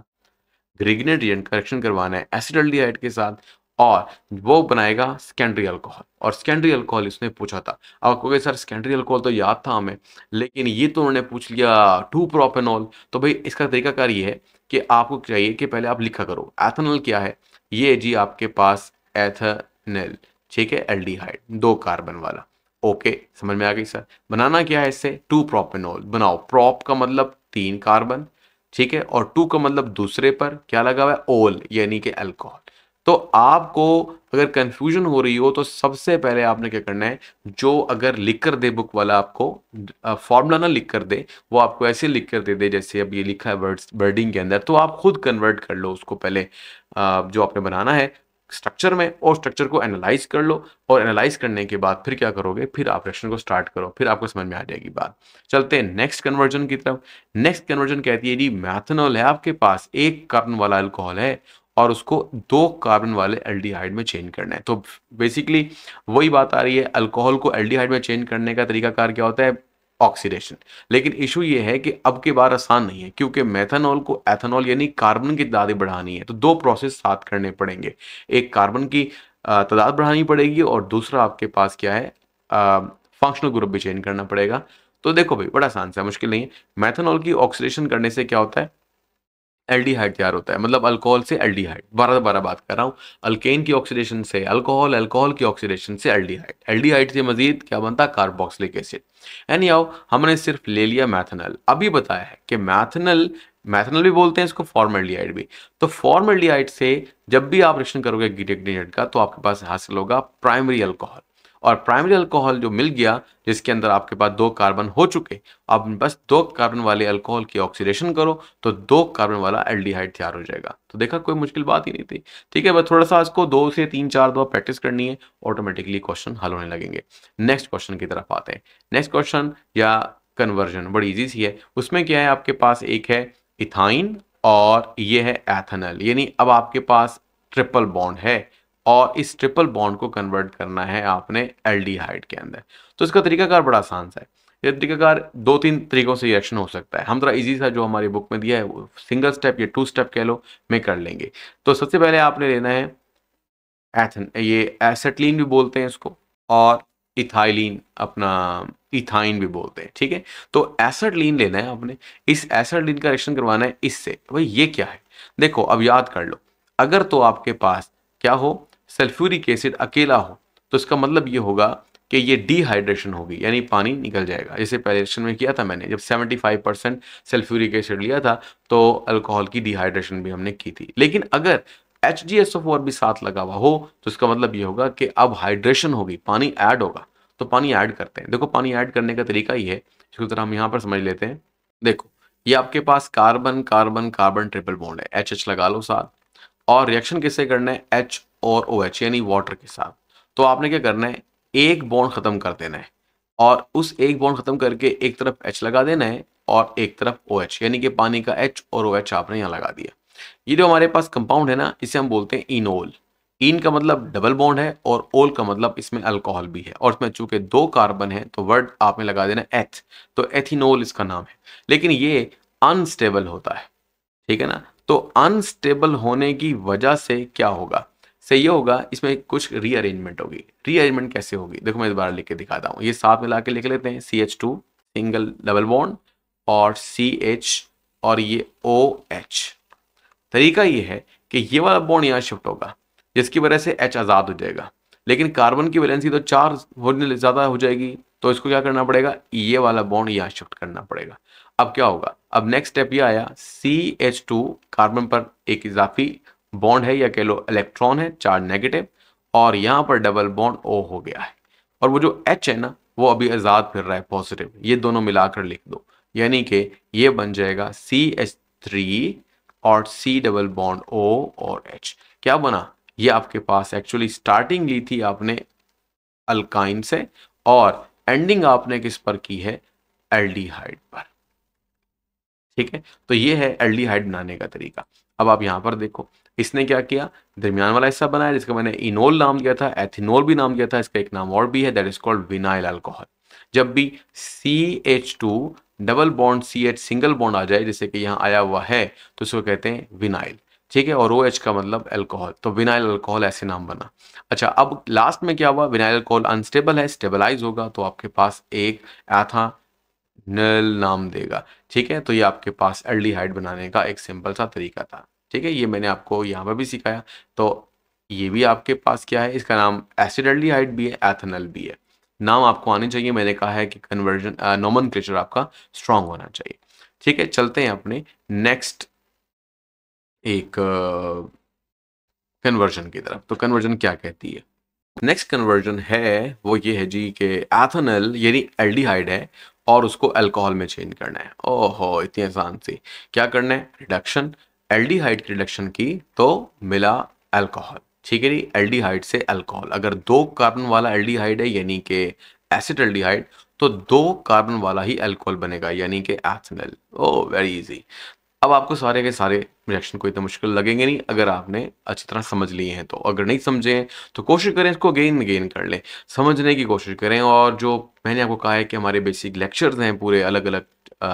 ग्रिग्नेट रीजन करेक्शन करवाना है एसिडल्डी के साथ और वो बनाएगा सेकेंडरी अल्कोहल और सेकेंडरी अल्कोहल इसने पूछा था अब क्योंकि सर सेकेंडरी अल्कोहल तो याद था हमें लेकिन ये तो उन्होंने पूछ लिया टू प्रोपेनॉल तो भाई इसका तरीकाकार ये है कि आपको चाहिए कि पहले आप लिखा करो एथेनॉल क्या है ये जी आपके पास एथेनल ठीक है एल्डिहाइड दो कार्बन वाला ओके okay, समझ में आ गई सर बनाना क्या है इससे टू प्रोपेनॉल बनाओ प्रॉप का मतलब तीन कार्बन ठीक है और टू का मतलब दूसरे पर क्या लगा हुआ है ओल यानी कि अल्कोहल तो आपको अगर कंफ्यूजन हो रही हो तो सबसे पहले आपने क्या करना है जो अगर लिख कर दे बुक वाला आपको फॉर्मूला ना लिख कर दे वो आपको ऐसे लिख कर दे दे जैसे अब ये लिखा है वर्ड्स वर्डिंग के अंदर तो आप खुद कन्वर्ट कर लो उसको पहले जो आपने बनाना है स्ट्रक्चर में और स्ट्रक्चर को एनालाइज कर लो और एनालाइज करने के बाद फिर क्या करोगे फिर ऑपरेशन को स्टार्ट करो फिर आपको समझ में आ जाएगी बात चलते हैं नेक्स्ट कन्वर्जन की तरफ नेक्स्ट कन्वर्जन कहती है जी मैथनॉल है आपके पास एक कार्बन वाला अल्कोहल है और उसको दो कार्बन वाले एल्डिहाइड में चेंज करना है तो बेसिकली वही बात आ रही है अल्कोहल को एल्डिहाइड में चेंज करने का तरीका कार क्या होता है ऑक्सीडेशन लेकिन इशू ये है कि अब के बार आसान नहीं है क्योंकि मेथनॉल को एथेनॉल यानी कार्बन की तादाद बढ़ानी है तो दो प्रोसेस साथ करने पड़ेंगे एक कार्बन की तादाद बढ़ानी पड़ेगी और दूसरा आपके पास क्या है फंक्शनल ग्रुप भी चेंज करना पड़ेगा तो देखो भाई बड़ा आसान सा मुश्किल नहीं है मैथेनॉल की ऑक्सीडेशन करने से क्या होता है एल्डिहाइड तैयार होता है मतलब अल्कोहल से एल्डिहाइड बारह बारह बात कर रहा हूँ अल्केन की ऑक्सीडेशन से अल्कोहल अल्कोहल की ऑक्सीडेशन से एल्डिहाइड एल्डिहाइड से मजीद क्या बनता है कार्बोक्सलिक एसिड एनी आओ हमने सिर्फ ले लिया मैथनल अभी बताया है कि मैथनल मैथनल भी बोलते हैं इसको फॉर्मेलियाइड भी तो फॉर्मेलियाइड से जब भी आप रिएक्शन करोगे गिटेक्ट का तो आपके पास हासिल होगा प्राइमरी अल्कोहल और प्राइमरी अल्कोहल जो मिल गया जिसके अंदर आपके पास दो कार्बन हो चुके अब बस दो कार्बन वाले अल्कोहल की ऑक्सीडेशन करो तो दो कार्बन वाला एल्डिहाइड तैयार हो जाएगा तो देखा कोई मुश्किल बात ही नहीं थी ठीक है बस थोड़ा सा इसको दो से तीन चार दो प्रैक्टिस करनी है ऑटोमेटिकली क्वेश्चन हल होने लगेंगे नेक्स्ट क्वेश्चन की तरफ आते हैं नेक्स्ट क्वेश्चन या कन्वर्जन बड़ी ईजी सी है उसमें क्या है आपके पास एक है इथाइन और ये है एथनल यानी अब आपके पास ट्रिपल बॉन्ड है और इस ट्रिपल बॉन्ड को कन्वर्ट करना है आपने एल्डिहाइड के अंदर तो इसका तरीकाकार बड़ा आसान सा है ये तरीकाकार दो तीन तरीकों से रिएक्शन हो सकता है हम थोड़ा इजी सा जो हमारी बुक में दिया है वो सिंगल स्टेप या टू स्टेप कह लो में कर लेंगे तो सबसे पहले आपने लेना है एथन ये एसेटलिन भी बोलते हैं इसको और इथाइलिन अपना इथाइन भी बोलते हैं ठीक है तो एसडलिन लेना है आपने इस एसडलिन का रिएक्शन करवाना है इससे भाई ये क्या है देखो अब याद कर लो अगर तो आपके पास क्या हो सल्फ्यूरिक एसिड अकेला हो तो इसका मतलब ये होगा कि ये डिहाइड्रेशन होगी यानी पानी निकल जाएगा जैसे पहले में किया था मैंने जब 75 परसेंट सल्फ्यूरिक एसिड लिया था तो अल्कोहल की डिहाइड्रेशन भी हमने की थी लेकिन अगर एच डी एस भी साथ लगा हुआ हो तो इसका मतलब ये होगा कि अब हाइड्रेशन होगी पानी ऐड होगा तो पानी ऐड करते हैं देखो पानी ऐड करने का तरीका ये है जिसको तरह हम यहाँ पर समझ लेते हैं देखो ये आपके पास carbon carbon carbon triple bond है एच एच लगा लो साथ और रिएक्शन किससे करना है एच और ओ एच यानी वाटर के साथ तो आपने क्या करना है एक बॉन्ड ख़त्म कर देना है और उस एक बॉन्ड ख़त्म करके एक तरफ एच लगा देना है और एक तरफ ओ एच यानी कि पानी का एच और ओ एच आपने यहाँ लगा दिया ये जो हमारे पास कंपाउंड है ना इसे हम बोलते हैं इनोल इन का मतलब डबल बॉन्ड है और ओल का मतलब इसमें अल्कोहल भी है और इसमें चूंकि दो कार्बन है तो वर्ड आपने लगा देना एथ तो एथिनोल इसका नाम है लेकिन ये अनस्टेबल होता है ठीक है ना तो अनस्टेबल होने की वजह से क्या होगा सही होगा इसमें कुछ रीअरेंजमेंट होगी रीअरेंजमेंट कैसे होगी देखो मैं दोबारा लिख के दिखाता हूँ ये साथ मिला के लिख लेते हैं C H two single double bond और सी एच और ये ओ एच तरीका ये है कि ये वाला बॉन्ड यहाँ शिफ्ट होगा जिसकी वजह से एच आज़ाद हो जाएगा लेकिन कार्बन की वैलेंसी तो चार होने ज़्यादा हो जाएगी तो इसको क्या करना पड़ेगा ये वाला बॉन्ड यहाँ शिफ्ट करना पड़ेगा अब क्या होगा अब नेक्स्ट स्टेप ये आया सी एच टू कार्बन पर एक इजाफी बॉन्ड है या कह लो इलेक्ट्रॉन है चार्ज नेगेटिव और यहाँ पर डबल बॉन्ड ओ हो गया है और वो जो एच है ना वो अभी आज़ाद फिर रहा है पॉजिटिव ये दोनों मिलाकर लिख दो यानी कि ये बन जाएगा सी एच थ्री और सी डबल बॉन्ड ओ और एच क्या बना ये आपके पास एक्चुअली स्टार्टिंग ली थी आपने अल्काइन से और एंडिंग आपने किस पर की है एल्डिहाइड पर ठीक है तो ये है एल्डिहाइड बनाने का तरीका अब आप यहाँ पर देखो इसने क्या किया दरमियान वाला हिस्सा बनाया जिसका मैंने इनोल नाम दिया था एथिनोल भी नाम दिया था इसका एक नाम और भी है that is called vinyl alcohol जब भी C H two double bond C H single bond आ जाए जैसे कि यहाँ आया हुआ है तो उसको कहते हैं विनाइल ठीक है और ओ एच का मतलब अल्कोहल तो विनाइल अल्कोहल ऐसे नाम बना अच्छा अब लास्ट में क्या हुआ विनाइल अल्कोहल अनस्टेबल है स्टेबलाइज होगा तो आपके पास एक एथा नल नाम देगा ठीक है तो ये आपके पास हाइट बनाने का एक सिंपल सा तरीका था ठीक है ये मैंने आपको यहाँ पर भी सिखाया तो ये भी आपके पास क्या है इसका नाम एसिड हाइट भी है एथनल भी है नाम आपको आने चाहिए मैंने कहा है कि कन्वर्जन नॉमन आपका स्ट्रांग होना चाहिए ठीक है चलते हैं अपने नेक्स्ट एक कन्वर्जन की तरफ तो कन्वर्जन क्या कहती है नेक्स्ट कन्वर्जन है वो ये है जी कि एथनल यानी एल्डिहाइड है और उसको अल्कोहल में चेंज करना है ओहो इतनी आसान सी क्या करना है रिडक्शन एल्डिहाइड की रिडक्शन की तो मिला अल्कोहल ठीक है जी एल्डिहाइड से अल्कोहल अगर दो कार्बन वाला एल्डिहाइड है यानी कि एसिड एल्डिहाइड तो दो कार्बन वाला ही अल्कोहल बनेगा यानी कि एथनल ओ वेरी इजी अब आपको सारे के सारे रिएक्शन को इतना मुश्किल लगेंगे नहीं अगर आपने अच्छी तरह समझ लिए हैं तो अगर नहीं समझे तो कोशिश करें इसको गेन गेन कर लें समझने की कोशिश करें और जो मैंने आपको कहा है कि हमारे बेसिक लेक्चर्स हैं पूरे अलग अलग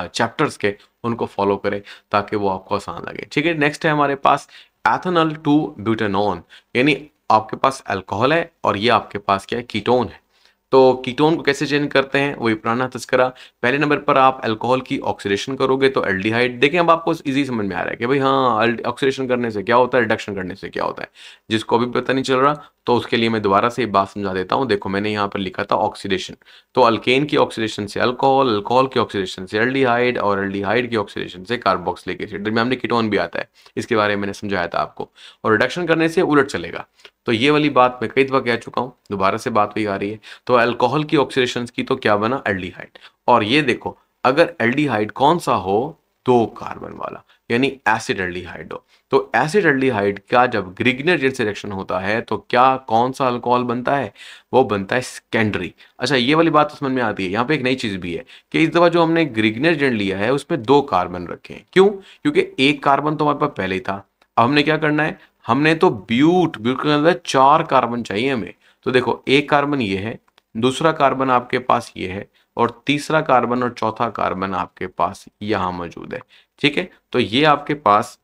चैप्टर्स के उनको फॉलो करें ताकि वो आपको आसान लगे ठीक है नेक्स्ट है हमारे पास एथनल टू ब्यूटेनॉन यानी आपके पास अल्कोहल है और ये आपके पास क्या है कीटोन है तो कीटोन को कैसे चेंज करते हैं वही पुराना तस्करा पहले नंबर पर आप अल्कोहल की ऑक्सीडेशन करोगे तो एल्डिहाइड देखें अब आपको इजी समझ में आ रहा है कि भाई हाँ ऑक्सीडेशन करने से क्या होता है रिडक्शन करने से क्या होता है जिसको अभी पता नहीं चल रहा तो उसके लिए मैं दोबारा से बात समझा देता हूँ देखो मैंने यहाँ पर लिखा था ऑक्सीडेशन तो अल्केन की ऑक्सीडेशन से अल्कोहल अल्कोहल की ऑक्सीडेशन से एल्डिहाइड और एल्डिहाइड की ऑक्सीडेशन से कार्बोक्सिलिक एसिड हमने कीटोन भी आता है इसके बारे में मैंने समझाया था आपको और रिडक्शन करने से उलट चलेगा तो ये वाली बात मैं कई दफ़ा कह चुका हूँ दोबारा से बात हुई आ रही है तो अल्कोहल की ऑक्सीडेशन की तो क्या बना एल्डीहाइड और ये देखो अगर एल्डीहाइड कौन सा हो दो कार्बन वाला यानी एसिड एल्डिहाइड हो तो एसिड हाइड का जब ग्रिगनेजेंट रिएक्शन होता है तो क्या कौन सा अल्कोहल बनता है वो बनता है स्कैंडरी अच्छा ये वाली बात तो समझ में आती है यहाँ पे एक नई चीज़ भी है कि इस दफ़ा जो हमने ग्रिगनेजेंट लिया है उसमें दो कार्बन रखे हैं क्यों क्योंकि एक कार्बन तो हमारे पास पहले ही था अब हमने क्या करना है हमने तो ब्यूट ब्यूट के अंदर चार कार्बन चाहिए हमें तो देखो एक कार्बन ये है दूसरा कार्बन आपके पास ये है और तीसरा कार्बन और चौथा कार्बन आपके पास यहाँ मौजूद है ठीक है तो ये आपके पास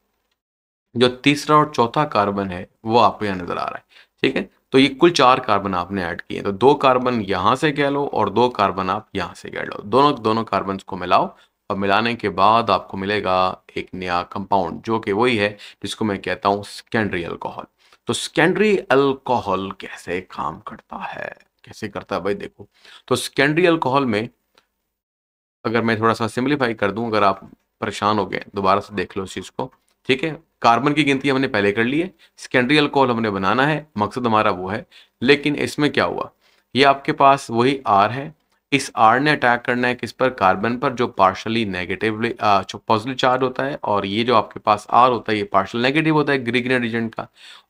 जो तीसरा और चौथा कार्बन है वो आपको यहाँ नजर आ रहा है ठीक है तो ये कुल चार कार्बन आपने ऐड किए तो दो कार्बन यहाँ से कह लो और दो कार्बन आप यहाँ से कह लो दोनों दोनों कार्बन को मिलाओ और मिलाने के बाद आपको मिलेगा एक नया कंपाउंड जो कि वही है जिसको मैं कहता हूँ सेकेंडरी अल्कोहल तो सेकेंडरी अल्कोहल कैसे काम करता है कैसे करता है भाई देखो तो सेकेंडरी अल्कोहल में अगर मैं थोड़ा सा सिंप्लीफाई कर दूं अगर आप परेशान हो गए दोबारा से देख लो उस चीज़ को ठीक है कार्बन की गिनती हमने पहले कर ली है सेकेंडरी अल्कोहल हमने बनाना है मकसद हमारा वो है लेकिन इसमें क्या हुआ ये आपके पास वही आर है इस आर ने अटैक करना है किस पर कार्बन पर जो पार्शली नेगेटिवली जो पॉजिटिव चार्ज होता है और ये जो आपके पास आर होता है ये पार्शल नेगेटिव होता है ग्रीन रिजेंट का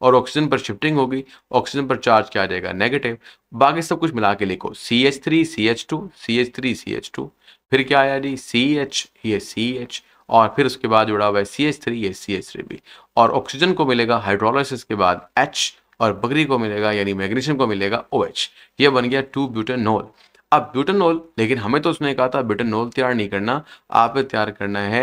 और ऑक्सीजन पर शिफ्टिंग होगी ऑक्सीजन पर चार्ज क्या आ जाएगा नेगेटिव बाकी सब कुछ मिला के लिखो C H three C H two C H three C H two फिर क्या आया जी सी एच ये सी एच और फिर उसके बाद जुड़ा हुआ है सी एच थ्री ये सी एच थ्री भी और ऑक्सीजन को मिलेगा हाइड्रोलाइसिस के बाद एच और बकरी को मिलेगा यानी मैग्नीशियम को मिलेगा ओ OH. एच ये बन गया टू ब्यूटेनोल अब ब्यूटेनॉल लेकिन हमें तो उसने कहा था ब्यूटेनॉल तैयार नहीं करना आप तैयार करना है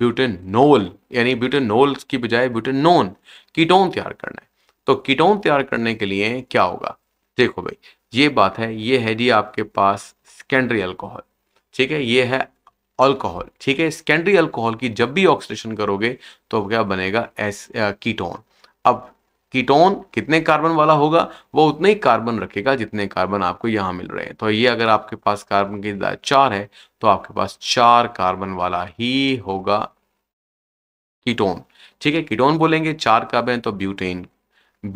ब्यूटेनोल यानी ब्यूटेनोल की बजाय ब्यूटेनोन कीटोन तैयार करना है तो कीटोन तैयार करने के लिए क्या होगा देखो भाई ये बात है ये है जी आपके पास सेकेंडरी अल्कोहल ठीक है ये है अल्कोहल ठीक है सेकेंडरी अल्कोहल की जब भी ऑक्सीडेशन करोगे तो क्या बनेगा एस कीटोन uh, अब कीटोन कितने कार्बन वाला होगा वो उतने ही कार्बन रखेगा जितने कार्बन आपको यहाँ मिल रहे हैं तो ये अगर आपके पास कार्बन की चार है तो आपके पास चार कार्बन वाला ही होगा कीटोन ठीक है कीटोन बोलेंगे चार कार्बन तो ब्यूटेन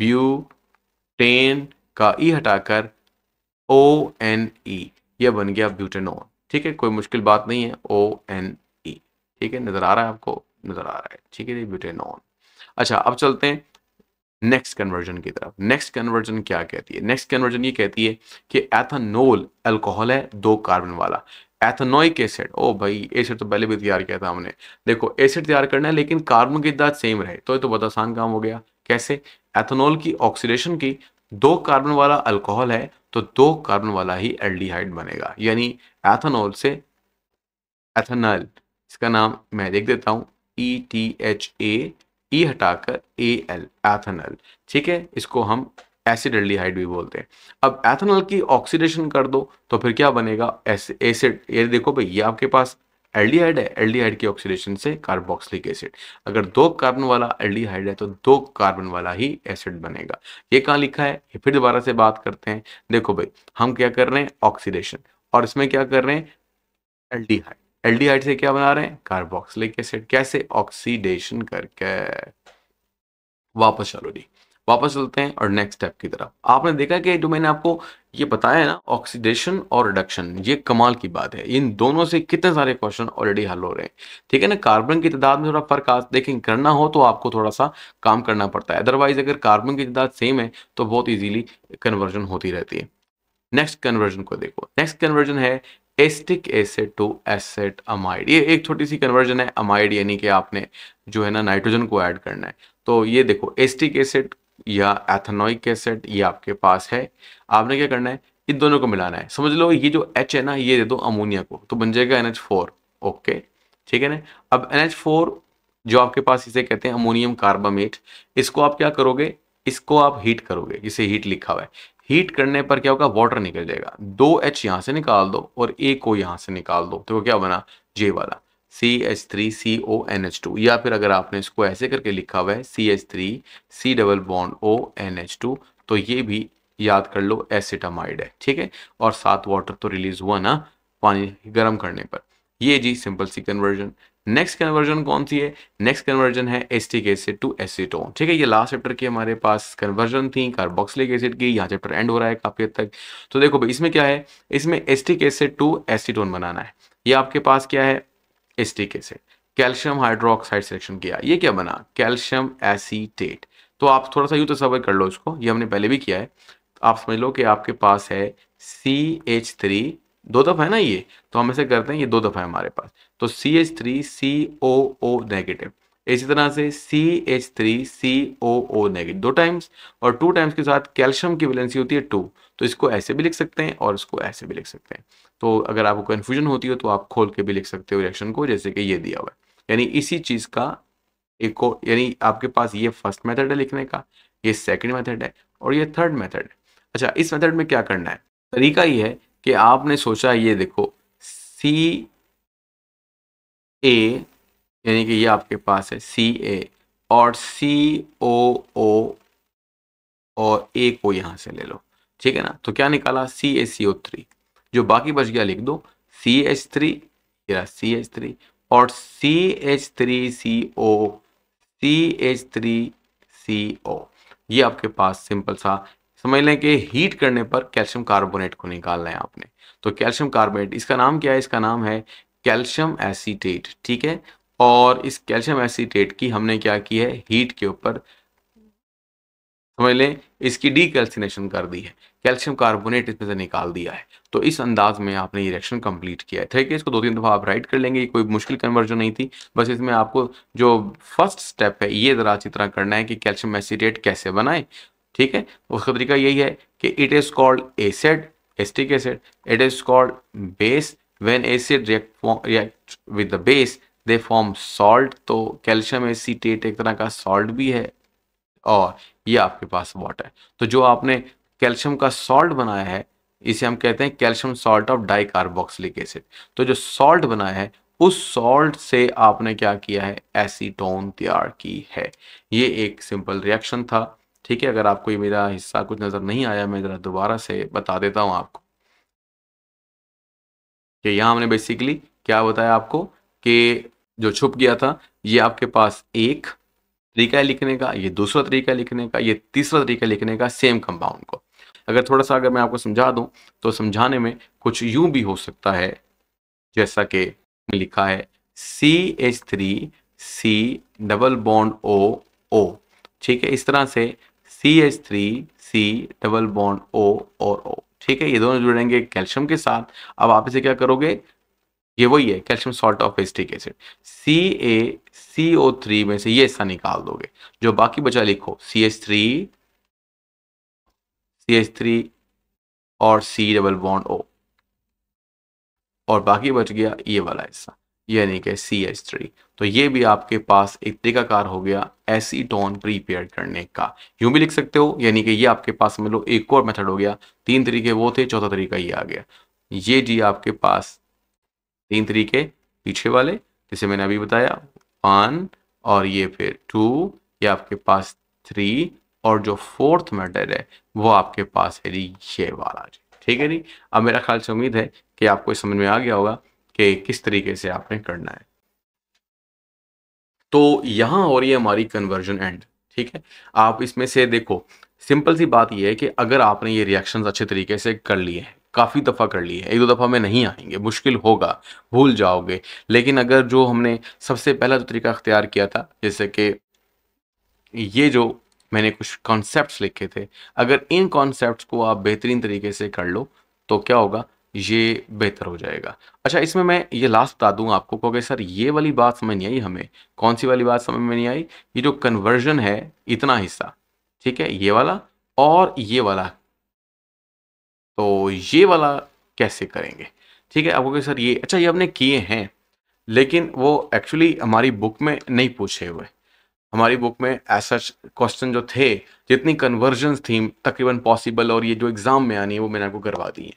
ब्यूटेन का ई हटाकर ओ एन ई ये बन गया ब्यूटेनॉन ठीक है कोई मुश्किल बात नहीं है ओ एन ई ठीक है नज़र आ रहा है आपको नज़र आ रहा है ठीक है ब्यूटेनॉन अच्छा अब चलते हैं नेक्स्ट कन्वर्जन की तरफ नेक्स्ट कन्वर्जन क्या कहती है नेक्स्ट कन्वर्जन ये कहती है कि एथानोल अल्कोहल है दो कार्बन वाला एथनोइक एसिड ओ भाई एसिड तो पहले भी तैयार किया था हमने देखो एसिड तैयार करना है लेकिन कार्बन की दाद सेम रहे तो ये तो बहुत आसान काम हो गया कैसे एथनोल की ऑक्सीडेशन की दो कार्बन वाला अल्कोहल है तो दो कार्बन वाला ही एल्डिहाइड बनेगा यानी एथनोल से एथनल इसका नाम मैं देख देता हूँ E T H A E e हटाकर ए एल एथनल ठीक है इसको हम एसिड एल्डिहाइड भी बोलते हैं अब एथनल की ऑक्सीडेशन कर दो तो फिर क्या बनेगा एसिड ये देखो भाई ये आपके पास एल्डिहाइड है एल्डिहाइड की ऑक्सीडेशन से कार्बोक्सिलिक एसिड अगर दो कार्बन वाला एल्डिहाइड है तो दो कार्बन वाला ही एसिड बनेगा ये कहाँ लिखा है ये फिर दोबारा से बात करते हैं देखो भाई हम क्या कर रहे हैं ऑक्सीडेशन और इसमें क्या कर रहे हैं एल्डिहाइड एल्डिहाइड से क्या बना रहे हैं कार्बोक्सिलिक एसिड कैसे ऑक्सीडेशन करके वापस चलो जी वापस चलते हैं और नेक्स्ट स्टेप की तरफ आपने देखा कि जो मैंने आपको ये बताया है ना ऑक्सीडेशन और रिडक्शन ये कमाल की बात है इन दोनों से कितने सारे क्वेश्चन ऑलरेडी हल हो रहे हैं ठीक है ना कार्बन की तादाद में थोड़ा फर्क आ देखें करना हो तो आपको थोड़ा सा काम करना पड़ता है अदरवाइज अगर कार्बन की तादाद सेम है तो बहुत ईजिली कन्वर्जन होती रहती है नेक्स्ट कन्वर्जन को देखो नेक्स्ट कन्वर्जन है acetic acid to acid amide ये एक छोटी सी कन्वर्जन है अमाइड यानी कि आपने जो है ना नाइट्रोजन को ऐड करना है तो ये देखो एस्टिक एसिड या एथेनोइक एसिड ये आपके पास है आपने क्या करना है इन दोनों को मिलाना है समझ लो ये जो एच है ना ये दे दो अमोनिया को तो बन जाएगा एन ओके ठीक है ना अब एन जो आपके पास इसे कहते हैं अमोनियम कार्बामेट इसको आप क्या करोगे इसको आप हीट करोगे जिसे हीट लिखा हुआ है हीट करने पर क्या होगा वाटर निकल जाएगा दो एच यहाँ से निकाल दो और ए को यहाँ से निकाल दो तो क्या बना जे वाला C H three C O N H two या फिर अगर आपने इसको ऐसे करके लिखा हुआ है C H three C double bond O N H two तो ये भी याद कर लो एसिटामाइड है ठीक है और साथ वाटर तो रिलीज हुआ ना पानी गर्म करने पर ये जी सिंपल सी कन्वर्जन नेक्स्ट कन्वर्जन कौन सी है नेक्स्ट कन्वर्जन है एस्टिक एसिड टू एसीटोन ठीक है ये लास्ट चैप्टर की हमारे पास कन्वर्जन थी कार्बोक्सिलिक एसिड की यहाँ चैप्टर एंड हो रहा है काफी हद तक तो देखो भाई इसमें क्या है इसमें एस्टिक एसिड टू एसीटोन बनाना है ये आपके पास क्या है acetic acid calcium hydroxide selection किया ये क्या बना कैल्शियम एसीटेट तो आप थोड़ा सा यूँ तस्वर तो कर लो इसको ये हमने पहले भी किया है आप समझ लो कि आपके पास है सी एच थ्री दो दफ़ा है ना ये तो हम ऐसे करते हैं ये दो दफ़ा है हमारे पास तो C H three C O O negative इसी तरह से C H three C O O negative दो टाइम्स और टू टाइम्स के साथ कैल्शियम की वैलेंसी होती है टू तो इसको ऐसे भी लिख सकते हैं और इसको ऐसे भी लिख सकते हैं तो अगर आपको कन्फ्यूजन होती हो तो आप खोल के भी लिख सकते हो रिएक्शन को जैसे कि ये दिया हुआ है यानी इसी चीज़ का एक और यानी आपके पास ये फर्स्ट मेथड है लिखने का ये सेकंड मेथड है और ये थर्ड मेथड है अच्छा इस मेथड में क्या करना है तरीका ये है कि आपने सोचा ये देखो सी ए यानी कि ये आपके पास है सी ए और सी ओ ओ और ए को यहाँ से ले लो ठीक है ना तो क्या निकाला सी ए सी ओ थ्री जो बाकी बच गया लिख दो C H three C H three और C H three C O C H three C O ये आपके पास सिंपल सा समझ लें कि हीट करने पर कैल्शियम कार्बोनेट को निकालना है आपने तो कैल्शियम कार्बोनेट इसका नाम क्या है इसका नाम है कैल्शियम एसीटेट ठीक है और इस कैल्शियम एसीटेट की हमने क्या की है हीट के ऊपर समझ लें इसकी डीकैल्सिनेशन कर दी है कैल्शियम कार्बोनेट इसमें से निकाल दिया है तो इस अंदाज में आपने ये रिएक्शन कंप्लीट किया है ठीक है इसको दो तीन दफ़ा आप राइट कर लेंगे कोई मुश्किल कन्वर्जन नहीं थी बस इसमें आपको जो फर्स्ट स्टेप है ये ज़रा अच्छी तरह करना है कि कैल्शियम एसीटेट कैसे बनाए ठीक है उसका तरीका यही है कि it is called acid acetic acid it is called base when acid react with the base they form salt तो कैल्शियम एसीटेट एक तरह का सॉल्ट भी है और ये आपके पास वाटर है तो जो आपने कैल्शियम का सॉल्ट बनाया है इसे हम कहते हैं calcium salt of di carboxylic acid तो जो सॉल्ट बनाया है उस सॉल्ट से आपने क्या किया है एसीटोन तैयार की है ये एक सिंपल रिएक्शन था ठीक है अगर आपको ये मेरा हिस्सा कुछ नज़र नहीं आया मैं ज़रा दोबारा से बता देता हूँ आपको कि यहाँ हमने बेसिकली क्या बताया आपको कि जो छुप गया था ये आपके पास एक तरीका है लिखने का ये दूसरा तरीका लिखने का ये तीसरा तरीका लिखने का सेम कंपाउंड को अगर थोड़ा सा अगर मैं आपको समझा दूं तो समझाने में कुछ यूं भी हो सकता है जैसा कि लिखा है C H three C double bond O O ठीक है इस तरह से C H three C double bond O और ओ ठीक है ये दोनों जुड़ेंगे कैल्शियम के साथ अब आप इसे क्या करोगे ये वही है calcium salt of acetic acid C A C O three में से ये हिस्सा निकाल दोगे जो बाकी बचा लिखो C H three C H three और सी डबल बॉन्ड ओ और बाकी बच गया ये वाला हिस्सा यानी कि सी एच थ्री तो ये भी आपके पास एक तरीकाकार हो गया एसीटोन प्रीपेयर करने का यूं भी लिख सकते हो यानी कि ये आपके पास समझ लो एक और मेथड हो गया तीन तरीके वो थे चौथा तरीका ये आ गया ये जी आपके पास तीन तरीके पीछे वाले जैसे मैंने अभी बताया वन और ये फिर टू ये आपके पास थ्री और जो फोर्थ मेथड है वो आपके पास है जी ये वाला जी ठीक है जी अब मेरा ख्याल से उम्मीद है कि आपको समझ में आ गया होगा कि किस तरीके से आपने करना है तो यहां हो रही है हमारी कन्वर्जन एंड ठीक है आप इसमें से देखो सिंपल सी बात यह है कि अगर आपने ये रिएक्शंस अच्छे तरीके से कर लिए हैं काफ़ी दफ़ा कर लिए एक दो दफ़ा में नहीं आएंगे मुश्किल होगा भूल जाओगे लेकिन अगर जो हमने सबसे पहला जो तरीका अख्तियार किया था जैसे कि ये जो मैंने कुछ कॉन्सेप्ट्स लिखे थे अगर इन कॉन्सेप्ट्स को आप बेहतरीन तरीके से कर लो तो क्या होगा ये बेहतर हो जाएगा अच्छा इसमें मैं ये लास्ट बता दूँ आपको क्योंकि सर ये वाली बात समझ नहीं आई हमें कौन सी वाली बात समझ में नहीं आई ये जो कन्वर्जन है इतना हिस्सा ठीक है ये वाला और ये वाला तो ये वाला कैसे करेंगे ठीक है आप कहोगे सर ये अच्छा ये हमने किए हैं लेकिन वो एक्चुअली हमारी बुक में नहीं पूछे हुए हमारी बुक में ऐसा क्वेश्चन जो थे जितनी कन्वर्जन थी तकरीबन पॉसिबल और ये जो एग्ज़ाम में आनी है वो मैंने आपको करवा दी है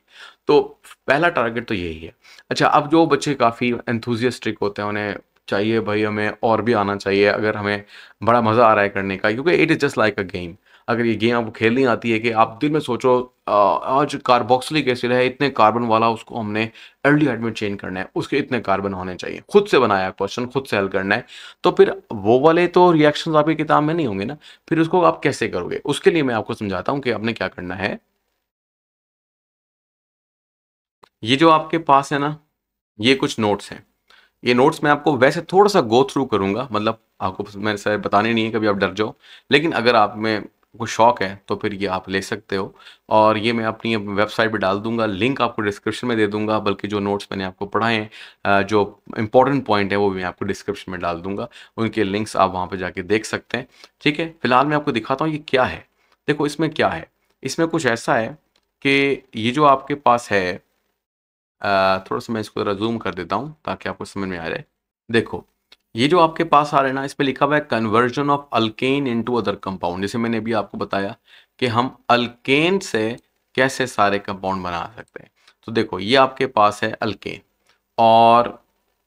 तो पहला टारगेट तो यही है अच्छा अब जो बच्चे काफ़ी एंथुजियस्टिक होते हैं उन्हें चाहिए भाई हमें और भी आना चाहिए अगर हमें बड़ा मज़ा आ रहा है करने का क्योंकि it is just like a game अगर ये गेम आपको खेलनी आती है कि आप दिल में सोचो आज कार्बोक्सिलिक एसिड है इतने कार्बन वाला उसको हमने अर्ली में चेंज करना है उसके इतने कार्बन होने चाहिए खुद से बनाया क्वेश्चन खुद से हल करना है तो फिर वो वाले तो रिएक्शन आपकी किताब में नहीं होंगे ना फिर उसको आप कैसे करोगे उसके लिए मैं आपको समझाता हूँ कि आपने क्या करना है ये जो आपके पास है ना ये कुछ नोट्स हैं ये नोट्स मैं आपको वैसे थोड़ा सा गो थ्रू करूँगा मतलब आपको मैं सर बताने नहीं है कभी आप डर जाओ लेकिन अगर आप में को शौक है तो फिर ये आप ले सकते हो और ये मैं अपनी वेबसाइट पे डाल दूंगा लिंक आपको डिस्क्रिप्शन में दे दूंगा बल्कि जो नोट्स मैंने आपको पढ़ाए हैं जो इंपॉर्टेंट पॉइंट है वो भी मैं आपको डिस्क्रिप्शन में डाल दूंगा उनके लिंक्स आप वहाँ पर जाके देख सकते हैं ठीक है फिलहाल मैं आपको दिखाता हूँ ये क्या है देखो इसमें क्या है इसमें कुछ ऐसा है कि ये जो आपके पास है थोड़ा सा मैं इसको ज़रा जूम कर देता हूँ ताकि आपको समझ में आ जाए देखो ये जो आपके पास आ रहे हैं ना इस पर लिखा हुआ है conversion of alkane into other compound जैसे मैंने अभी आपको बताया कि हम अल्केन से कैसे सारे कंपाउंड बना सकते हैं तो देखो ये आपके पास है अल्केन और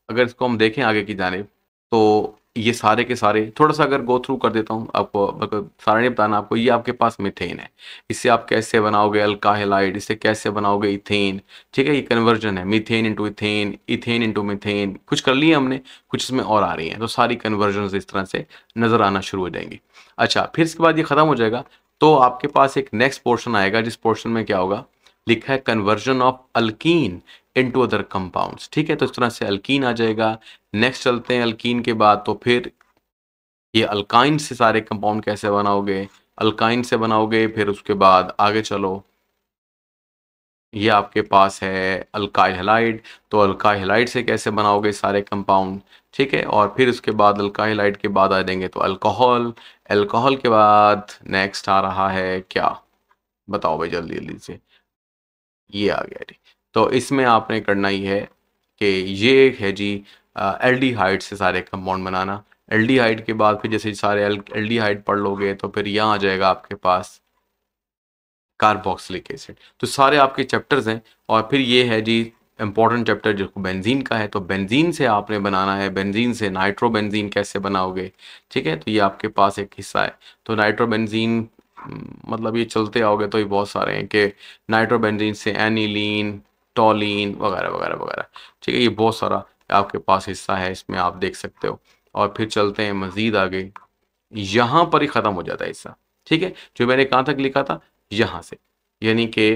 अगर इसको हम देखें आगे की जानब तो ये सारे के सारे थोड़ा सा अगर गो थ्रू कर देता हूँ आपको मतलब सारा नहीं बताना आपको ये आपके पास मिथेन है इससे आप कैसे बनाओगे अल्काहलाइड इससे कैसे बनाओगे इथेन ठीक है ये कन्वर्जन है methane into ethane ethane into methane कुछ कर लिए हमने कुछ इसमें और आ रही हैं तो सारी कन्वर्जन इस तरह से नज़र आना शुरू हो जाएंगी अच्छा फिर इसके बाद ये ख़त्म हो जाएगा तो आपके पास एक नेक्स्ट पोर्शन आएगा जिस पोर्शन में क्या होगा लिखा है conversion of alkene into other compounds ठीक है तो इस तरह से अल्कीन आ जाएगा नेक्स्ट चलते हैं अल्कीन के बाद तो फिर ये अल्काइन से सारे कंपाउंड कैसे बनाओगे अल्काइन से बनाओगे फिर उसके बाद आगे चलो ये आपके पास है अल्काइलाइड तो अल्काइलाइड से कैसे बनाओगे सारे कंपाउंड ठीक है और फिर उसके बाद अल्काइलाइड के बाद आ जाएंगे तो अल्कोहल अल्कोहल के बाद नेक्स्ट आ रहा है क्या बताओ भाई जल्दी जल्दी से ये आ गया ठीक तो इसमें आपने करना ये है कि ये है जी एल डी हाइट से सारे कंपाउंड बनाना एल डी हाइट के बाद फिर जैसे सारे एल डी हाइट पढ़ लोगे तो फिर यहाँ आ जाएगा आपके पास कार्बोक्सिलिक एसिड तो सारे आपके चैप्टर्स हैं और फिर ये है जी इंपॉर्टेंट चैप्टर जो बेंजीन का है तो बेंजीन से आपने बनाना है बेंजीन से नाइट्रोबेंजीन कैसे बनाओगे ठीक है तो ये आपके पास एक हिस्सा है तो नाइट्रोबेंजीन मतलब ये चलते आओगे तो ये बहुत सारे हैं कि नाइट्रोबेंजीन से एनिलीन टॉलिन वगैरह वगैरह वगैरह ठीक है ये बहुत सारा आपके पास हिस्सा है इसमें आप देख सकते हो और फिर चलते हैं मज़ीद आगे यहाँ पर ही ख़त्म हो जाता है हिस्सा ठीक है जो मैंने कहाँ तक लिखा था यहाँ से यानी कि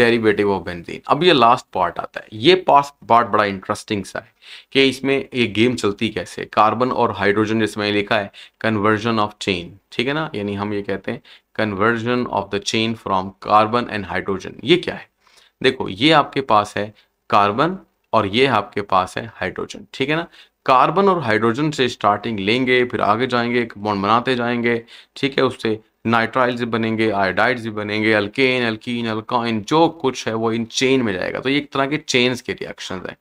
डेरिवेटिव ऑफ बेंजीन अब ये लास्ट पार्ट आता है ये पास पार्ट बड़ा इंटरेस्टिंग सा है कि इसमें ये गेम चलती कैसे कार्बन और हाइड्रोजन जैसे मैंने लिखा है कन्वर्जन ऑफ चेन ठीक है ना यानी हम ये कहते हैं conversion of the chain from carbon and hydrogen ये क्या है देखो ये आपके पास है कार्बन और ये आपके पास है हाइड्रोजन ठीक है ना कार्बन और हाइड्रोजन से स्टार्टिंग लेंगे फिर आगे जाएंगे बॉन्ड बनाते जाएंगे ठीक है उससे नाइट्राइल्स बनेंगे आयोडाइड्स भी बनेंगे अल्केन अल्कीन अल्काइन जो कुछ है वो इन चेन में जाएगा तो ये एक तरह के चेन्स के रिएक्शन है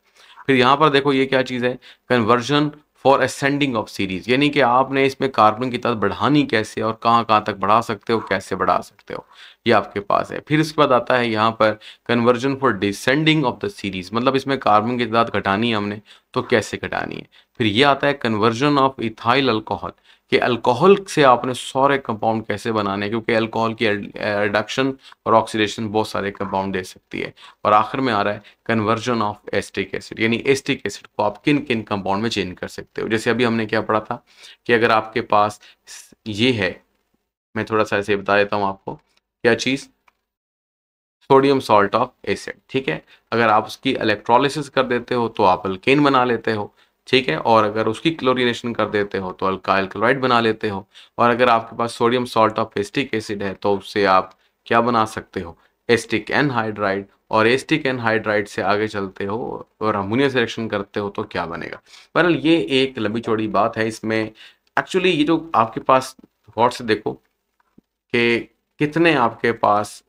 फिर यहाँ पर देखो ये क्या चीज़ है conversion for ascending of series यानी कि आपने इसमें कार्बन की तादाद बढ़ानी कैसे और कहाँ कहाँ तक बढ़ा सकते हो कैसे बढ़ा सकते हो ये आपके पास है फिर इसके बाद आता है यहाँ पर conversion for descending of the series मतलब इसमें कार्बन की तादाद घटानी है हमने तो कैसे घटानी है फिर ये आता है कन्वर्जन ऑफ इथाइल अल्कोहल कि अल्कोहल से आपने सारे कंपाउंड कैसे बनाने क्योंकि अल्कोहल की रिडक्शन और ऑक्सीडेशन बहुत सारे कंपाउंड दे सकती है और आखिर में आ रहा है कन्वर्जन ऑफ एस्टिक एसिड यानी एस्टिक एसिड को आप किन किन कंपाउंड में चेंज कर सकते हो जैसे अभी हमने क्या पढ़ा था कि अगर आपके पास ये है मैं थोड़ा सा ऐसे बता देता हूँ आपको क्या चीज़ सोडियम सॉल्ट ऑफ एसिड ठीक है अगर आप उसकी इलेक्ट्रोलिस कर देते हो तो आप अल्केन बना लेते हो ठीक है और अगर उसकी क्लोरिनेशन कर देते हो तो अल्काइल क्लोराइड बना लेते हो और अगर आपके पास sodium salt of acetic acid है तो उससे आप क्या बना सकते हो एस्टिक एनहाइड्राइड और एस्टिक एनहाइड्राइड से आगे चलते हो और अमोनिया सिलेक्शन करते हो तो क्या बनेगा बहरहाल ये एक लंबी चौड़ी बात है इसमें एक्चुअली ये जो आपके पास वॉट से देखो कि कितने आपके पास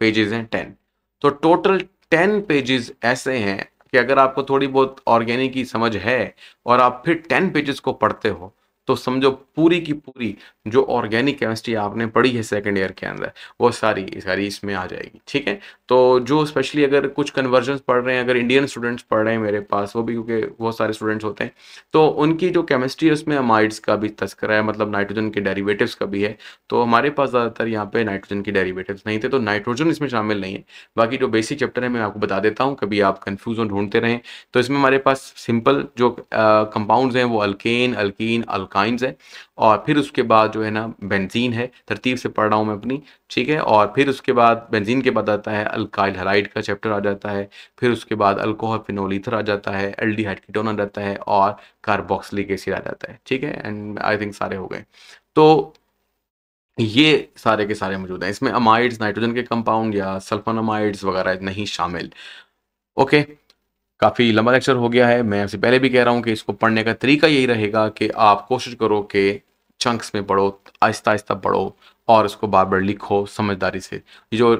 पेजेस हैं टेन तो टोटल टेन पेजेस ऐसे हैं कि अगर आपको थोड़ी बहुत ऑर्गेनिक की समझ है और आप फिर टेन पेजेस को पढ़ते हो तो समझो पूरी की पूरी जो ऑर्गेनिक केमिस्ट्री आपने पढ़ी है सेकेंड ईयर के अंदर वो सारी सारी इसमें आ जाएगी ठीक है तो जो स्पेशली अगर कुछ कन्वर्जन पढ़ रहे हैं अगर इंडियन स्टूडेंट्स पढ़ रहे हैं मेरे पास वो भी क्योंकि बहुत सारे स्टूडेंट्स होते हैं तो उनकी जो केमिस्ट्री है उसमें अमाइड्स का भी तस्करा है मतलब नाइट्रोजन के डेरीवेटिवस का भी है तो हमारे पास ज़्यादातर यहाँ पे नाइट्रोजन के डेरीवेटिव नहीं थे तो नाइट्रोजन इसमें शामिल नहीं है बाकी जो बेसिक चैप्टर है मैं आपको बता देता हूँ कभी आप कन्फ्यूज ढूंढते रहें तो इसमें हमारे पास सिंपल जो कंपाउंड हैं वो अल्केन अल्किन अल्काइंस है और फिर उसके बाद जो है ना बेंजीन है तरतीब से पढ़ रहा हूँ मैं अपनी ठीक है और फिर उसके बाद बेंजीन के बाद आता है अल्काइल हराइड का चैप्टर आ जाता है फिर उसके बाद अल्कोहल फिनोलीथर आ जाता है एल्डिहाइड कीटोन आ जाता है और कार्बोक्सिलिक एसिड आ जाता है ठीक है एंड आई थिंक सारे हो गए तो ये सारे के सारे मौजूद हैं इसमें अमाइड्स नाइट्रोजन के कंपाउंड या सल्फोनामाइड्स वगैरह नहीं शामिल ओके काफ़ी लंबा लेक्चर हो गया है मैं आपसे पहले भी कह रहा हूँ कि इसको पढ़ने का तरीका यही रहेगा कि आप कोशिश करो कि चंक्स में पढ़ो आहिस्ता आहिस्ता पढ़ो और उसको बार बार लिखो समझदारी से जो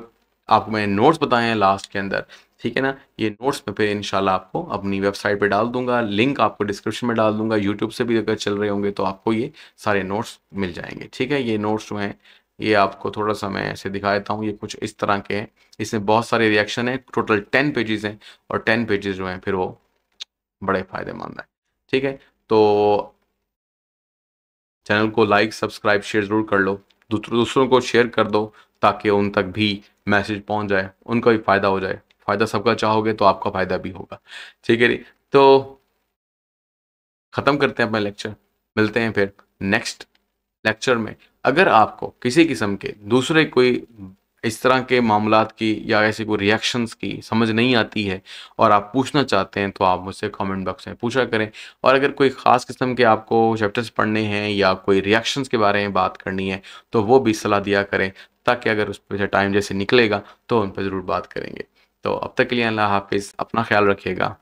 आपको मैंने नोट्स बताए हैं लास्ट के अंदर ठीक है ना ये नोट्स में फिर इंशाल्लाह आपको अपनी वेबसाइट पे डाल दूंगा लिंक आपको डिस्क्रिप्शन में डाल दूंगा यूट्यूब से भी अगर चल रहे होंगे तो आपको ये सारे नोट्स मिल जाएंगे ठीक है ये नोट्स जो हैं ये आपको थोड़ा सा मैं ऐसे दिखा देता हूँ ये कुछ इस तरह के हैं इसमें बहुत सारे रिएक्शन हैं टोटल टेन पेजेस हैं और टेन पेजेस जो हैं फिर वो बड़े फ़ायदेमंद हैं ठीक है तो चैनल को लाइक सब्सक्राइब शेयर ज़रूर कर लो दूसरों को शेयर कर दो ताकि उन तक भी मैसेज पहुंच जाए उनका भी फ़ायदा हो जाए फ़ायदा सबका चाहोगे तो आपका फ़ायदा भी होगा ठीक है तो ख़त्म करते हैं अपना लेक्चर मिलते हैं फिर नेक्स्ट लेक्चर में अगर आपको किसी किस्म के दूसरे कोई इस तरह के मामला की या ऐसे कोई रिएक्शंस की समझ नहीं आती है और आप पूछना चाहते हैं तो आप मुझसे कमेंट बॉक्स में पूछा करें और अगर कोई ख़ास किस्म के आपको चैप्टर्स पढ़ने हैं या कोई रिएक्शंस के बारे में बात करनी है तो वो भी सलाह दिया करें ताकि अगर उस पर टाइम जैसे निकलेगा तो उन पर ज़रूर बात करेंगे तो अब तक के लिए अल्लाह हाफिज़ अपना ख्याल रखिएगा